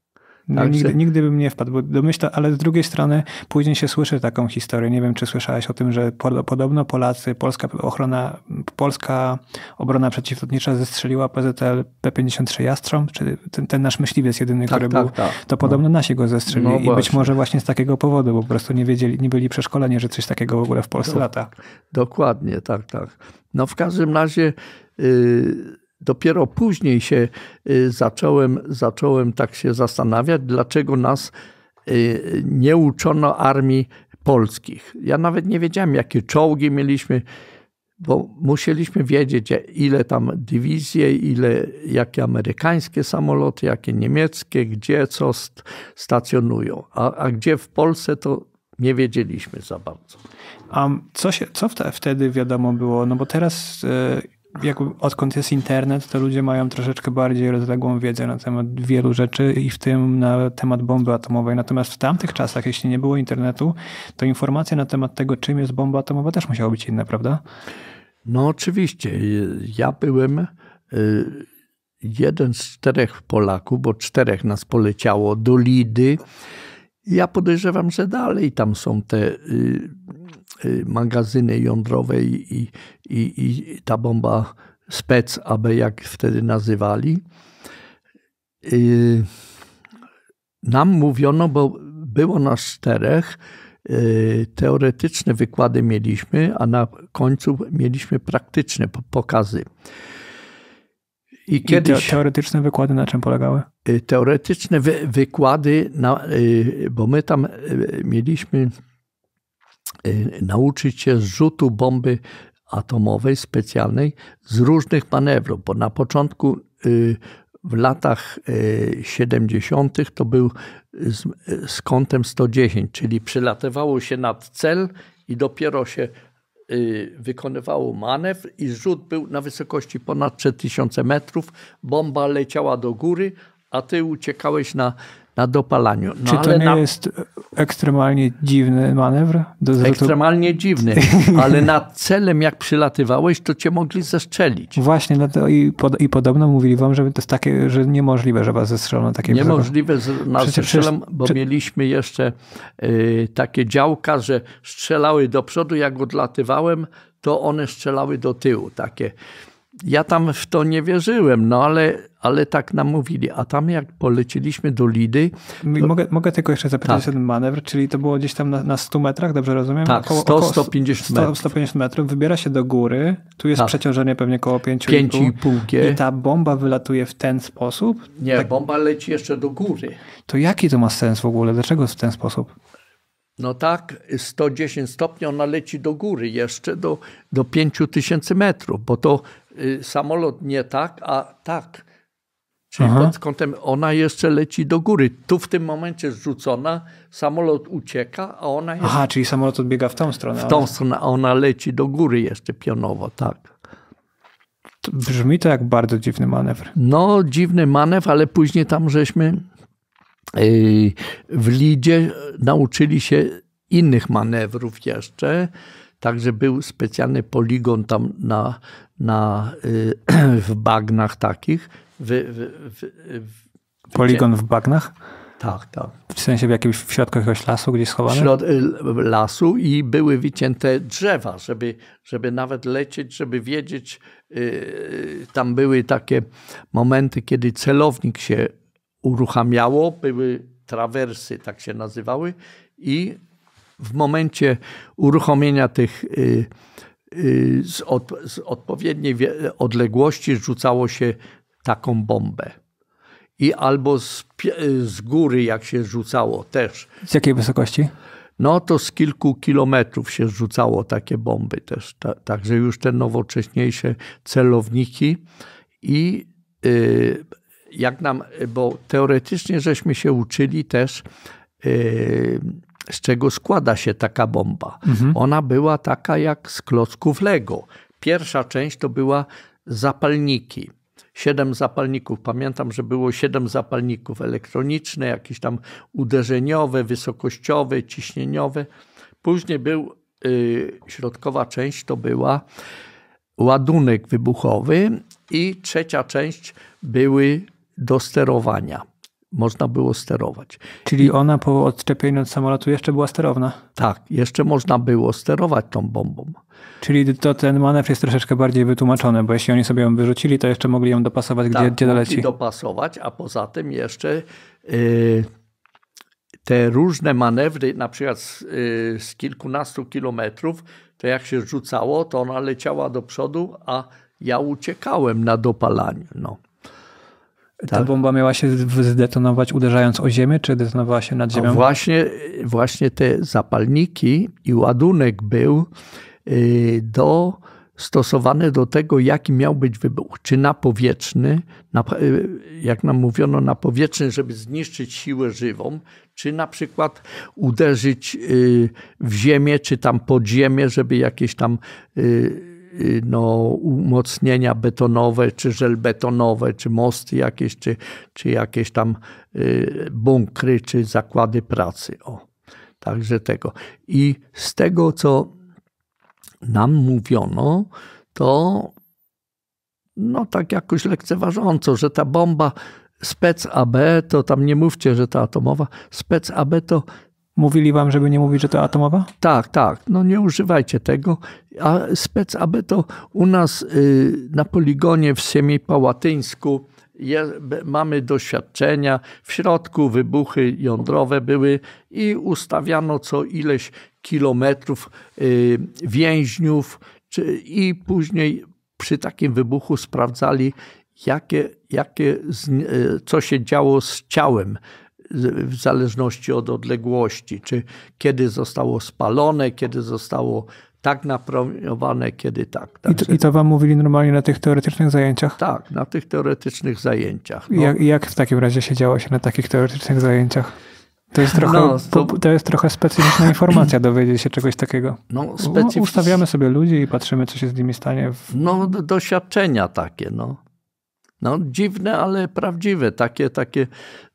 tak, nigdy, że... nigdy bym nie wpadł do ale z drugiej strony później się słyszy taką historię. Nie wiem, czy słyszałeś o tym, że podobno Polacy, polska ochrona, polska obrona przeciwlotnicza zestrzeliła PZL P-53 Jastrząb, czy ten, ten, nasz myśliwiec jedyny, tak, który tak, był. Tak. To podobno no. nasi go zestrzeli. no, i właśnie. być może właśnie z takiego powodu, bo po prostu nie wiedzieli, nie byli przeszkoleni, że coś takiego w ogóle w Polsce Do, lata. Dokładnie, tak, tak. No w każdym razie... Yy Dopiero później się y, zacząłem, zacząłem tak się zastanawiać, dlaczego nas y, nie uczono armii polskich. Ja nawet nie wiedziałem, jakie czołgi mieliśmy, bo musieliśmy wiedzieć, ile tam dywizje, ile, jakie amerykańskie samoloty, jakie niemieckie, gdzie co stacjonują. A, a gdzie w Polsce, to nie wiedzieliśmy za bardzo. A co, się, co wtedy wiadomo było? No bo teraz y, jak, odkąd jest internet, to ludzie mają troszeczkę bardziej rozległą wiedzę na temat wielu rzeczy i w tym na temat bomby atomowej. Natomiast w tamtych czasach, jeśli nie było internetu, to informacja na temat tego, czym jest bomba atomowa, też musiała być inna, prawda? No oczywiście. Ja byłem y, jeden z czterech Polaków, bo czterech nas poleciało do Lidy. Ja podejrzewam, że dalej tam są te y, Y, magazyny jądrowe i, i, i ta bomba spec AB, jak wtedy nazywali. Y, nam mówiono, bo było nas czterech, y, teoretyczne wykłady mieliśmy, a na końcu mieliśmy praktyczne pokazy. I kiedyś, I teoretyczne wykłady na czym polegały? Teoretyczne wy wykłady, na, bo my tam mieliśmy Y, nauczyć się rzutu bomby atomowej specjalnej z różnych manewrów, bo na początku y, w latach 70. Y, to był z, z kątem 110, czyli przylatywało się nad cel i dopiero się wykonywało manewr i zrzut był na wysokości ponad 3000 metrów. Bomba leciała do góry, a ty uciekałeś na na dopalaniu. No, Czy to nie na... jest ekstremalnie dziwny manewr? Ekstremalnie dziwny, ale nad celem jak przylatywałeś, to cię mogli zestrzelić. Właśnie, no i, pod, i, podobno mówili wam, że to jest takie, że niemożliwe, żeby was zestrzelono takie Niemożliwe, z, nas zestrzelam, bo czy... mieliśmy jeszcze y, takie działka, że strzelały do przodu, jak odlatywałem, to one strzelały do tyłu, takie ja tam w to nie wierzyłem, no ale, ale tak nam mówili. A tam jak poleciliśmy do Lidy... To... Mogę, mogę tylko jeszcze zapytać tak. o ten manewr, czyli to było gdzieś tam na, na 100 metrach, dobrze rozumiem? Tak, 100, 150 metrów. 150 metrów, wybiera się do góry, tu jest tak. przeciążenie pewnie około 5,5 5 i, i ta bomba wylatuje w ten sposób? Nie, tak. bomba leci jeszcze do góry. To jaki to ma sens w ogóle? Dlaczego w ten sposób? No tak, 110 stopni ona leci do góry jeszcze do, do 5000 metrów, bo to Y, samolot nie tak, a tak. Czyli Aha. pod kątem ona jeszcze leci do góry. Tu w tym momencie zrzucona, samolot ucieka, a ona jest... Aha, czyli samolot odbiega w tą stronę. W tą ale... stronę, a ona leci do góry jeszcze pionowo, tak. To brzmi to jak bardzo dziwny manewr. No, dziwny manewr, ale później tam żeśmy y, w Lidzie nauczyli się innych manewrów jeszcze. Także był specjalny poligon tam na na, y, w bagnach takich. W, w, w, Poligon w bagnach? Tak, tak. W sensie w jakimś w środku jakiegoś lasu gdzieś schowane? środku y, lasu i były wycięte drzewa, żeby, żeby nawet lecieć, żeby wiedzieć. Yy, tam były takie momenty, kiedy celownik się uruchamiało, były trawersy, tak się nazywały i w momencie uruchomienia tych yy, Y, z, od, z odpowiedniej odległości rzucało się taką bombę. I albo z, y, z góry, jak się rzucało też. Z jakiej wysokości? No to z kilku kilometrów się rzucało takie bomby też. Ta, także już te nowocześniejsze celowniki i y, jak nam, bo teoretycznie żeśmy się uczyli też y, z czego składa się taka bomba. Mhm. Ona była taka jak z klocków Lego. Pierwsza część to była zapalniki. Siedem zapalników. Pamiętam, że było siedem zapalników elektroniczne, jakieś tam uderzeniowe, wysokościowe, ciśnieniowe. Później był y, środkowa część to była ładunek wybuchowy i trzecia część były do sterowania można było sterować. Czyli ona po odczepieniu od samolotu jeszcze była sterowna? Tak, jeszcze można było sterować tą bombą. Czyli to ten manewr jest troszeczkę bardziej wytłumaczony, bo jeśli oni sobie ją wyrzucili, to jeszcze mogli ją dopasować, gdzie, tak, gdzie doleci. dopasować, a poza tym jeszcze yy, te różne manewry, na przykład z, yy, z kilkunastu kilometrów, to jak się rzucało, to ona leciała do przodu, a ja uciekałem na dopalaniu. No. Tak. Ta tak. bomba miała się zdetonować uderzając o ziemię, czy detonowała się nad ziemią? No właśnie, właśnie te zapalniki i ładunek był y, do, stosowany do tego, jaki miał być wybuch. Czy na powietrzny, na, y, jak nam mówiono, na powietrzny, żeby zniszczyć siłę żywą, czy na przykład uderzyć y, w ziemię, czy tam pod ziemię, żeby jakieś tam Y, no, umocnienia betonowe, czy żelbetonowe, czy mosty jakieś, czy, czy jakieś tam y, bunkry, czy zakłady pracy. O, także tego. I z tego, co nam mówiono, to no tak jakoś lekceważąco, że ta bomba spec AB, to tam nie mówcie, że ta atomowa, spec AB to Mówili wam, żeby nie mówić, że to atomowa? Tak, tak. No nie używajcie tego. A spec AB to u nas y, na poligonie w Siemi Pałatyńsku mamy doświadczenia. W środku wybuchy jądrowe były i ustawiano co ileś kilometrów y, więźniów czy, i później przy takim wybuchu sprawdzali, jakie, jakie, y, co się działo z ciałem w zależności od odległości, czy kiedy zostało spalone, kiedy zostało tak napromieniowane, kiedy tak. Także... I, to, wam mówili normalnie na tych teoretycznych zajęciach? Tak, na tych teoretycznych zajęciach. No. Jak, jak, w takim razie się działo się na takich teoretycznych zajęciach? To jest, trochę, no, to... to jest trochę specyficzna informacja, dowiedzieć się czegoś takiego. No, Ustawiamy sobie ludzi i patrzymy, co się z nimi stanie. W... No, doświadczenia takie, no. No, dziwne, ale prawdziwe, takie, takie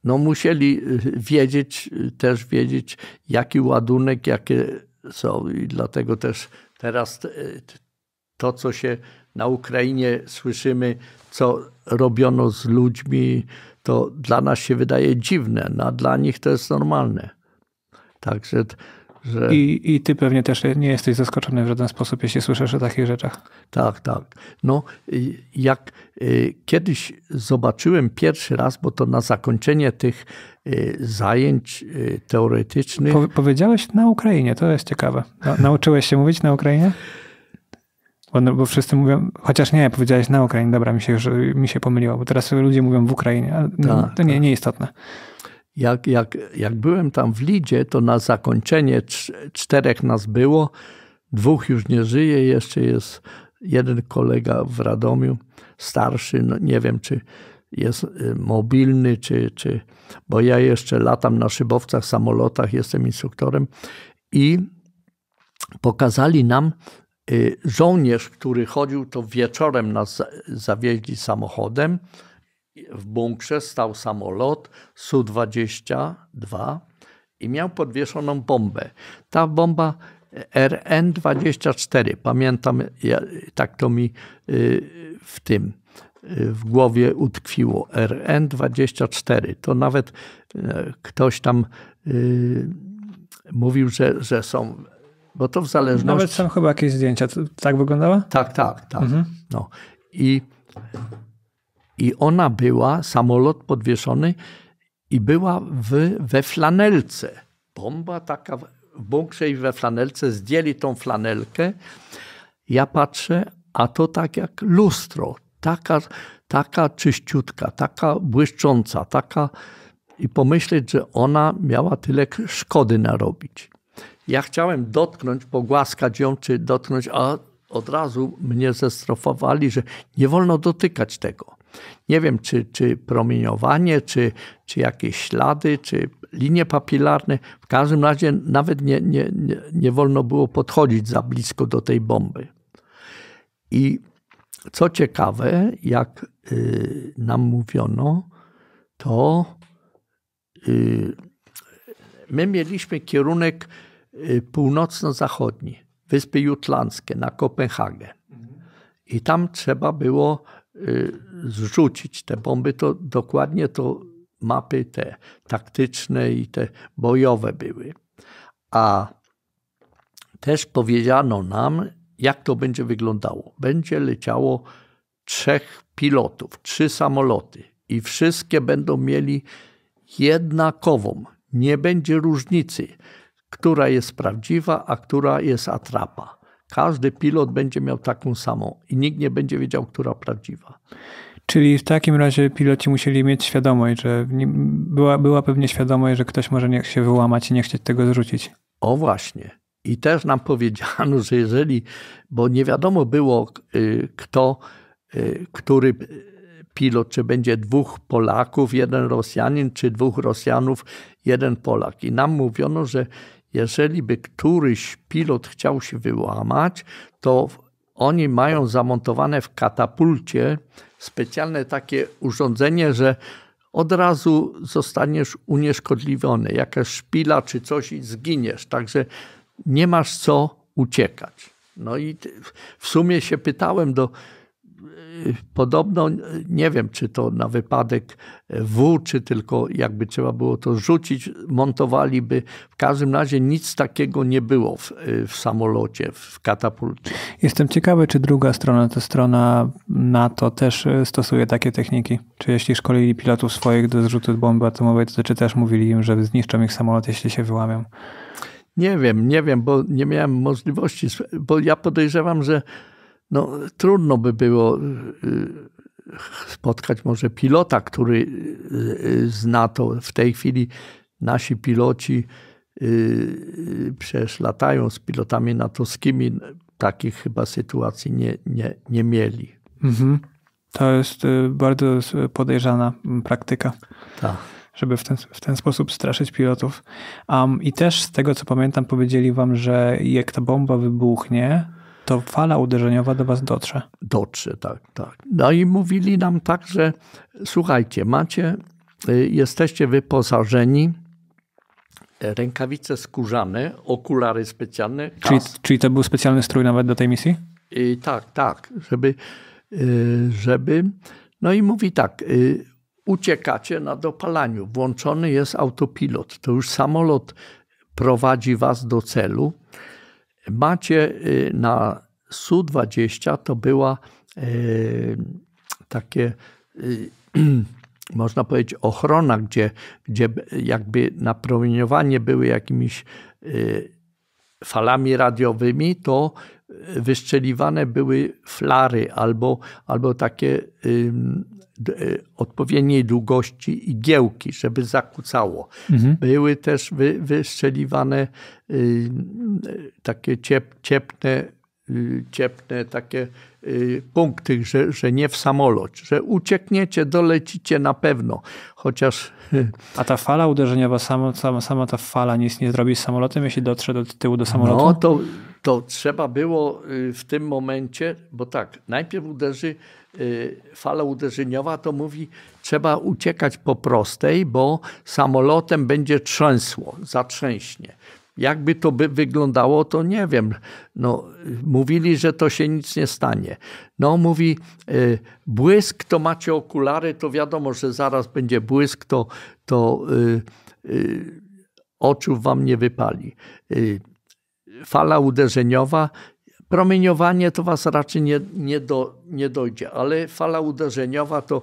no musieli y, wiedzieć, y, też wiedzieć, jaki ładunek, jakie są. I dlatego też teraz y, to, co się na Ukrainie słyszymy, co robiono z ludźmi, to dla nas się wydaje dziwne, no, a dla nich to jest normalne. Także że... I, I ty pewnie też nie jesteś zaskoczony w żaden sposób, jeśli słyszysz o takich rzeczach. Tak, tak. No, y, jak y, kiedyś zobaczyłem pierwszy raz, bo to na zakończenie tych y, zajęć teoretycznych. Po, powiedziałeś na Ukrainie, to jest ciekawe. Na, nauczyłeś się mówić na Ukrainie? Bo, no, bo, wszyscy mówią, chociaż nie, powiedziałeś na Ukrainie, dobra, mi się, mi się pomyliło, bo teraz ludzie mówią w Ukrainie, ale tak, no, to nie, tak. nieistotne jak, jak, jak byłem tam w Lidzie, to na zakończenie czterech nas było, dwóch już nie żyje, jeszcze jest jeden kolega w Radomiu, starszy, no nie wiem czy jest y, mobilny, czy, czy, bo ja jeszcze latam na szybowcach, samolotach, jestem instruktorem i pokazali nam y, żołnierz, który chodził, to wieczorem nas zawieźli samochodem, w bunkrze stał samolot Su-22 i miał podwieszoną bombę. Ta bomba e, RN-24, pamiętam, ja, tak to mi y, w tym y, w głowie utkwiło. RN-24, to nawet e, ktoś tam y, mówił, że, że są bo to w zależności. Nawet są chyba jakieś zdjęcia. Tak wyglądała? Tak, tak, tak. Mhm. No. I i ona była, samolot podwieszony i była w, we flanelce. Bomba taka w bunkrze i we flanelce. Zdjęli tą flanelkę. Ja patrzę, a to tak jak lustro. Taka, taka czyściutka, taka błyszcząca, taka... I pomyśleć, że ona miała tyle szkody narobić. Ja chciałem dotknąć, pogłaskać ją, czy dotknąć, a od razu mnie zestrofowali, że nie wolno dotykać tego. Nie wiem, czy, czy promieniowanie, czy, czy jakieś ślady, czy linie papilarne. W każdym razie nawet nie, nie, nie, nie wolno było podchodzić za blisko do tej bomby. I co ciekawe, jak y, nam mówiono, to y, my mieliśmy kierunek y, północno-zachodni, Wyspy Jutlandzkie na Kopenhagę. I tam trzeba było y, zrzucić te bomby, to dokładnie to mapy te taktyczne i te bojowe były. A też powiedziano nam, jak to będzie wyglądało. Będzie leciało trzech pilotów, trzy samoloty i wszystkie będą mieli jednakową. Nie będzie różnicy, która jest prawdziwa, a która jest atrapa. Każdy pilot będzie miał taką samą i nikt nie będzie wiedział, która prawdziwa. Czyli w takim razie piloci musieli mieć świadomość, że była, była pewnie świadomość, że ktoś może się wyłamać i nie chcieć tego zrzucić. O właśnie. I też nam powiedziano, że jeżeli, bo nie wiadomo było, y, kto, y, który pilot, czy będzie dwóch Polaków, jeden Rosjanin, czy dwóch Rosjanów, jeden Polak. I nam mówiono, że jeżeli by któryś pilot chciał się wyłamać, to oni mają zamontowane w katapulcie specjalne takie urządzenie, że od razu zostaniesz unieszkodliwiony, jakaś szpila czy coś i zginiesz. Także nie masz co uciekać. No i w sumie się pytałem do podobno, nie wiem czy to na wypadek W, czy tylko jakby trzeba było to rzucić, montowaliby. W każdym razie nic takiego nie było w, w samolocie, w katapulcie. Jestem ciekawy, czy druga strona, ta strona NATO też e, stosuje takie techniki. Czy jeśli szkolili pilotów swoich do zrzutu bomby atomowej, to czy też mówili im, że zniszczą ich samolot, jeśli się wyłamią? Nie wiem, nie wiem, bo nie miałem możliwości, bo ja podejrzewam, że no, trudno by było y, y, spotkać może pilota, który y, zna to. W tej chwili nasi piloci przecież latają z pilotami natowskimi. Takich chyba sytuacji nie, nie, nie mieli. Mhm. To jest bardzo podejrzana praktyka. Tak żeby w ten, w ten sposób straszyć pilotów. Um, I też z tego co pamiętam, powiedzieli wam, że jak ta bomba wybuchnie, to fala uderzeniowa do was dotrze. Dotrze, tak, tak. No i mówili nam tak, że słuchajcie, macie, y, jesteście wyposażeni e, rękawice skórzane, okulary specjalne. Czyli, czyli, to był specjalny strój nawet do tej misji? I y, tak, tak, żeby, y, żeby. No i mówi tak, uciekacie na dopalaniu. Włączony jest autopilot. To już samolot prowadzi was do celu macie y, na Su-20 to była y, takie y, można powiedzieć, ochrona, gdzie, gdzie jakby napromieniowanie były jakimiś falami radiowymi, to wystrzeliwane były flary albo, albo takie Y, odpowiedniej długości igiełki, żeby zakłócało. Mhm. Były też wy, wystrzeliwane y, takie ciep, ciepne, y, ciepne takie y, punkty, że, że nie w samolot, że uciekniecie, dolecicie na pewno, chociaż... A ta fala uderzeniowa, sama, sama, sama ta fala nic nie zrobi z samolotem, jeśli dotrze do tyłu do samolotu? No to to trzeba było y, w tym momencie, bo tak, najpierw uderzy y, fala uderzeniowa, to mówi, trzeba uciekać po prostej, bo samolotem będzie trzęsło, zatrzęśnie. Jakby to by wyglądało, to nie wiem. No, mówili, że to się nic nie stanie. No, mówi, y, błysk, to macie okulary, to wiadomo, że zaraz będzie błysk, to, to y, y, oczu wam nie wypali. Y, fala uderzeniowa. Promieniowanie to was raczej nie, nie, do, nie dojdzie, ale fala uderzeniowa to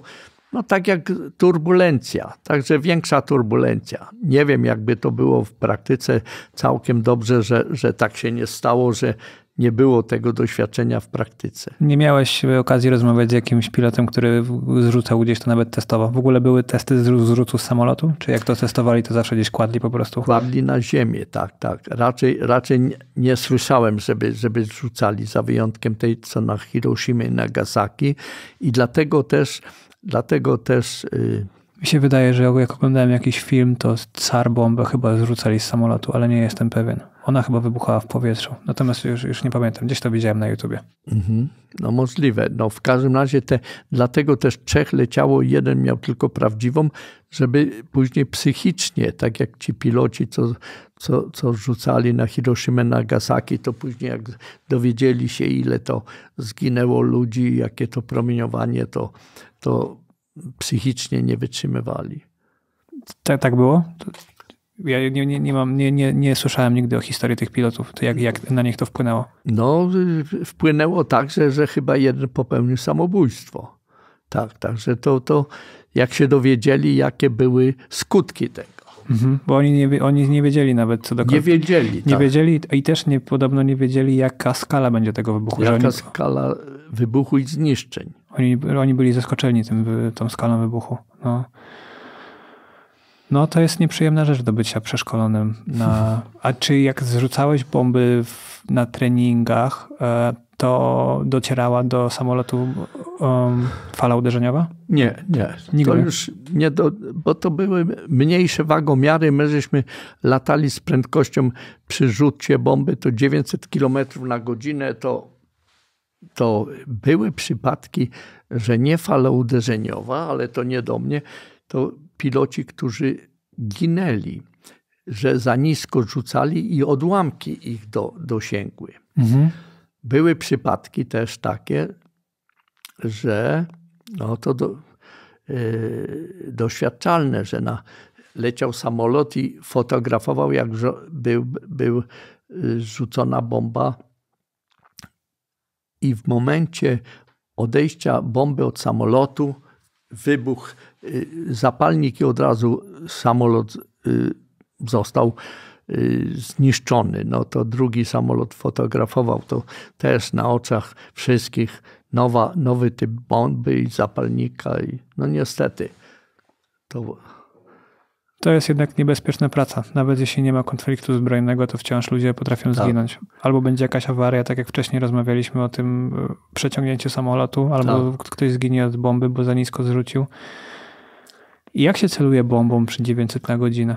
no tak jak turbulencja, także większa turbulencja. Nie wiem, jakby to było w praktyce całkiem dobrze, że, że tak się nie stało, że nie było tego doświadczenia w praktyce. Nie miałeś okazji rozmawiać z jakimś pilotem, który zrzucał gdzieś to nawet testowo. W ogóle były testy zrzutu z samolotu? Czy jak to testowali, to zawsze gdzieś kładli po prostu? Kładli na ziemię, tak, tak. Raczej, raczej nie słyszałem, żeby, żeby zrzucali, za wyjątkiem tej, co na Hiroshima i Nagasaki. I dlatego też, dlatego też... Yy, mi się wydaje, że jak oglądałem jakiś film, to car bombę chyba zrzucali z samolotu, ale nie jestem pewien. Ona chyba wybuchała w powietrzu. Natomiast już, już nie pamiętam. Gdzieś to widziałem na YouTubie. Mhm. No możliwe. No w każdym razie te, dlatego też trzech leciało, jeden miał tylko prawdziwą, żeby później psychicznie, tak jak ci piloci, co, co, co rzucali na Hiroshima, Nagasaki, to później jak dowiedzieli się, ile to zginęło ludzi, jakie to promieniowanie, to, to psychicznie nie wytrzymywali. Tak, tak było? Ja nie, nie, nie, mam, nie, nie, nie słyszałem nigdy o historii tych pilotów, to jak, jak na nich to wpłynęło? No, wpłynęło tak, że, że chyba jeden popełnił samobójstwo. Tak, także to, to jak się dowiedzieli, jakie były skutki tego. Mhm, bo oni nie, oni nie wiedzieli nawet co do końca. Nie wiedzieli. Nie tak. wiedzieli i też nie, podobno nie wiedzieli, jaka skala będzie tego wybuchu. Jaka oni... skala wybuchu i zniszczeń. Oni, oni byli zaskoczeni tym, tą skalą wybuchu. No. no to jest nieprzyjemna rzecz do bycia przeszkolonym. Na... A czy jak zrzucałeś bomby w, na treningach, e, to docierała do samolotu um, fala uderzeniowa? Nie, nie. Nigdy. To już nie do, bo to były mniejsze wagomiary. My żeśmy latali z prędkością przy rzucie bomby to 900 km na godzinę, to to były przypadki, że nie fala uderzeniowa, ale to nie do mnie, to piloci, którzy ginęli, że za nisko rzucali i odłamki ich do, dosięgły. Mhm. Były przypadki też takie, że no to do, yy, doświadczalne, że na, leciał samolot i fotografował, jak żo- był, był y, rzucona bomba i w momencie odejścia bomby od samolotu wybuch y, zapalnik i od razu samolot y, został y, zniszczony. No to drugi samolot fotografował to też na oczach wszystkich. Nowa, nowy typ bomby i zapalnika. I no niestety to to jest jednak niebezpieczna praca. Nawet jeśli nie ma konfliktu zbrojnego, to wciąż ludzie potrafią tak. zginąć. Tak. Albo będzie jakaś awaria, tak jak wcześniej rozmawialiśmy o tym e, przeciągnięciu samolotu, albo tak. ktoś zginie od bomby, bo za nisko zrzucił. I jak się celuje bombą przy 900 na godzinę?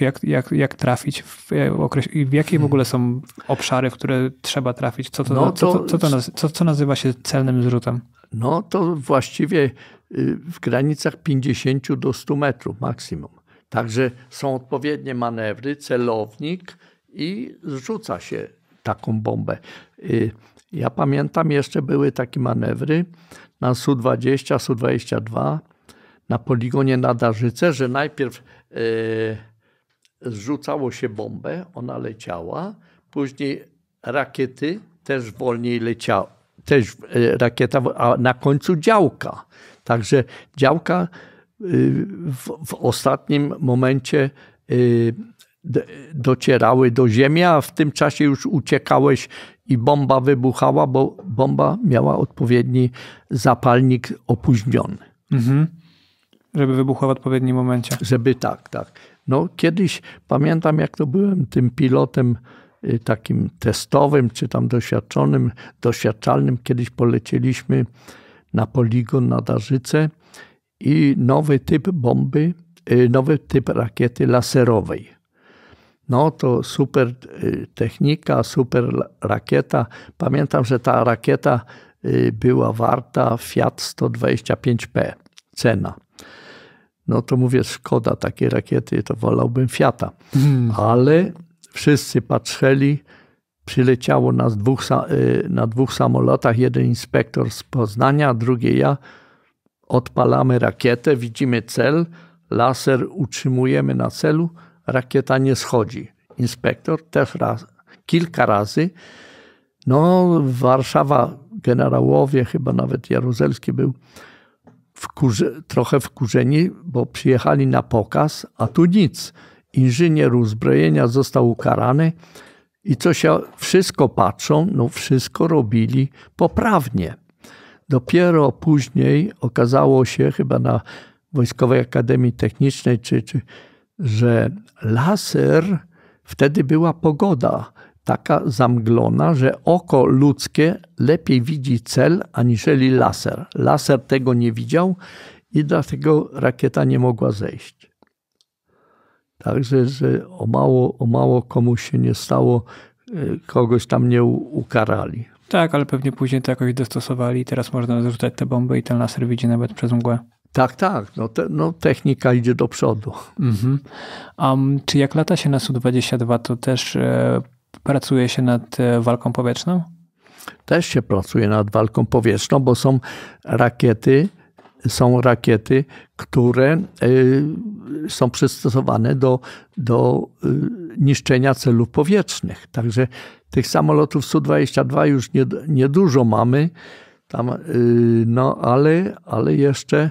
Jak, jak, jak trafić? W, e, okreś... w jakie w ogóle są obszary, w które trzeba trafić? Co to, no to... Co, co, to co, co nazywa się celnym zrzutem? No to właściwie y, w granicach 50 do 100 metrów maksimum. Także są odpowiednie manewry, celownik i zrzuca się taką bombę. Y, ja pamiętam, jeszcze były takie manewry na Su-20, Su-22 na poligonie na Darzyce, że najpierw y, zrzucało się bombę, ona leciała, później rakiety też wolniej leciały, też y, rakieta, a na końcu działka. Także działka w, w ostatnim momencie y, docierały do ziemi, a w tym czasie już uciekałeś i bomba wybuchała, bo bomba miała odpowiedni zapalnik opóźniony. Mhm. Żeby wybuchła w odpowiednim momencie. Żeby tak, tak. No kiedyś pamiętam, jak to byłem tym pilotem y, takim testowym, czy tam doświadczonym, doświadczalnym. Kiedyś polecieliśmy na poligon na Darzyce i nowy typ bomby, y, nowy typ rakiety laserowej. No to super y, technika, super rakieta. Pamiętam, że ta rakieta y, była warta Fiat 125P, cena. No to mówię, szkoda takiej rakiety, to wolałbym Fiata. Hmm. Ale wszyscy patrzyli, przyleciało nas dwóch, na dwóch samolotach, jeden inspektor z Poznania, drugi ja. Odpalamy rakietę, widzimy cel, laser utrzymujemy na celu, rakieta nie schodzi. Inspektor też raz, kilka razy. No, Warszawa, generałowie, chyba nawet Jaruzelski był wkurze, trochę wkurzeni, bo przyjechali na pokaz, a tu nic. Inżynier uzbrojenia został ukarany i co się, wszystko patrzą, no wszystko robili poprawnie. Dopiero później okazało się, chyba na Wojskowej Akademii Technicznej, czy, czy, że laser, wtedy była pogoda taka zamglona, że oko ludzkie lepiej widzi cel aniżeli laser. Laser tego nie widział i dlatego rakieta nie mogła zejść. Także że o, mało, o mało komuś się nie stało, e, kogoś tam nie ukarali. Tak, ale pewnie później to jakoś dostosowali. Teraz można zrzucać te bomby i ten laser widzi nawet przez mgłę. Tak, tak. No, te, no technika idzie do przodu. Mhm. Um, czy jak lata się na Su-22, to też e, pracuje się nad e, walką powietrzną? Też się pracuje nad walką powietrzną, bo są rakiety, są rakiety, które y, są przystosowane do, do y, niszczenia celów powietrznych. Także tych samolotów Su-22 już niedużo nie, mamy, tam, y, no ale, ale jeszcze.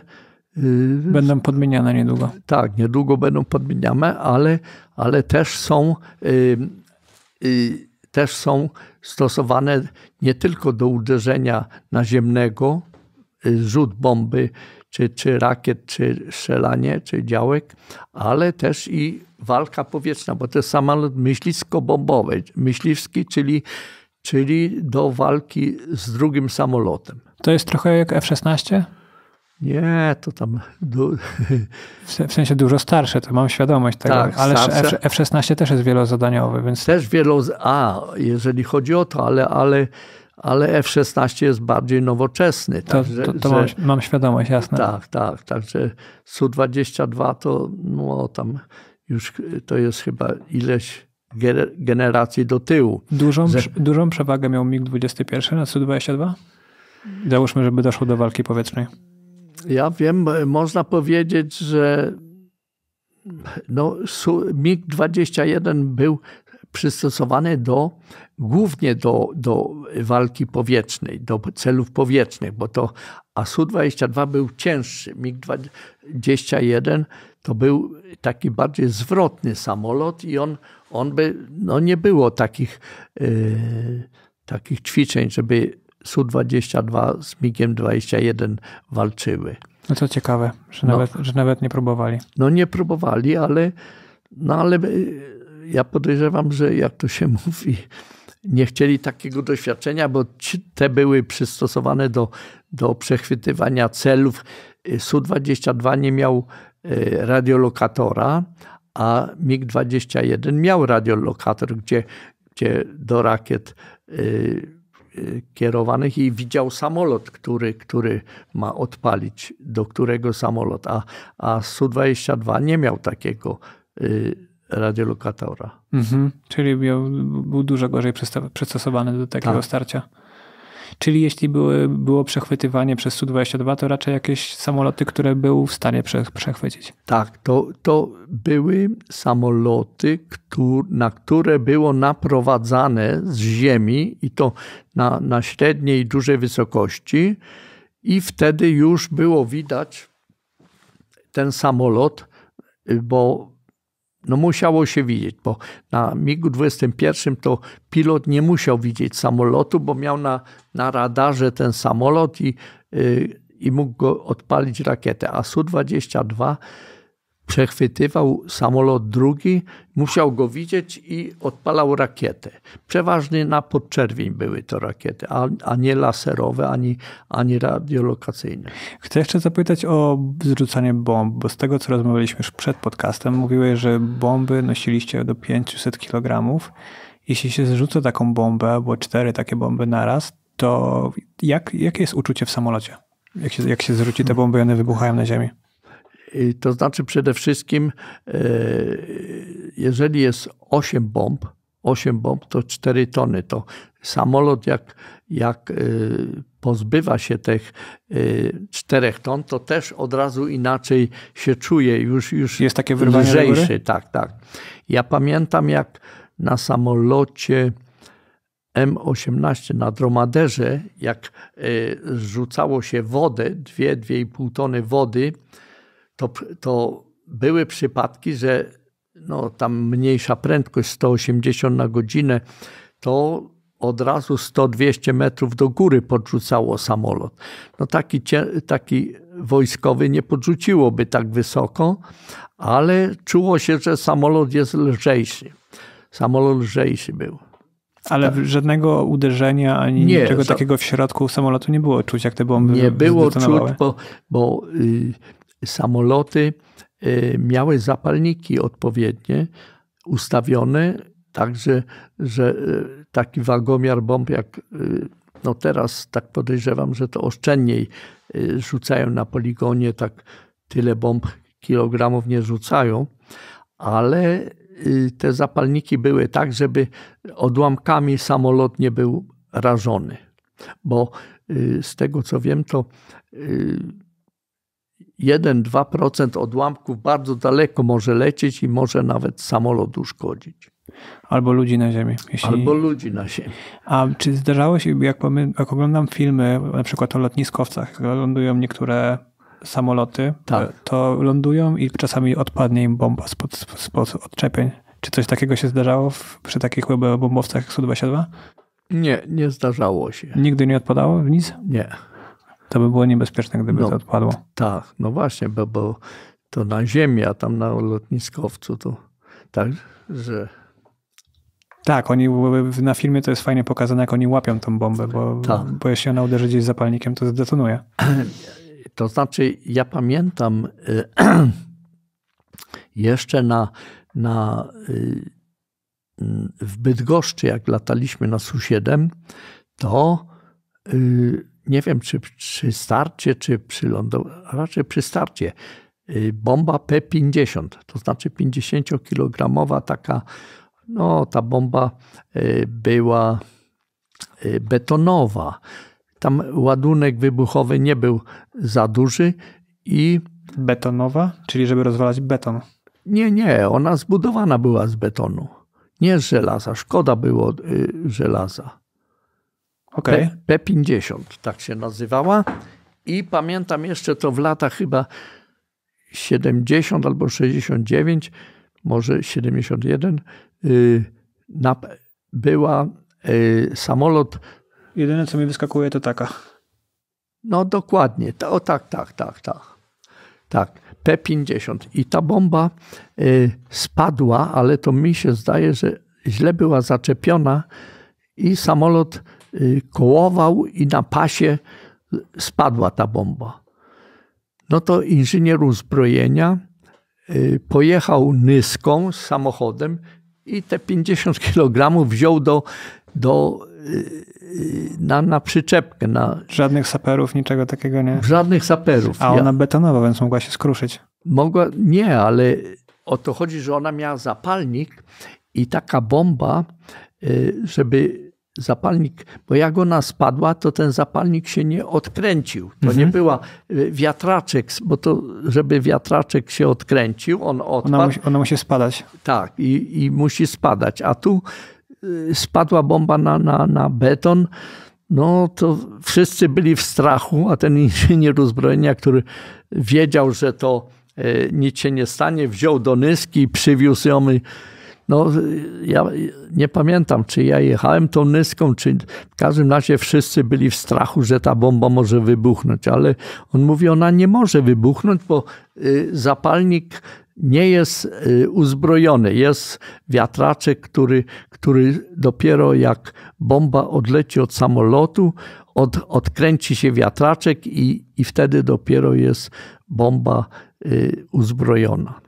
Y, będą podmieniane niedługo. Tak, niedługo będą podmieniane, ale, ale też są. Y, też są stosowane nie tylko do uderzenia naziemnego, rzut bomby czy, czy rakiet, czy strzelanie, czy działek, ale też i walka powietrzna, bo to jest samolot myśliwsko-bombowy, myśliwski, czyli, czyli do walki z drugim samolotem. To jest trochę jak F-16? Nie, to tam. Du... W sensie dużo starsze, to mam świadomość tego. Tak, ale F-16 też jest wielozadaniowy, więc. Też wielo. A, jeżeli chodzi o to, ale, ale ale F-16 jest bardziej nowoczesny. To, także, to, to mam, mam, świadomość, jasne. Tak, tak. Także Su-22 to no, tam już y, to jest chyba ileś generacji do tyłu. Dużą, że... dużą przewagę miał MiG-21 na Su-22? Załóżmy, żeby doszło do walki powietrznej. Ja wiem, można powiedzieć, że no, MiG-21 był przystosowane do, głównie do, do walki powietrznej, do celów powietrznych, bo to a Su-22 był cięższy. MiG-21 to był taki bardziej zwrotny samolot i on, on by, no nie było takich, yy, takich ćwiczeń, żeby Su-22 z MiGiem 21 walczyły. No co ciekawe, że, no, nawet, że nawet nie próbowali. No nie próbowali, ale, no ale y, ja podejrzewam, że jak to się mówi, nie chcieli takiego doświadczenia, bo te były przystosowane do, do przechwytywania celów. Y, Su-22 nie miał y, radiolokatora, a MiG-21 miał radiolokator, gdzie, gdzie do rakiet y, kierowanych i widział samolot, który, który ma odpalić, do którego samolot, a, a Su-22 nie miał takiego radiolokatora. Mhm. Czyli był, był dużo gorzej przystosowany do takiego tak. starcia. Czyli jeśli były, było przechwytywanie przez 122, to raczej jakieś samoloty, które był w stanie przechwycić. Tak, to, to były samoloty, któr, na które było naprowadzane z ziemi i to na, na średniej i dużej wysokości i wtedy już było widać ten samolot, bo no musiało się widzieć, bo na MiG-21 to pilot nie musiał widzieć samolotu, bo miał na, na radarze ten samolot i, yy, i mógł go odpalić rakietę, a Su-22 przechwytywał samolot drugi, musiał go widzieć i odpalał rakietę. Przeważnie na podczerwień były to rakiety, a, a nie laserowe, ani, ani radiolokacyjne. Chcę jeszcze zapytać o zrzucanie bomb, bo z tego, co rozmawialiśmy już przed podcastem, mówiłeś, że bomby nosiliście do 500 kg. Jeśli się zrzuca taką bombę, albo cztery takie bomby naraz, to jak, jakie jest uczucie w samolocie? Jak się, jak się zrzuci te bomby i one wybuchają na ziemi? Y, to znaczy przede wszystkim, y, jeżeli jest 8 bomb, 8 bomb to 4 tony. To samolot, jak, jak y, pozbywa się tych 4 ton, to też od razu inaczej się czuje, już, już jest takie lżejszy. Tak, tak. Ja pamiętam, jak na samolocie. M18 na dromaderze, jak zrzucało się wodę, 2-2,5 tony wody, to, to były przypadki, że no, tam mniejsza prędkość 180 na godzinę, to od razu 100-200 metrów do góry podrzucało samolot. No taki, taki wojskowy nie podrzuciłoby tak wysoko, ale czuło się, że samolot jest lżejszy. Samolot lżejszy był. Ale tak. żadnego uderzenia ani nie, niczego takiego w środku samolotu nie było czuć, jak te bomby Nie było czuć, bo, bo y, samoloty y, miały zapalniki odpowiednie ustawione, także że y, taki wagomiar bomb jak y, no teraz tak podejrzewam, że to oszczędniej rzucają na poligonie, tak tyle bomb kilogramów nie rzucają, ale te zapalniki były tak, żeby odłamkami samolot nie był rażony. Bo z tego co wiem, to 1-2% odłamków bardzo daleko może lecieć i może nawet samolot uszkodzić. Albo ludzi na ziemi. Jeśli... Albo ludzi na ziemi. A czy zdarzało się, jak, jak oglądam filmy, na przykład o lotniskowcach, lądują niektóre samoloty, tak. to lądują i czasami odpadnie im bomba spod, spod odczepień. Czy coś takiego się zdarzało w, przy takich bombowcach Su-27? Nie, nie zdarzało się. Nigdy nie odpadało w nic? Nie. To by było niebezpieczne, gdyby no, to odpadło. Tak, no właśnie, bo, bo to na ziemi, a tam na lotniskowcu to tak, że... Tak, oni na filmie to jest fajnie pokazane, jak oni łapią tą bombę, bo, tak. bo jeśli ona uderzy gdzieś zapalnikiem, to zdetonuje. To znaczy, ja pamiętam e, jeszcze na, na, e, w Bydgoszczy, jak lataliśmy na Su-7, to e, nie wiem czy przy starcie, czy przy lądowaniu, raczej przy starcie, y, bomba P50, to znaczy 50-kilogramowa taka, no ta bomba y, była y, betonowa. Tam ładunek wybuchowy nie był za duży i... Betonowa? Czyli żeby rozwalać beton? Nie, nie, ona zbudowana była z betonu. Nie z żelaza, szkoda było żelaza. Okay. P, 50 tak się nazywała. I pamiętam jeszcze to w latach chyba 70 albo 69, może 71, yy, na, była yy, samolot. Jedyne, co mi wyskakuje, to taka. No dokładnie. To, o tak, tak, tak, tak. Tak, P-50. I ta bomba y, spadła, ale to mi się zdaje, że źle była zaczepiona i samolot Y, kołował i na pasie spadła ta bomba. No to inżynier uzbrojenia y, pojechał nyską z samochodem i te 50 kg wziął do, do y, na, na przyczepkę. Na... Żadnych saperów, niczego takiego nie? Żadnych saperów. A ona ja... betonowa, więc mogła się skruszyć. Mogła, nie, ale o to chodzi, że ona miała zapalnik i taka bomba, żeby zapalnik, bo jak ona spadła, to ten zapalnik się nie odkręcił. To mhm. nie była y, wiatraczek, bo to, żeby wiatraczek się odkręcił, on odpadł. Ona musi, ona musi spadać. Tak, i, i musi spadać. A tu y, spadła bomba na, na, na beton. No to wszyscy byli w strachu, a ten inżynier uzbrojenia, który wiedział, że to y, nic się nie stanie, wziął do nyski i przywiózł ją no, y, ja nie pamiętam, czy ja jechałem tą nyską, czy w każdym razie wszyscy byli w strachu, że ta bomba może wybuchnąć, ale on mówi, ona nie może wybuchnąć, bo y, zapalnik nie jest y, uzbrojony. Jest wiatraczek, który, który dopiero jak bomba odleci od samolotu, od, odkręci się wiatraczek i, i wtedy dopiero jest bomba uzbrojona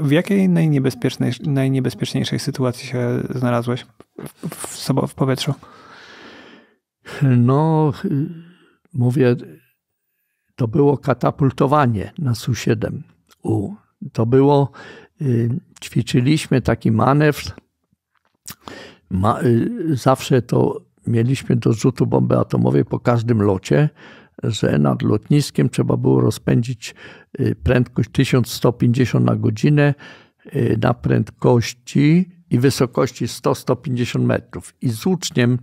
w jakiej najniebezpieczniej najniebezpieczniejszej sytuacji się znalazłeś w, w, w powietrzu? No, mówię, to było katapultowanie na Su-7U. To było, y, ćwiczyliśmy taki manewr. Ma, y, zawsze to mieliśmy do rzutu bomby atomowej po każdym locie, że nad lotniskiem trzeba było rozpędzić Y, prędkość 1150 na godzinę y, na prędkości i wysokości 100-150 metrów. I z uczniem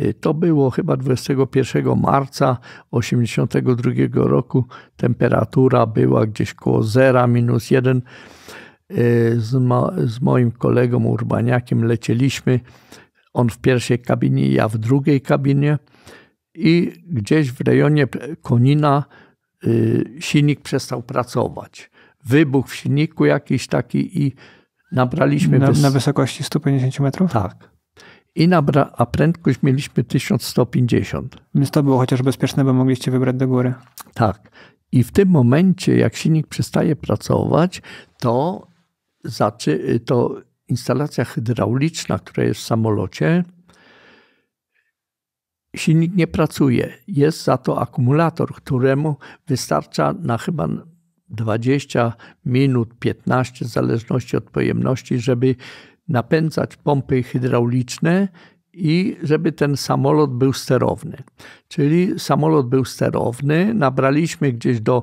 y, to było chyba 21 marca 82 roku. Temperatura była gdzieś koło 0, minus 1. Z, z moim kolegą Urbaniakiem lecieliśmy. On w pierwszej kabinie, ja w drugiej kabinie. I gdzieś w rejonie Konina Y, silnik przestał pracować. Wybuch w silniku jakiś taki i nabraliśmy... Na, wys na wysokości 150 metrów? Tak. I nabra a prędkość mieliśmy 1150. Więc to było chociaż bezpieczne, bo mogliście wybrać do góry. Tak. I w tym momencie, jak silnik przestaje pracować, to, to instalacja hydrauliczna, która jest w samolocie, silnik nie pracuje. Jest za to akumulator, któremu wystarcza na chyba 20 minut, 15, w zależności od pojemności, żeby napędzać pompy hydrauliczne i żeby ten samolot był sterowny. Czyli samolot był sterowny, nabraliśmy gdzieś do.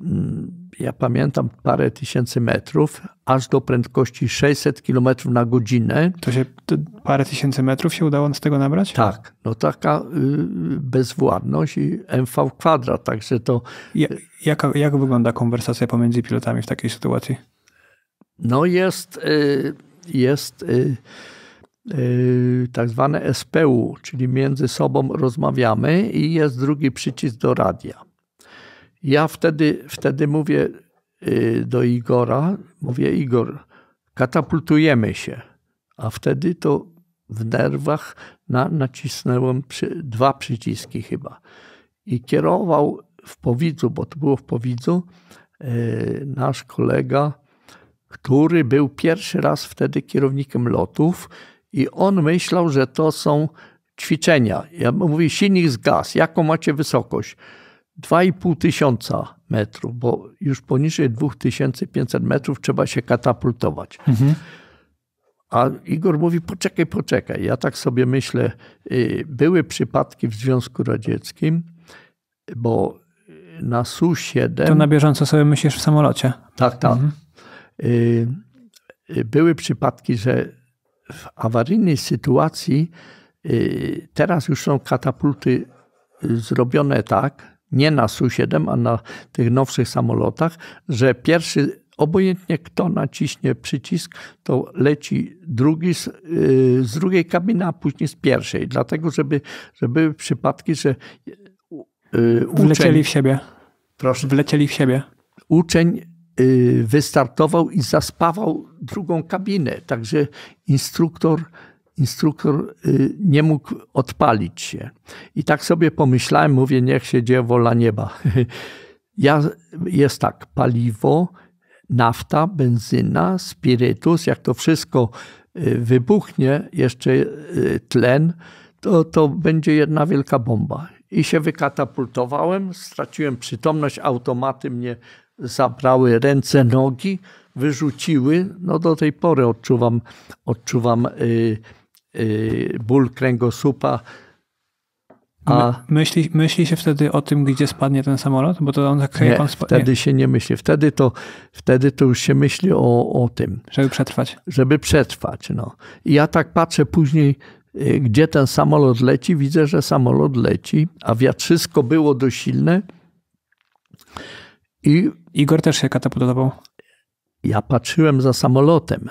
Mm, ja pamiętam, parę tysięcy metrów, aż do prędkości 600 km na godzinę. To się to parę tysięcy metrów się udało z tego nabrać? Tak, no taka y, bezwładność i MV kwadrat, także to... Ja, jak, jak wygląda konwersacja pomiędzy pilotami w takiej sytuacji? No jest, y, jest y, tak zwane SPU, czyli między sobą rozmawiamy i jest drugi przycisk do radia ja wtedy, wtedy mówię y, do Igora, mówię Igor, katapultujemy się. A wtedy to w nerwach na, nacisnąłem przy, dwa przyciski chyba. I kierował w Powidzu, bo to było w Powidzu, y, nasz kolega, który był pierwszy raz wtedy kierownikiem lotów i on myślał, że to są ćwiczenia. Ja mówię, silnik z gaz, jaką macie wysokość? 2,5 tysiąca metrów, bo już poniżej 2500 metrów trzeba się katapultować. Mhm. A Igor mówi, poczekaj, poczekaj. Ja tak sobie myślę, y, były przypadki w Związku Radzieckim, bo y, na Su-7... To na bieżąco sobie myślisz w samolocie. Tak, tak. Mhm. Y, były przypadki, że w awaryjnej sytuacji teraz już są katapulty zrobione tak, nie na Su-7, a na tych nowszych samolotach, że pierwszy, obojętnie kto naciśnie przycisk, to leci drugi z, y, z drugiej kabiny, a później z pierwszej. Dlatego, żeby, że były przypadki, że y, y, uczeń... Wlecieli w siebie. Proszę. Wlecieli w siebie. Uczeń wystartował i zaspawał drugą kabinę. Także instruktor instruktor y, nie mógł odpalić się. I tak sobie pomyślałem, mówię, niech się dzieje wola nieba. Ja, jest tak, paliwo, nafta, benzyna, spirytus, jak to wszystko y, wybuchnie, jeszcze y, tlen, to, to będzie jedna wielka bomba. I się wykatapultowałem, straciłem przytomność, automaty mnie zabrały ręce, nogi, wyrzuciły. No do tej pory odczuwam, odczuwam Y, ból kręgosłupa. A myśli, myśli się wtedy o tym, gdzie spadnie ten samolot? Bo to on tak nie, Wtedy się nie myśli. Wtedy to, wtedy to już się myśli o, o tym. Żeby przetrwać. Żeby przetrwać. No. I ja tak patrzę później, y, gdzie ten samolot leci. Widzę, że samolot leci, a wiatrzysko było dość silne. I Igor też się katapultował. Ja patrzyłem za samolotem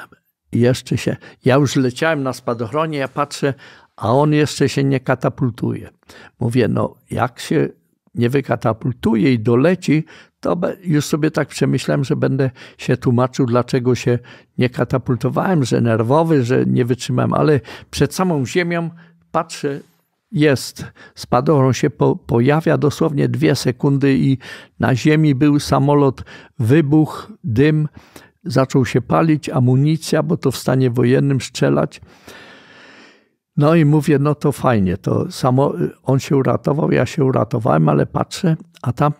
i jeszcze się. Ja już leciałem na spadochronie, ja patrzę, a on jeszcze się nie katapultuje. Mówię, no jak się nie wykatapultuje i doleci, to już sobie tak przemyślałem, że będę się tłumaczył, dlaczego się nie katapultowałem, że nerwowy, że nie wytrzymałem, ale przed samą ziemią patrzę, jest. Spadochron się po, pojawia dosłownie dwie sekundy i na ziemi był samolot, wybuch, dym. Zaczął się palić amunicja, bo to w stanie wojennym strzelać. No i mówię, no to fajnie, to samo, y, on się uratował, ja się uratowałem, ale patrzę, a tam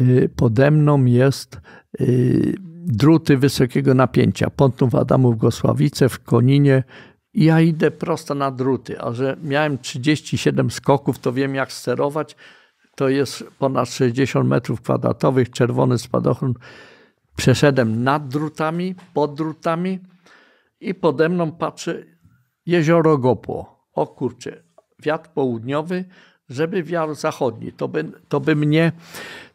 y, pode mną jest y, druty wysokiego napięcia. Pątnów Adamów Gosławice w Koninie. Ja idę prosto na druty, a że miałem 37 skoków, to wiem jak sterować. To jest ponad 60 metrów kwadratowych, czerwony spadochron Przeszedłem nad drutami, pod drutami i pode mną patrzę jezioro Gopło. O kurczę, wiatr południowy, żeby wiatr zachodni. To by, to by, mnie,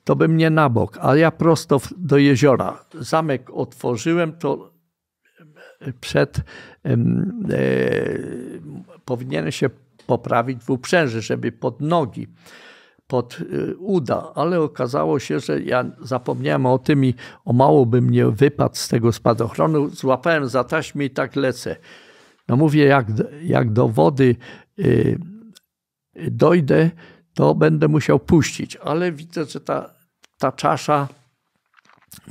to by mnie na bok, a ja prosto do jeziora. Zamek otworzyłem, to e, przed e, powinienem się poprawić w uprzęży, żeby pod nogi pod y, uda, ale okazało się, że ja zapomniałem o tym i o mało by mnie wypadł z tego spadochronu. Złapałem za taśmę i tak lecę. No mówię, jak, jak do wody y, dojdę, to będę musiał puścić, ale widzę, że ta, ta czasza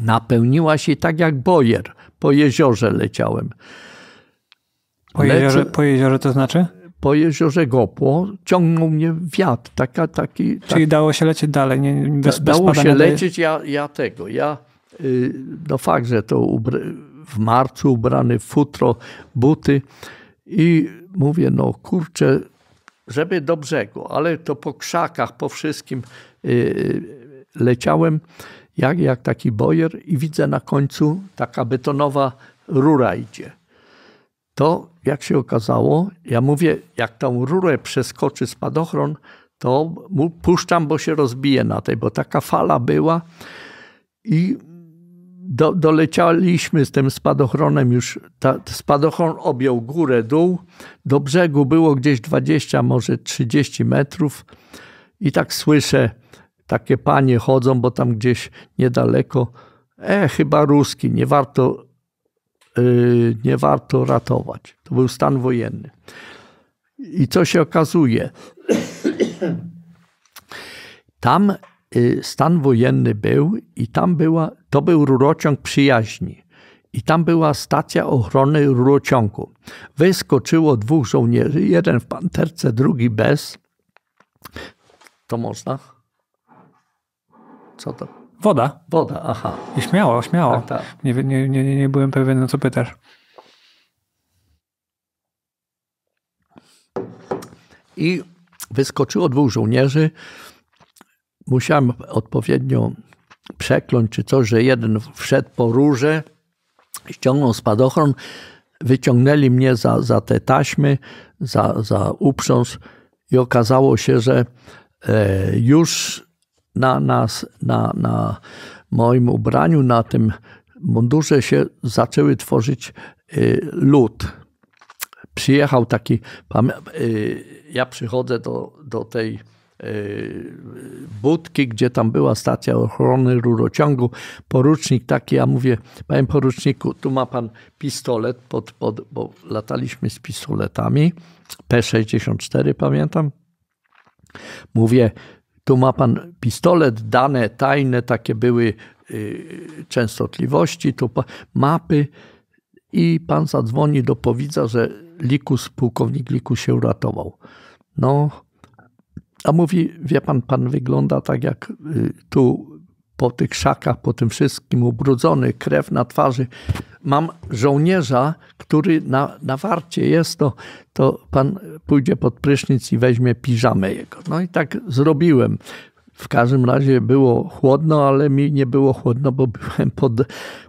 napełniła się tak jak bojer. Po jeziorze leciałem. Po jeziorze, po jeziorze to znaczy? po jeziorze Gopło ciągnął mnie wiatr. Taka, taki, tak... Czyli dało się lecieć dalej, nie, bez, bez Dało się lecieć, ja, ja tego, ja, y, no fakt, że to w marcu ubrany w futro, buty i mówię, no kurczę, żeby do brzegu, ale to po krzakach, po wszystkim y, leciałem jak, jak taki bojer i widzę na końcu taka betonowa rura idzie. To jak się okazało, ja mówię, jak tą rurę przeskoczy spadochron, to mu puszczam, bo się rozbije na tej, bo taka fala była i do, dolecialiśmy z tym spadochronem już, ta, spadochron objął górę, dół, do brzegu było gdzieś 20, może 30 metrów i tak słyszę, takie panie chodzą, bo tam gdzieś niedaleko, e, chyba ruski, nie warto Y, nie warto ratować. To był stan wojenny. I co się okazuje? Tam y, stan wojenny był i tam była, to był rurociąg przyjaźni. I tam była stacja ochrony rurociągu. Wyskoczyło dwóch żołnierzy, jeden w panterce, drugi bez. To można? Co to? Woda. Woda, aha. I śmiało, śmiało. Tak, tak. Nie, nie, nie, nie byłem pewien, na co pytasz. I wyskoczyło dwóch żołnierzy. Musiałem odpowiednio przekląć czy coś, że jeden wszedł po róże, ściągnął spadochron, wyciągnęli mnie za, za te taśmy, za, za uprząs i okazało się, że e, już na nas, na, na moim ubraniu, na tym mundurze się zaczęły tworzyć y, lód. Przyjechał taki, y, ja przychodzę do, do tej y, budki, gdzie tam była stacja ochrony rurociągu. Porucznik taki, ja mówię, panie poruczniku, tu ma pan pistolet, pod, pod, bo lataliśmy z pistoletami, P64 pamiętam. Mówię, tu ma pan pistolet, dane tajne, takie były y, częstotliwości, tu mapy. I pan zadzwoni do powidza, że Likus, pułkownik Likus się uratował. No, a mówi, wie pan, pan wygląda tak jak y, tu po tych szakach, po tym wszystkim ubrudzony, krew na twarzy. Mam żołnierza, który na, na warcie jest, to, to pan pójdzie pod prysznic i weźmie piżamę jego. No i tak zrobiłem. W każdym razie było chłodno, ale mi nie było chłodno, bo byłem pod,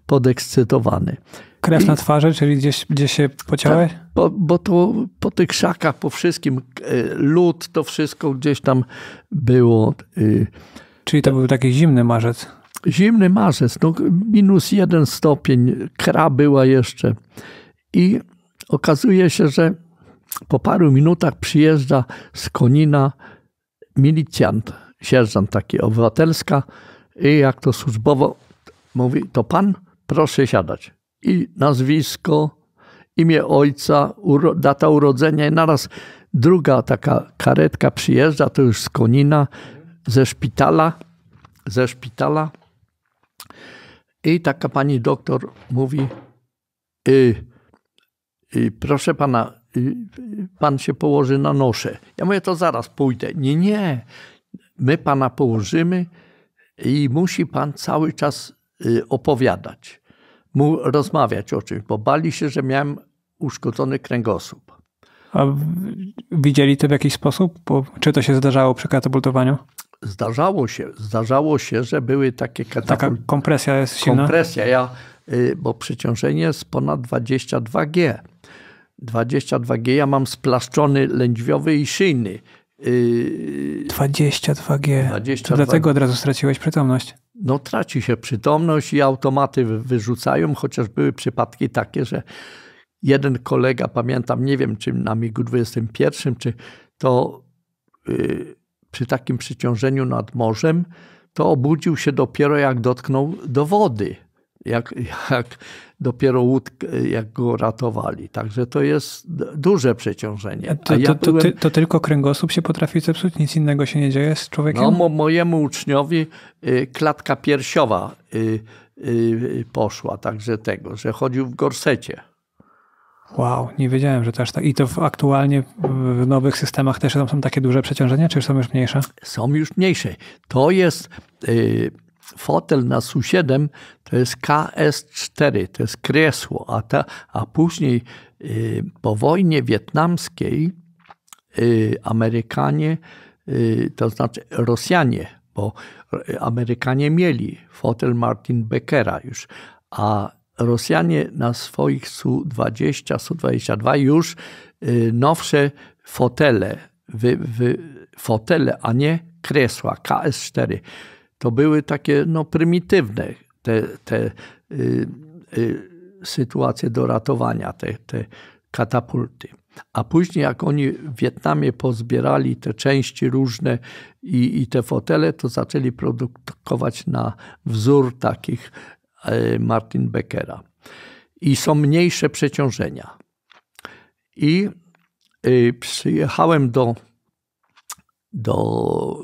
podekscytowany. Krew na twarzy, czyli gdzieś, gdzie się pociąłeś? Tak, bo, bo to po tych szakach, po wszystkim, e, lód, to wszystko gdzieś tam było. Y, Czyli to był taki zimny marzec. Zimny marzec, no minus jeden stopień, kra była jeszcze. I okazuje się, że po paru minutach przyjeżdża z Konina milicjant, sierżant taki obywatelska i jak to służbowo mówi, to pan, proszę siadać. I nazwisko, imię ojca, uro, data urodzenia i naraz druga taka karetka przyjeżdża, to już z Konina ze szpitala, ze szpitala i taka pani doktor mówi, y, y, proszę pana, y, pan się położy na nosze. Ja mówię, to zaraz pójdę. Nie, nie, my pana położymy i musi pan cały czas y, opowiadać, mu rozmawiać o czymś, bo bali się, że miałem uszkodzony kręgosłup. A widzieli to w jakiś sposób? Bo czy to się zdarzało przy katapultowaniu? Zdarzało się, zdarzało się, że były takie katapulty. Taka kompresja jest silna? Kompresja, ja, y, bo przeciążenie jest ponad 22G. 22G, ja mam splaszczony lędźwiowy i szyjny. 22G. Y, 22... Dlatego od razu straciłeś przytomność. No traci się przytomność i automaty wyrzucają, chociaż były przypadki takie, że jeden kolega, pamiętam, nie wiem czy na MIG-21, czy to... Y, przy takim przyciążeniu nad morzem, to obudził się dopiero jak dotknął do wody, jak, jak dopiero łódkę, jak go ratowali. Także to jest duże przeciążenie. To, ja to, byłem... to, to, tylko kręgosłup się potrafi zepsuć, nic innego się nie dzieje z człowiekiem? No, mo mojemu uczniowi y, klatka piersiowa y, y, y poszła, także tego, że chodził w gorsecie. Wow, nie wiedziałem, że też tak. I to w, aktualnie w nowych systemach też są takie duże przeciążenia, czy są już mniejsze? Są już mniejsze. To jest y, fotel na SU7, to jest KS4, to jest kresło, a, ta, a później y, po wojnie wietnamskiej y, Amerykanie, y, to znaczy Rosjanie, bo y, Amerykanie mieli fotel Martin Beckera już, a Rosjanie na swoich Su-20, Su-22 już y, nowsze fotele, fotele, a nie kresła, KS-4. To były takie no, prymitywne te, te y, y, sytuacje do ratowania, te, te katapulty. A później, jak oni w Wietnamie pozbierali te części różne i, i te fotele, to zaczęli produkować na wzór takich E, Martin Beckera. I są mniejsze przeciążenia. I y, przyjechałem do, do.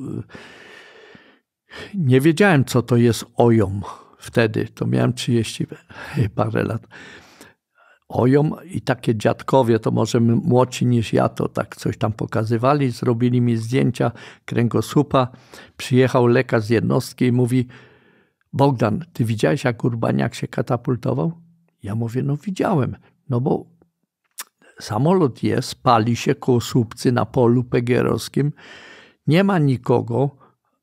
Nie wiedziałem, co to jest OJOM wtedy. To miałem 30 parę lat. OJOM i takie dziadkowie, to może młodsi niż ja, to tak coś tam pokazywali. Zrobili mi zdjęcia kręgosłupa. Przyjechał lekarz z jednostki i mówi: Bogdan, ty widziałeś, jak Urbaniak się katapultował? Ja mówię, no widziałem, no bo samolot jest, pali się koło słupcy na polu pegierowskim, nie ma nikogo,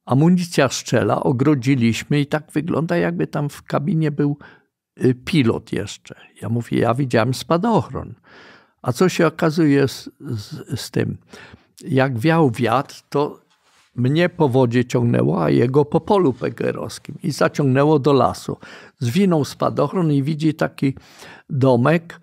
amunicja szczela, ogrodziliśmy i tak wygląda, jakby tam w kabinie był y, pilot jeszcze. Ja mówię, ja widziałem spadochron. A co się okazuje z, z, z tym? Jak wiał wiatr, to mnie po wodzie ciągnęło, a jego po polu pegerowskim i zaciągnęło do lasu. Zwinął spadochron i widzi taki domek.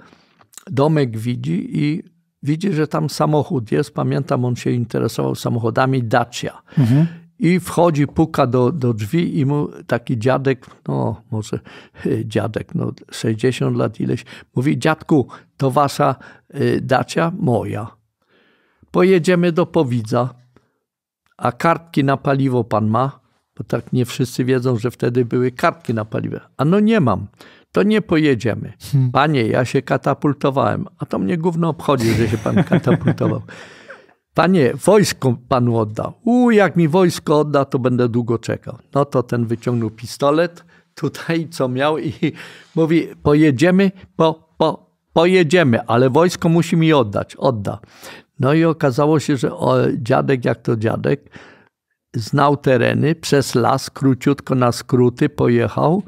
Domek widzi i widzi, że tam samochód jest. Pamiętam, on się interesował samochodami Dacia. Mhm. I wchodzi, puka do, do drzwi i mu taki dziadek, no może dziadek, no 60 lat ileś, mówi, dziadku, to wasza y, Dacia? Moja. Pojedziemy do Powidza a kartki na paliwo pan ma? Bo tak nie wszyscy wiedzą, że wtedy były kartki na paliwo. A no nie mam. To nie pojedziemy. Hmm. Panie, ja się katapultowałem. A to mnie gówno obchodzi, że się pan katapultował. Panie, wojsko panu odda. U, jak mi wojsko odda, to będę długo czekał. No to ten wyciągnął pistolet tutaj, co miał i mówi, pojedziemy, po, po, pojedziemy, ale wojsko musi mi oddać. Odda. No i okazało się, że o, dziadek, jak to dziadek, znał tereny, przez las króciutko na skróty pojechał,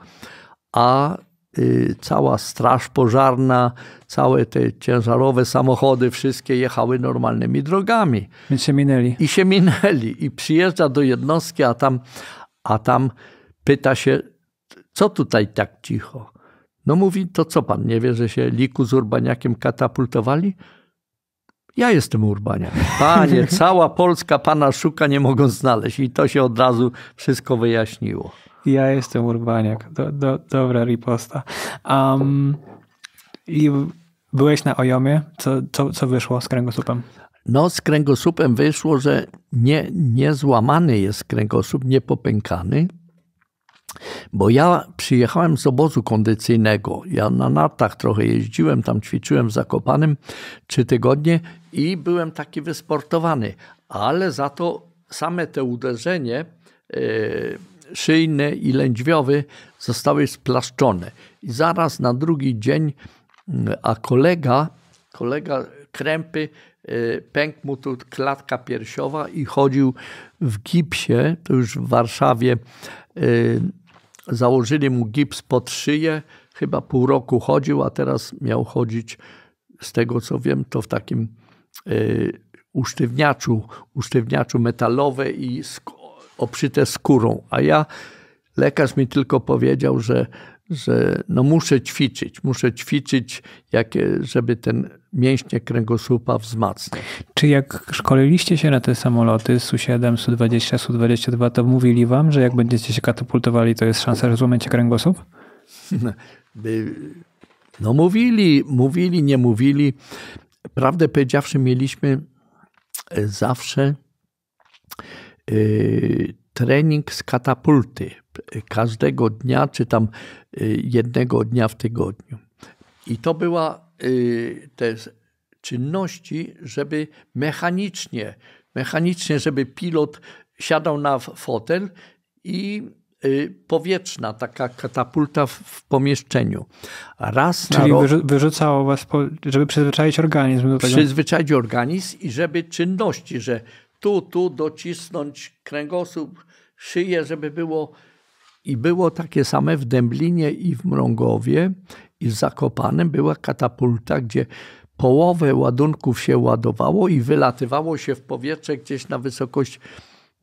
a y, cała straż pożarna, całe te ciężarowe samochody, wszystkie jechały normalnymi drogami. i się minęli. I się minęli. I przyjeżdża do jednostki, a tam, a tam pyta się, co tutaj tak cicho? No mówi, to co pan nie wie, że się Liku z Urbaniakiem katapultowali? Ja jestem Urbania. Panie, cała Polska pana szuka, nie mogą znaleźć. I to się od razu wszystko wyjaśniło. Ja jestem Urbaniak. Do, do, dobra riposta. Um, I byłeś na Ojomie. Co, co, co wyszło z kręgosłupem? No, z kręgosłupem wyszło, że nie, nie złamany jest kręgosłup, nie popękany, bo ja przyjechałem z obozu kondycyjnego. Ja na nartach trochę jeździłem, tam ćwiczyłem w zakopanym, trzy tygodnie i byłem taki wysportowany. Ale za to same te uderzenie yy, i lędźwiowy zostały splaszczone. I zaraz na drugi dzień, mm, a kolega, kolega krępy, e, pękł mu tu klatka piersiowa i chodził w gipsie, to już w Warszawie, e, Założyli mu gips pod szyję, chyba pół roku chodził, a teraz miał chodzić, z tego co wiem, to w takim y, usztywniaczu, usztywniaczu metalowe i sk- obszyte skórą. A ja, lekarz mi tylko powiedział, że że no muszę ćwiczyć, muszę ćwiczyć, jak, żeby ten mięśnie kręgosłupa wzmacniać. Czy jak szkoliliście się na te samoloty Su-7, Su-20, Su-22, to mówili wam, że jak będziecie się katapultowali, to jest szansa, że złamiecie kręgosłup? No mówili, mówili, nie mówili. Prawdę powiedziawszy, mieliśmy e, zawsze e, trening z katapulty każdego dnia, czy tam y, jednego dnia w tygodniu. I to była y, te czynności, żeby mechanicznie, mechanicznie, żeby pilot siadał na fotel i y, powietrzna, taka katapulta w pomieszczeniu. Raz Czyli na rok... Czyli wyrzucało was, po, żeby przyzwyczaić organizm do tego? Przyzwyczaić organizm i żeby czynności, że tu, tu docisnąć kręgosłup, szyję, żeby było i było takie same w Dęblinie i w Mrągowie i w Zakopanem była katapulta, gdzie połowę ładunków się ładowało i wylatywało się w powietrze gdzieś na wysokość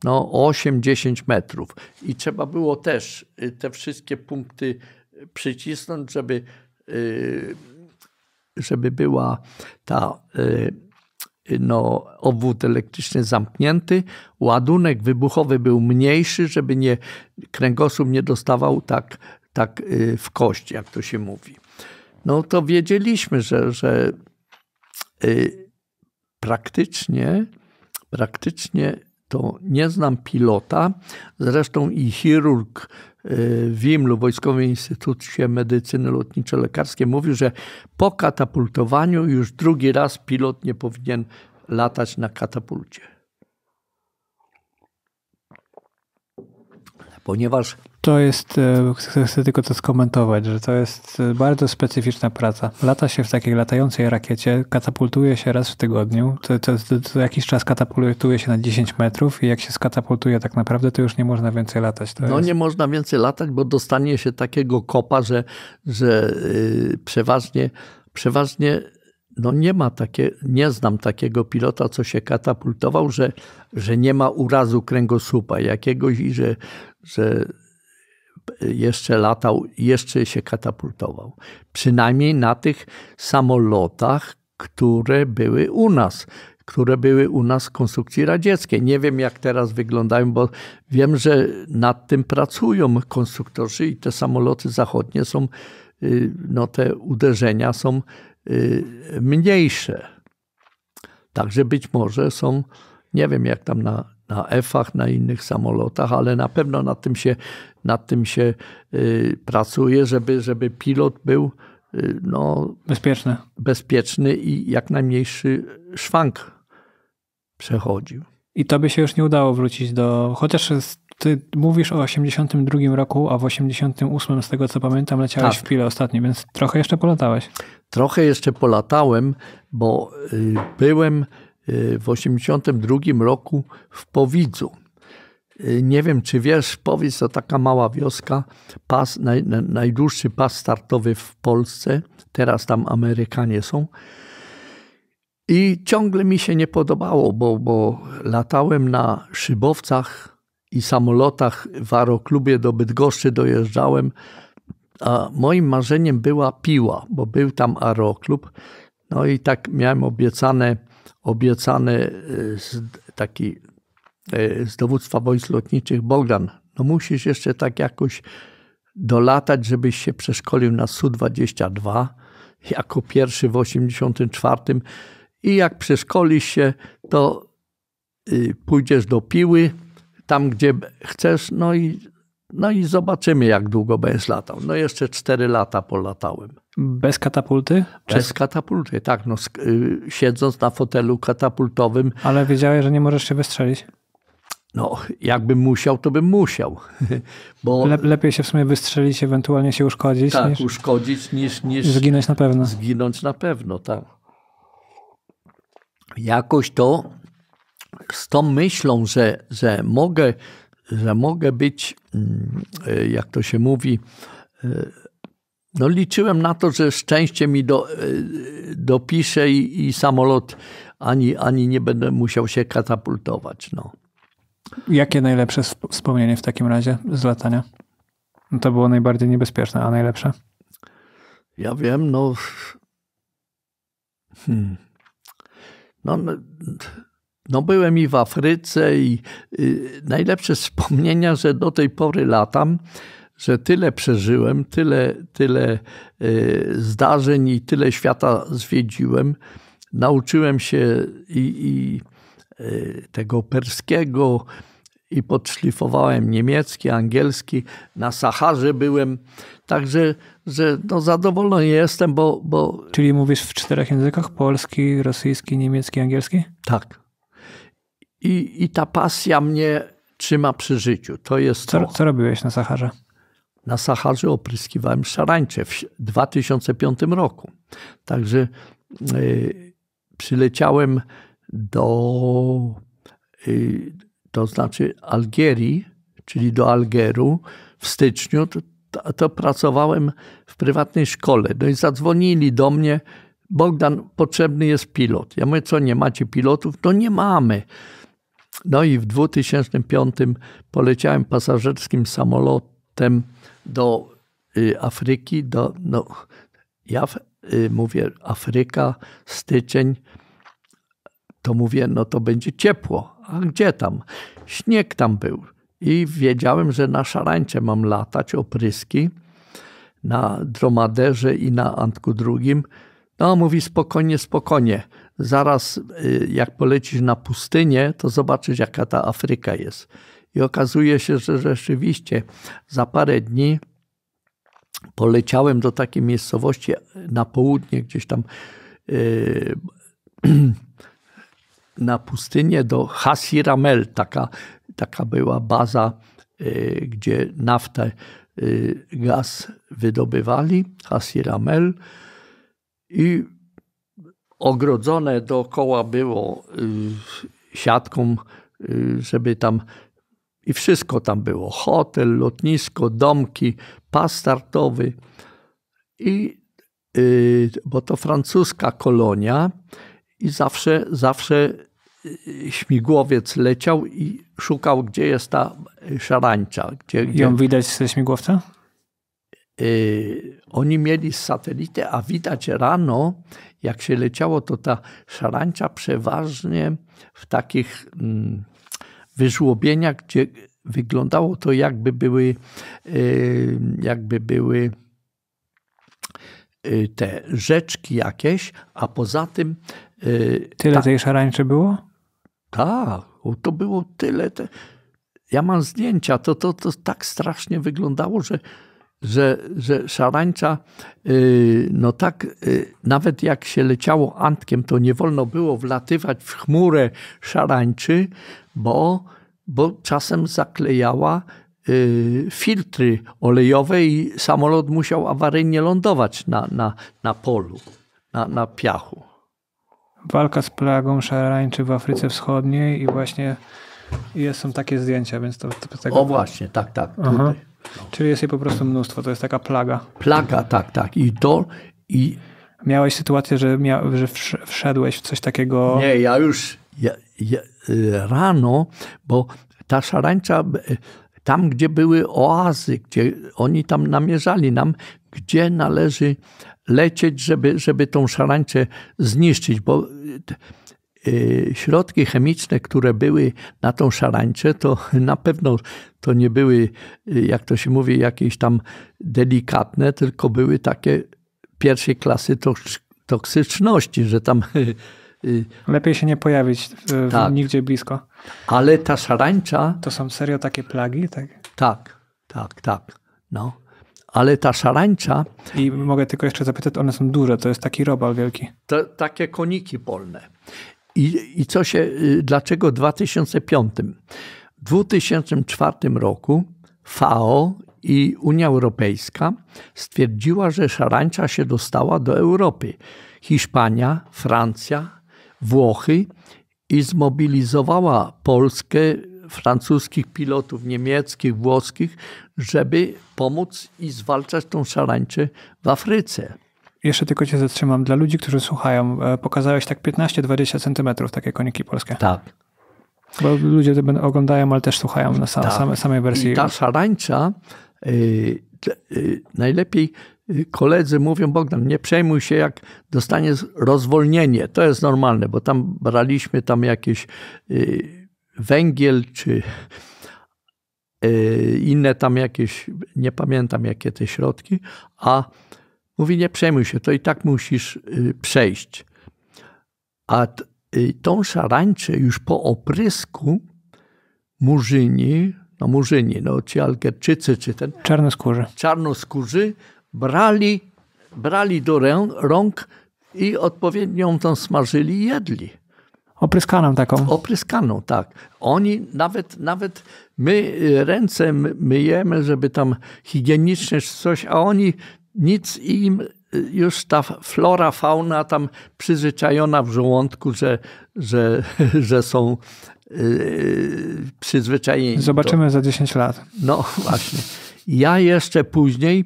no, 8-10 metrów. I trzeba było też y, te wszystkie punkty y, przycisnąć, żeby, y, żeby była ta Y, no, obwód elektryczny zamknięty. Ładunek wybuchowy był mniejszy, żeby nie, kręgosłup nie dostawał tak, tak y, w kość, jak to się mówi. No to wiedzieliśmy, że, że y, praktycznie, praktycznie nie znam pilota, zresztą i chirurg y, w IMLU, Wojskowym Instytucie Medycyny Lotniczo-Lekarskiej, mówił, że po katapultowaniu już drugi raz pilot nie powinien latać na katapulcie. Ponieważ to jest, e, chcę, chcę tylko to skomentować, że to jest e, bardzo specyficzna praca. Lata się w takiej latającej rakiecie, katapultuje się raz w tygodniu, to, to, to, to jakiś czas katapultuje się na 10 metrów i jak się skatapultuje tak naprawdę, to już nie można więcej latać. To no jest... nie można więcej latać, bo dostanie się takiego kopa, że, że yy, przeważnie, przeważnie no nie ma takie, nie znam takiego pilota, co się katapultował, że, że nie ma urazu kręgosłupa jakiegoś i że, że jeszcze latał, jeszcze się katapultował. Przynajmniej na tych samolotach, które były u nas, które były u nas w konstrukcji radzieckiej. Nie wiem, jak teraz wyglądają, bo wiem, że nad tym pracują konstruktorzy i te samoloty zachodnie są, y, no te uderzenia są y, mniejsze. Także być może są, nie wiem jak tam na, na F-ach, na innych samolotach, ale na pewno nad tym się nad tym się y, pracuje, żeby, żeby pilot był y, no, bezpieczny. bezpieczny i jak najmniejszy szwank przechodził. I to by się już nie udało wrócić do. Chociaż ty mówisz o 82 roku, a w 88 z tego co pamiętam leciałeś tak. w pile ostatnio, więc trochę jeszcze polatałeś. Trochę jeszcze polatałem, bo y, byłem w 82 roku w Powidzu Y, nie wiem, czy wiesz, powiedz, to taka mała wioska, pas, naj, najdłuższy pas startowy w Polsce, teraz tam Amerykanie są. I ciągle mi się nie podobało, bo, bo latałem na szybowcach i samolotach w aeroklubie do Bydgoszczy dojeżdżałem, a moim marzeniem była piła, bo był tam aeroklub. No i tak miałem obiecane, obiecane y, taki E, z dowództwa wojsk lotniczych Bogdan, no musisz jeszcze tak jakoś dolatać, żebyś się przeszkolił na Su-22 jako pierwszy w 84 i jak przeszkolisz się, to y, pójdziesz do Piły, tam gdzie chcesz, no i, no i zobaczymy jak długo będziesz latał. No jeszcze 4 lata polatałem. Bez katapulty? Bez katapulty, tak. No, y, siedząc na fotelu katapultowym. Ale wiedziałeś, że nie możesz się wystrzelić? No, jakbym musiał, to bym musiał. Bo Le, lepiej się w sumie wystrzelić, ewentualnie się uszkodzić. Tak, niż, uszkodzić niż, niż. Zginąć na pewno. Zginąć na pewno, tak. Jakoś to z tą myślą, że, że, mogę, że mogę być, mm, jak to się mówi, e, no liczyłem na to, że szczęście mi do, e, dopisze i, i samolot ani, ani nie będę musiał się katapultować. No. Jakie najlepsze wspomnienie w takim razie z latania? No to było najbardziej niebezpieczne, a najlepsze? Ja wiem, no. Hmm. No, no, no byłem i w Afryce, i y, najlepsze wspomnienia, że do tej pory latam, że tyle przeżyłem, tyle, tyle y, zdarzeń i tyle świata zwiedziłem. Nauczyłem się i, i Y, tego perskiego i podszlifowałem niemiecki, angielski. Na Saharze byłem, także że no zadowolony jestem, bo, bo... Czyli mówisz w czterech językach? Polski, rosyjski, niemiecki, angielski? Tak. I, i ta pasja mnie trzyma przy życiu. To jest co, to. co robiłeś na Saharze? Na Saharze opryskiwałem szarańcze w 2005 roku. Także yy, przyleciałem do, y, to znaczy Algierii, czyli do Algieru w styczniu, to, to pracowałem w prywatnej szkole. No i zadzwonili do mnie, Bogdan, potrzebny jest pilot. Ja mówię, co, nie macie pilotów? No nie mamy. No i w 2005 poleciałem pasażerskim samolotem do y, Afryki, do, no, ja w, y, mówię Afryka, styczeń, to mówię, no to będzie ciepło. A gdzie tam? Śnieg tam był. I wiedziałem, że na szarańcze mam latać, opryski, na dromaderze i na Antku drugim. No, mówi spokojnie, spokojnie. Zaraz y, jak polecisz na pustynię, to zobaczysz, jaka ta Afryka jest. I okazuje się, że rzeczywiście za parę dni poleciałem do takiej miejscowości na południe, gdzieś tam yy, na pustynię do Hasiramel. Taka, taka była baza, y, gdzie naftę, y, gaz wydobywali. Hasiramel. I ogrodzone dookoła było y, siatką, żeby tam i wszystko tam było. Hotel, lotnisko, domki, pas startowy. I, bo to francuska kolonia i zawsze, zawsze y, śmigłowiec leciał i szukał, gdzie jest ta y, szarańcza. Gdzie, I ją widać ze śmigłowca? Y, oni mieli satelity, a widać rano, jak się leciało, to ta szarańcza przeważnie w takich mm, wyżłobieniach, gdzie wyglądało to jakby były, jakby były te rzeczki jakieś, a poza tym Y, tyle ta, tej szarańczy było? Tak, to było tyle. Te... Ja mam zdjęcia, to, to, to tak strasznie wyglądało, że, że, że szarańcza, y, no tak, y, nawet jak się leciało antkiem, to nie wolno było wlatywać w chmurę szarańczy, bo, bo czasem zaklejała filtry olejowe i samolot musiał awaryjnie lądować na, na, na polu, na, na piachu walka z plagą szarańczy w Afryce Wschodniej i właśnie jest, są takie zdjęcia, więc to, to tego... O właśnie, tak, tak. Czyli jest jej po prostu mnóstwo, to jest taka plaga. Plaga, tak, tak. I to... I... Miałeś sytuację, że, mia... że wszedłeś w coś takiego... Nie, ja już ja, ja, y, rano, bo ta szarańcza y, tam, gdzie były oazy, gdzie oni tam namierzali nam, gdzie należy lecieć, żeby, żeby tą szarańczę zniszczyć, bo y, środki chemiczne, które były na tą szarańczę, to na pewno to nie były, y, jak to się mówi, jakieś tam delikatne, tylko były takie pierwszej klasy toksyczności, że tam. Y, Lepiej się nie pojawić w, tak. nigdzie blisko. Ale ta szarańcza. To są serio takie plagi, tak? Tak, tak, tak. No ale ta szarańcza... I mogę tylko jeszcze zapytać, one są duże, to jest taki robal wielki. To, takie koniki polne. I, I co się, y, dlaczego w 2005? W 2004 roku FAO i Unia Europejska stwierdziła, że szarańcza się dostała do Europy. Hiszpania, Francja, Włochy i zmobilizowała Polskę, francuskich pilotów, niemieckich, włoskich, żeby pomóc i zwalczać tą szarańczę w Afryce. Jeszcze tylko cię zatrzymam. Dla ludzi, którzy słuchają, e, pokazałeś tak 15-20 centymetrów takie koniki polskie. Tak. Bo ludzie to oglądają, ale też słuchają na sam, tak. same, samej wersji. I ta szarańcza, yy, yy, najlepiej koledzy mówią, Bogdan, nie przejmuj się, jak dostaniesz rozwolnienie. To jest normalne, bo tam braliśmy tam jakieś... Yy, węgiel czy e, inne tam jakieś, nie pamiętam jakie te środki, a mówi nie przejmuj się, to i tak musisz y, przejść. A y, tą szarańczę już po oprysku murzyni, no murzyni, no ci Algerczycy, czy ten... Czarnoskórzy. Czarnoskórzy brali, brali do rąk i odpowiednią tą smażyli i jedli. Opryskaną taką. Opryskaną, tak. Oni nawet, nawet my y, ręce myjemy, żeby tam higienicznie coś, a oni nic im y, już ta flora, fauna tam przyzwyczajona w żołądku, że, że, że są yy, przyzwyczajeni. Zobaczymy to. za 10 lat. No właśnie. Ja jeszcze później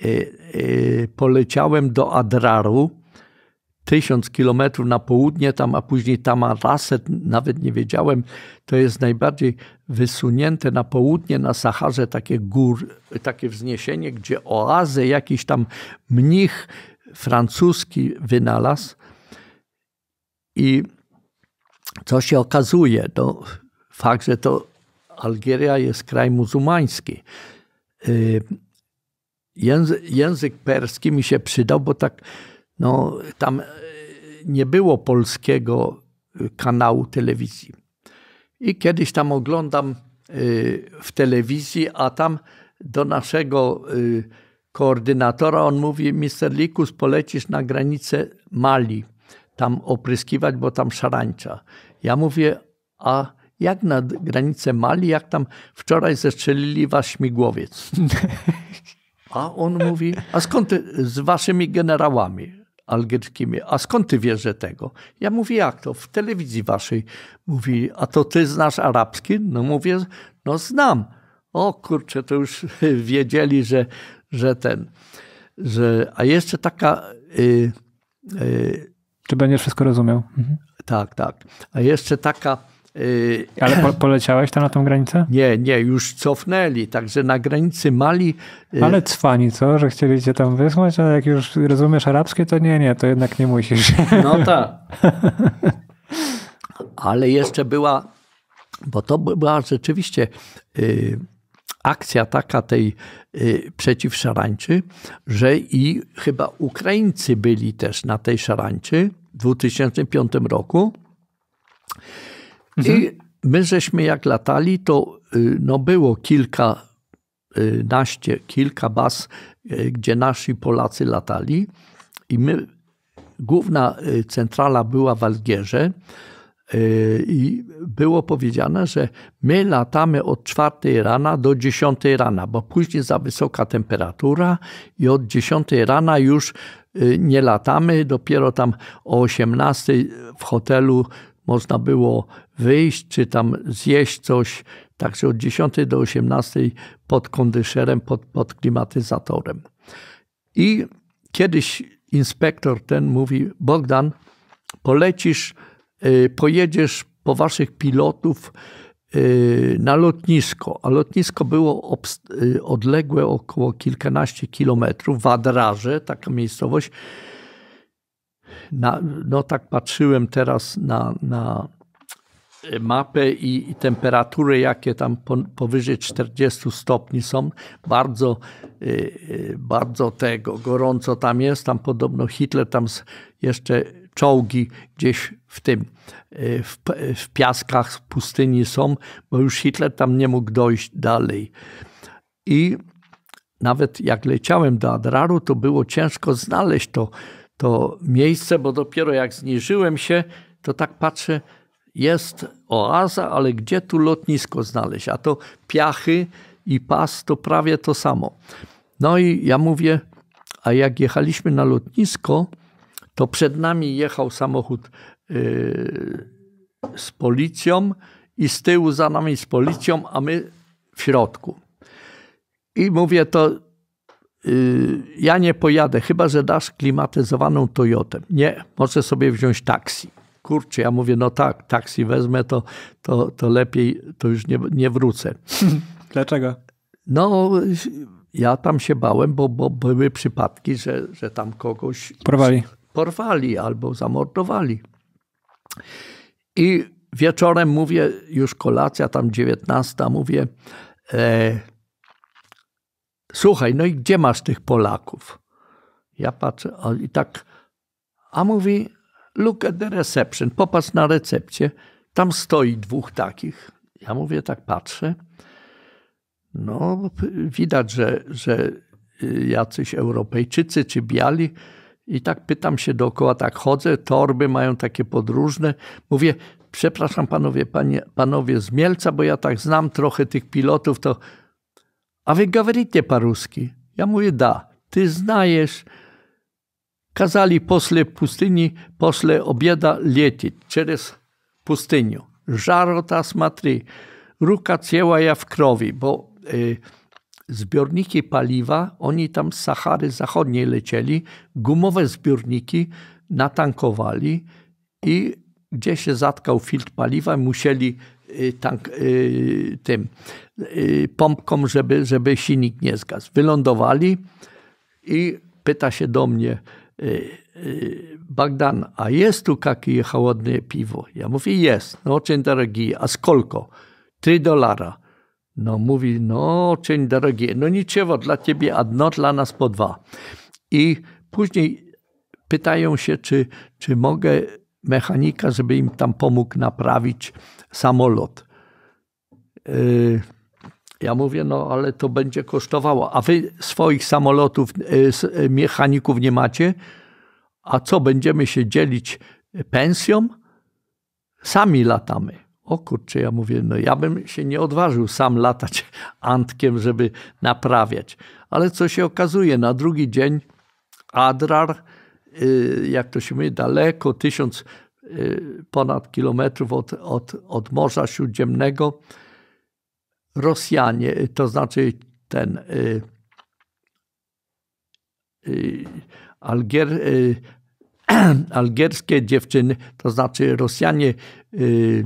yy, yy, poleciałem do Adraru tysiąc kilometrów na południe tam, a później Tamaraset, nawet nie wiedziałem, to jest najbardziej wysunięte na południe, na Saharze takie gór, takie wzniesienie, gdzie oazę jakiś tam mnich francuski wynalazł i co się okazuje, to no, fakt, że to Algieria jest kraj muzułmański. Y, język perski mi się przydał, bo tak no, tam e, nie było polskiego e, kanału telewizji. I kiedyś tam oglądam e, w telewizji, a tam do naszego koordynatora on mówi: Mister Likus, polecisz na granicę Mali, tam opryskiwać, bo tam szarańcza. Ja mówię: A jak na granicę Mali, jak tam wczoraj zestrzelili was śmigłowiec. A on mówi, a skąd z waszymi generałami? Algerki a skąd ty wiesz, że tego? Ja mówię, jak to? W telewizji waszej. Mówi, a to ty znasz arabski? No mówię, no znam. O kurczę, to już wiedzieli, że, że ten, że, a jeszcze taka... Yy, yy, Czy będziesz wszystko rozumiał? Mhm. Tak, tak. A jeszcze taka Y, ale po, poleciałeś tam na tą granicę? Nie, nie, już cofnęli, także na granicy Mali... Y, ale cwani, co? Że chcieli cię tam wysłać, ale jak już rozumiesz arabskie, to nie, nie, to jednak nie musisz. No tak. ale jeszcze była, bo to była rzeczywiście y, akcja taka tej przeciw szarańczy, że i chyba Ukraińcy byli też na tej szarańczy w 2005 roku. Mhm. I my żeśmy jak latali, to y, no było kilka y, naście, kilka baz, y, gdzie nasi Polacy latali i my, główna centrala była w Algierze i było powiedziane, że my latamy od czwartej rana do dziesiątej rana, bo później za wysoka temperatura i od dziesiątej rana już nie latamy, dopiero tam o 18 w hotelu można było wyjść, czy tam zjeść coś. Także od 10 do 18 pod kondyszerem, pod, pod klimatyzatorem. I kiedyś inspektor ten mówi: Bogdan, polecisz, y, pojedziesz po waszych pilotów y, na lotnisko, a lotnisko było y, odległe około kilkanaście kilometrów w Adraże, taka miejscowość. Na, no tak patrzyłem teraz na, na mapę i, temperatury, jakie tam powyżej 40 stopni są. Bardzo, y, y, bardzo tego gorąco tam jest. Tam podobno Hitler tam jeszcze czołgi gdzieś w tym, y, w, w piaskach, w pustyni są, bo już Hitler tam nie mógł dojść dalej. I nawet jak leciałem do Adraru, to było ciężko znaleźć to, to miejsce, bo dopiero jak zniżyłem się, to tak patrzę, jest oaza, ale gdzie tu lotnisko znaleźć? A to piachy i pas to prawie to samo. No i ja mówię, a jak jechaliśmy na lotnisko, to przed nami jechał samochód yy, z policją i z tyłu za nami z policją, a my w środku. I mówię to, yy, ja nie pojadę, chyba że dasz klimatyzowaną Toyotę. Nie, może sobie wziąć taksi kurczę, ja mówię, no tak, taksi wezmę, to, to, to lepiej, to już nie, nie wrócę. Dlaczego? No, ja tam się bałem, bo, bo były przypadki, że, że tam kogoś porwali. porwali albo zamordowali. I wieczorem mówię, już kolacja, tam 19, mówię, e, słuchaj, no i gdzie masz tych Polaków? Ja patrzę, i tak, a mówi, look at the reception, popatrz na recepcję, tam stoi dwóch takich. Ja mówię, tak patrzę. No, widać, że, że y, jacyś Europejczycy czy biali. I tak pytam się dookoła, tak chodzę, torby mają takie podróżne. Mówię, przepraszam panowie, panie, panowie z Mielca, bo ja tak znam trochę tych pilotów, to... A wy gawerite paruski? Ja mówię, da. Ty znajesz Kazali после pustyni, после obieda lecieć przez pustynię. Żarota smatry, ruka ja w krowi, bo y, zbiorniki paliwa, oni tam z Sahary Zachodniej lecieli, gumowe zbiorniki natankowali i gdzie się zatkał filtr paliwa, musieli e, tank, y, tym pompką, żeby, żeby silnik nie zgasł. Wylądowali i pyta się do mnie, Y, y, Bagdan, a jest tu jakieś chłodne piwo? Ja mówię, jest, no очень дорогие. A skolko? Trzy dolara. No mówi, no очень дорогие. No niczego, dla ciebie a одно, dla nas po dwa. I później pytają się, czy, czy mogę mechanika, żeby im tam pomógł naprawić samolot. Yy, ja mówię, no ale to będzie kosztowało. A wy swoich samolotów, y, y, mechaników nie macie? A co, będziemy się dzielić y, pensją? Sami latamy. O kurczę, ja mówię, no ja bym się nie odważył sam latać antkiem, żeby naprawiać. Ale co się okazuje, na drugi dzień Adrar, jak to się mówi, daleko, tysiąc ponad kilometrów od, od, od Morza Śródziemnego, Rosjanie, y, to znaczy ten y, y, Algier, y, algierskie dziewczyny, to znaczy Rosjanie y,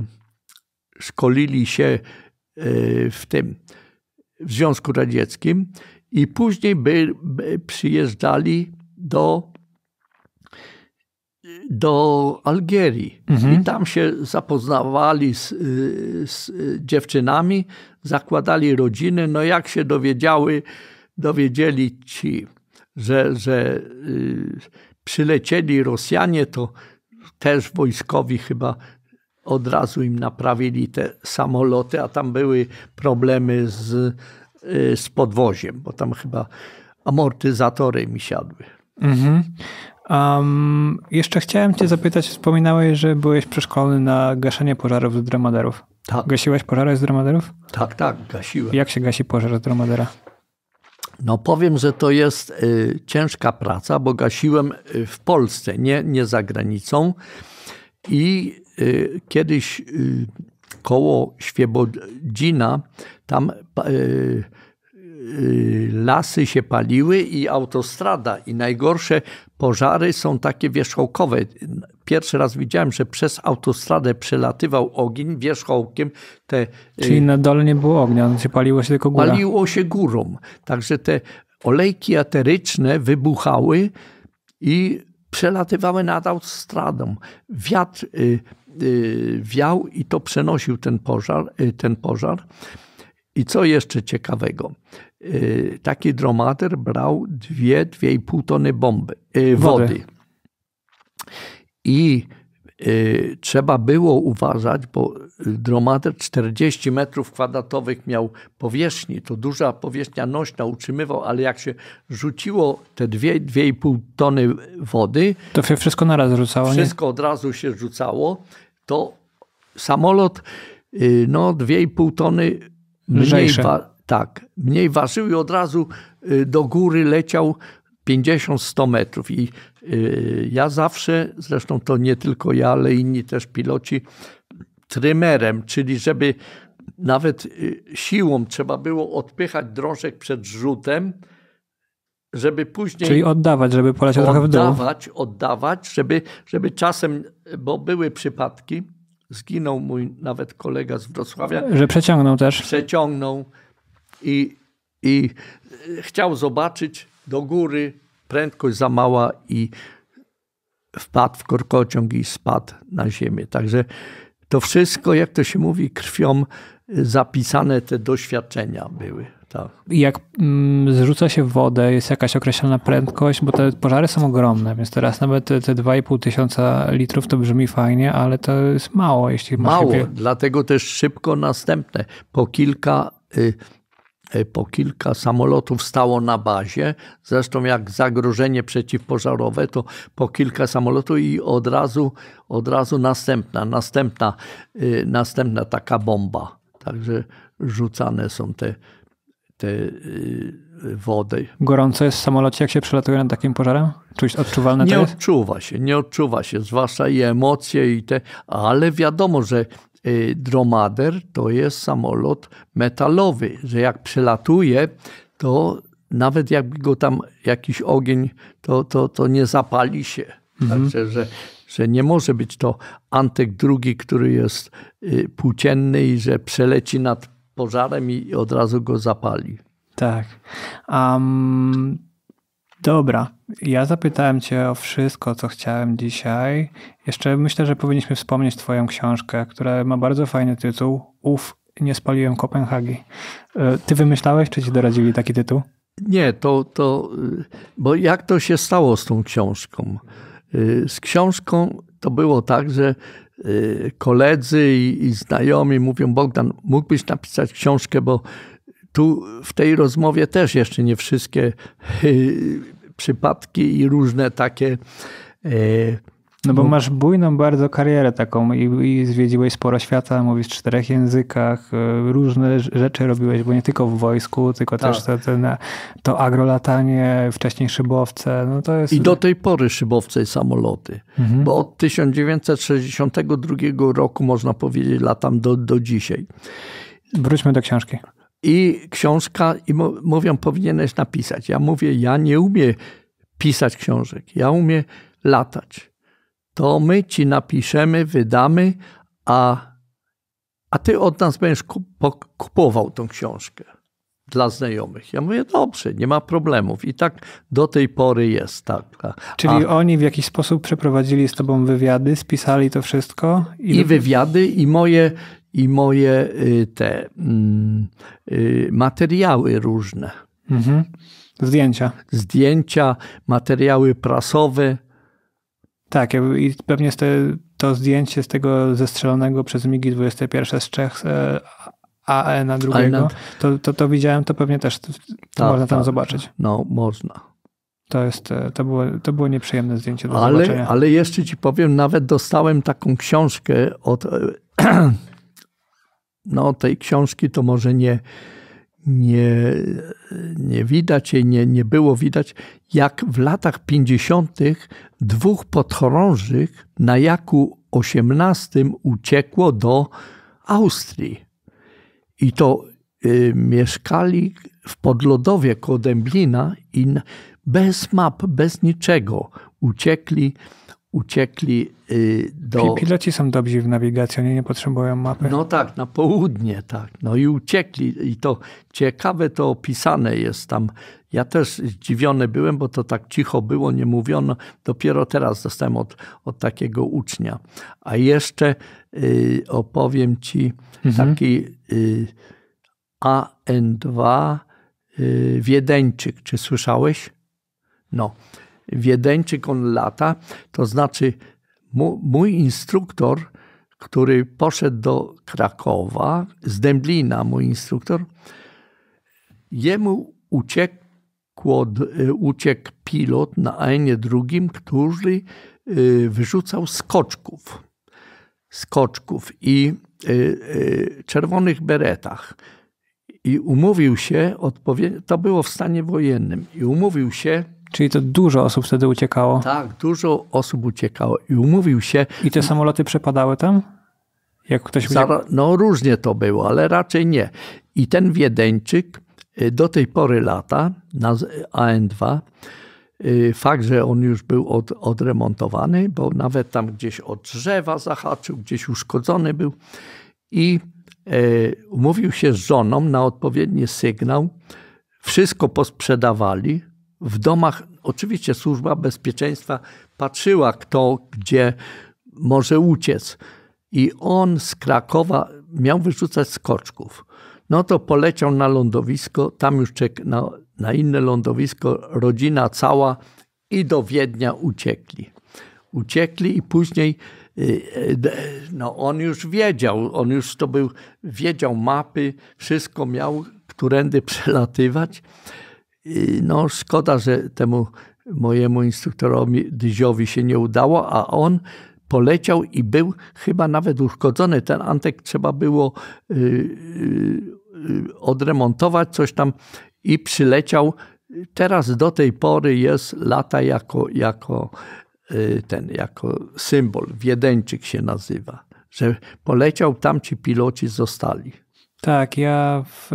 szkolili się y, w tym w Związku Radzieckim i później by, by przyjeżdżali do do Algierii mhm. i tam się zapoznawali z, y, z, y, dziewczynami, zakładali rodziny. No jak się dowiedziały, dowiedzieli ci, że, że y, przylecieli Rosjanie, to też wojskowi chyba od razu im naprawili te samoloty, a tam były problemy z, z podwoziem, bo tam chyba amortyzatory mi siadły. Mhm. Um, jeszcze chciałem cię zapytać, wspominałeś, że byłeś przeszkolony na gaszenie pożarów z dromaderów. Tak. Gasiłeś pożary z dromaderów? Tak, tak, gasiłem. Jak się gasi pożar z dromadera? No powiem, że to jest y, ciężka praca, bo gasiłem y, w Polsce, nie, nie za granicą. I y, kiedyś y, koło Świebodzina tam y, Y, lasy się paliły i autostrada. I najgorsze pożary są takie wierzchołkowe. Pierwszy raz widziałem, że przez autostradę przelatywał ogień wierzchołkiem. Te, y, Czyli na dole nie było ognia, się paliło się tylko góra. Paliło się górą. Także te olejki ateryczne wybuchały i przelatywały nad autostradą. Wiatr y, y, wiał i to przenosił ten pożar. Y, ten pożar. I co jeszcze ciekawego? Y, taki dromader brał dwie, dwie i pół tony bomby, y, wody. wody. I y, trzeba było uważać, bo dromader 40 metrów kwadratowych miał powierzchni, to duża powierzchnia nośna utrzymywał, ale jak się rzuciło te 2,5 tony wody... To się wszystko na raz rzucało, Wszystko nie? od razu się rzucało. To samolot no 2,5 tony mniej, wa tak, mniej ważył i od razu y, do góry leciał 50-100 metrów. I y, ja zawsze, zresztą to nie tylko ja, ale inni też piloci, trymerem, czyli żeby nawet y, siłą trzeba było odpychać drążek przed rzutem, żeby później. Czyli oddawać, żeby poleciał trochę w dół. Oddawać, oddawać, żeby, żeby czasem, bo były przypadki, zginął mój nawet kolega z Wrocławia. Że przeciągnął też. Przeciągnął i, i chciał zobaczyć do góry, prędkość za mała i wpadł w korkociąg i spadł na ziemię. Także to wszystko, jak to się mówi, krwią zapisane te doświadczenia były. Tak. Jak mm, zrzuca się wodę, jest jakaś określona prędkość, bo te pożary są ogromne, więc teraz nawet te, te 2,5 tysiąca litrów to brzmi fajnie, ale to jest mało, jeśli Mało, dlatego też szybko następne, po kilka y, E, po kilka samolotów stało na bazie. Zresztą jak zagrożenie przeciwpożarowe, to po kilka samolotów i od razu, od razu następna, następna, e, następna taka bomba. Także rzucane są te, te e, wody. Gorąco jest w samolocie, jak się przelatuje nad takim pożarem? Czuć odczuwalne nie to odczuwa się, nie odczuwa się, zwłaszcza i emocje i te, ale wiadomo, że Y, dromader to jest samolot metalowy, że jak przelatuje, to nawet jakby go tam jakiś ogień, to, to, to nie zapali się. Mhm. Także, że, że nie może być to Antek drugi, który jest y, płócienny i że przeleci nad pożarem i od razu go zapali. Tak. Um Dobra, ja zapytałem Cię o wszystko, co chciałem dzisiaj. Jeszcze myślę, że powinniśmy wspomnieć Twoją książkę, która ma bardzo fajny tytuł. Uf, nie spaliłem Kopenhagi. E, ty wymyślałeś, czy Ci doradzili taki tytuł? Nie, to, to. Y, bo jak to się stało z tą książką? Y, z książką to było tak, że y, koledzy i, i znajomi mówią: Bogdan, mógłbyś napisać książkę, bo tu w tej rozmowie też jeszcze nie wszystkie e, przypadki i różne takie. E, no bo masz bujną bardzo karierę taką i, i zwiedziłeś sporo świata, mówisz w czterech językach, e, różne rzeczy robiłeś, bo nie tylko w wojsku, tylko tak. też to agrolatanie, wcześniej szybowce. No to jest... I do tej pory szybowce i samoloty, mhm. bo od 1962 roku można powiedzieć latam do, do dzisiaj. Wróćmy do książki i książka, i mówią, powinieneś napisać. Ja mówię, ja nie umiem pisać książek, ja umiem latać. To my ci napiszemy, wydamy, a, a ty od nas będziesz kupował tą książkę dla znajomych. Ja mówię, dobrze, nie ma problemów. I tak do tej pory jest tak. Czyli oni w jakiś sposób przeprowadzili z tobą wywiady, spisali to wszystko? I, i wywiady, i moje i moje y, te mm, y, materiały różne. Mhm. Zdjęcia. Zdjęcia, materiały prasowe. Tak, i pewnie to zdjęcie z tego zestrzelonego przez Migi 21 z Czech AE e na drugiego, e to, to, to, widziałem, to pewnie też ta, można tam ta, zobaczyć. No, można. To, jest, e, to, było, to było nieprzyjemne zdjęcie do ale, zobaczenia. Ale jeszcze ci powiem, nawet dostałem taką książkę od no, tej książki to może nie, nie, nie widać jej, nie, nie było widać, jak w latach 50. dwóch podchorążych na Jaku XVIII uciekło do Austrii. I to y, mieszkali w Podlodowie Kodemblina i bez map, bez niczego uciekli uciekli y, do. Piloci są dobrzy w nawigacji, oni nie potrzebują mapy. No tak, na południe, tak. No i uciekli. I to ciekawe to opisane jest tam. Ja też zdziwiony byłem, bo to tak cicho było, nie mówiono. Dopiero teraz dostałem od, od takiego ucznia. A jeszcze y, opowiem ci mhm. taki y, AN2 y, Wiedeńczyk. Czy słyszałeś? No. Wiedeńczyk on lata, to znaczy mój instruktor, który poszedł do Krakowa, z Dęblina mój instruktor, jemu uciekło, e, uciekł pilot na Enie drugim, który e, wyrzucał skoczków. Skoczków i e, czerwonych beretach. I umówił się, to było w stanie wojennym, i umówił się Czyli to dużo osób wtedy uciekało. Tak, dużo osób uciekało i umówił się. I te samoloty przepadały tam? Jak ktoś Zara, No różnie to było, ale raczej nie. I ten Wiedeńczyk y, do tej pory lata na AN2, y, fakt, że on już był od, odremontowany, bo nawet tam gdzieś od drzewa zahaczył, gdzieś uszkodzony był i e, umówił się z żoną na odpowiedni sygnał. Wszystko posprzedawali, w domach oczywiście służba bezpieczeństwa patrzyła, kto gdzie może uciec. I on z Krakowa miał wyrzucać skoczków. No to poleciał na lądowisko, tam już czek na, na inne lądowisko, rodzina cała i do Wiednia uciekli. Uciekli i później y, y, no on już wiedział, on już to był, wiedział mapy, wszystko miał, którędy przelatywać no, szkoda, że temu mojemu instruktorowi Dziowi się nie udało, a on poleciał i był chyba nawet uszkodzony. Ten antek trzeba było y, y, odremontować, coś tam i przyleciał. Teraz do tej pory jest lata jako, jako y, ten, jako symbol. Wiedeńczyk się nazywa. Że poleciał, tam ci piloci zostali. Tak, ja w,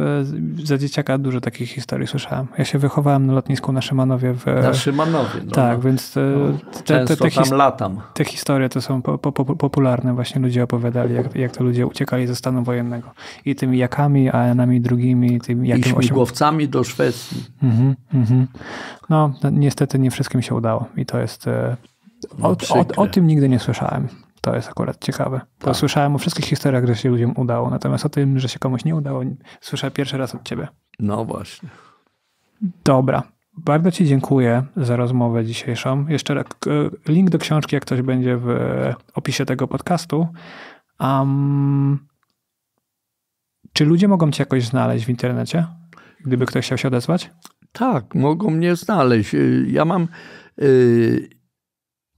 za dzieciaka dużo takich historii słyszałem. Ja się wychowałem na lotnisku na Szymanowie. W, na Szymanowie. No, tak, no, więc e, no, te, te, te, te, historie to są po, po, popularne. Właśnie ludzie opowiadali, jak, jak to ludzie uciekali ze stanu wojennego. I tymi jakami, a nami drugimi. tymi jakim I śmigłowcami osiem... do Szwecji. Mhm, mhm. No, no, niestety nie wszystkim się udało. I to jest... E, o, o, no, o tym nigdy nie słyszałem. To jest akurat ciekawe. To tak. słyszałem o wszystkich historiach, że się ludziom udało, natomiast o tym, że się komuś nie udało, słyszę pierwszy raz od ciebie. No właśnie. Dobra. Bardzo Ci dziękuję za rozmowę dzisiejszą. Jeszcze link do książki, jak ktoś będzie w opisie tego podcastu. Um, czy ludzie mogą Cię jakoś znaleźć w internecie, gdyby ktoś chciał się odezwać? Tak, mogą mnie znaleźć. Y, ja mam y,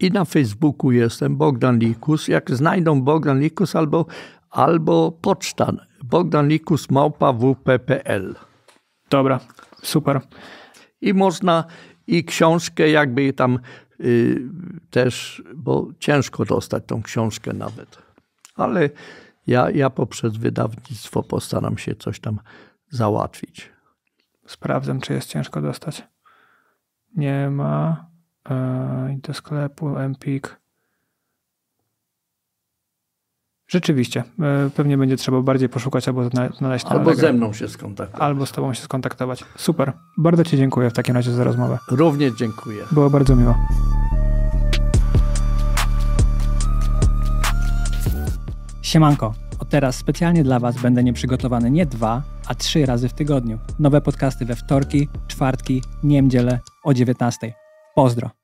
i na Facebooku jestem Bogdan Likus. Jak znajdą Bogdan Likus albo, albo poczta Bogdan Likus małpa wp.pl. Dobra, super. I można i książkę jakby tam y, też, bo ciężko dostać tą książkę nawet. Ale ja, ja poprzez wydawnictwo postaram się coś tam załatwić. Sprawdzam, czy jest ciężko dostać. Nie ma. E, do sklepu, Empik. Rzeczywiście, e, pewnie będzie trzeba bardziej poszukać albo znaleźć. Albo ze mną się skontaktować. Albo z tobą się skontaktować. Super. Bardzo ci dziękuję w takim razie za rozmowę. Również dziękuję. Było bardzo miło. Siemanko. Od teraz specjalnie dla Was będę nieprzygotowany nie dwa, a trzy razy w tygodniu. Nowe podcasty we wtorki, czwartki, niedzielę o 19. Pozdro.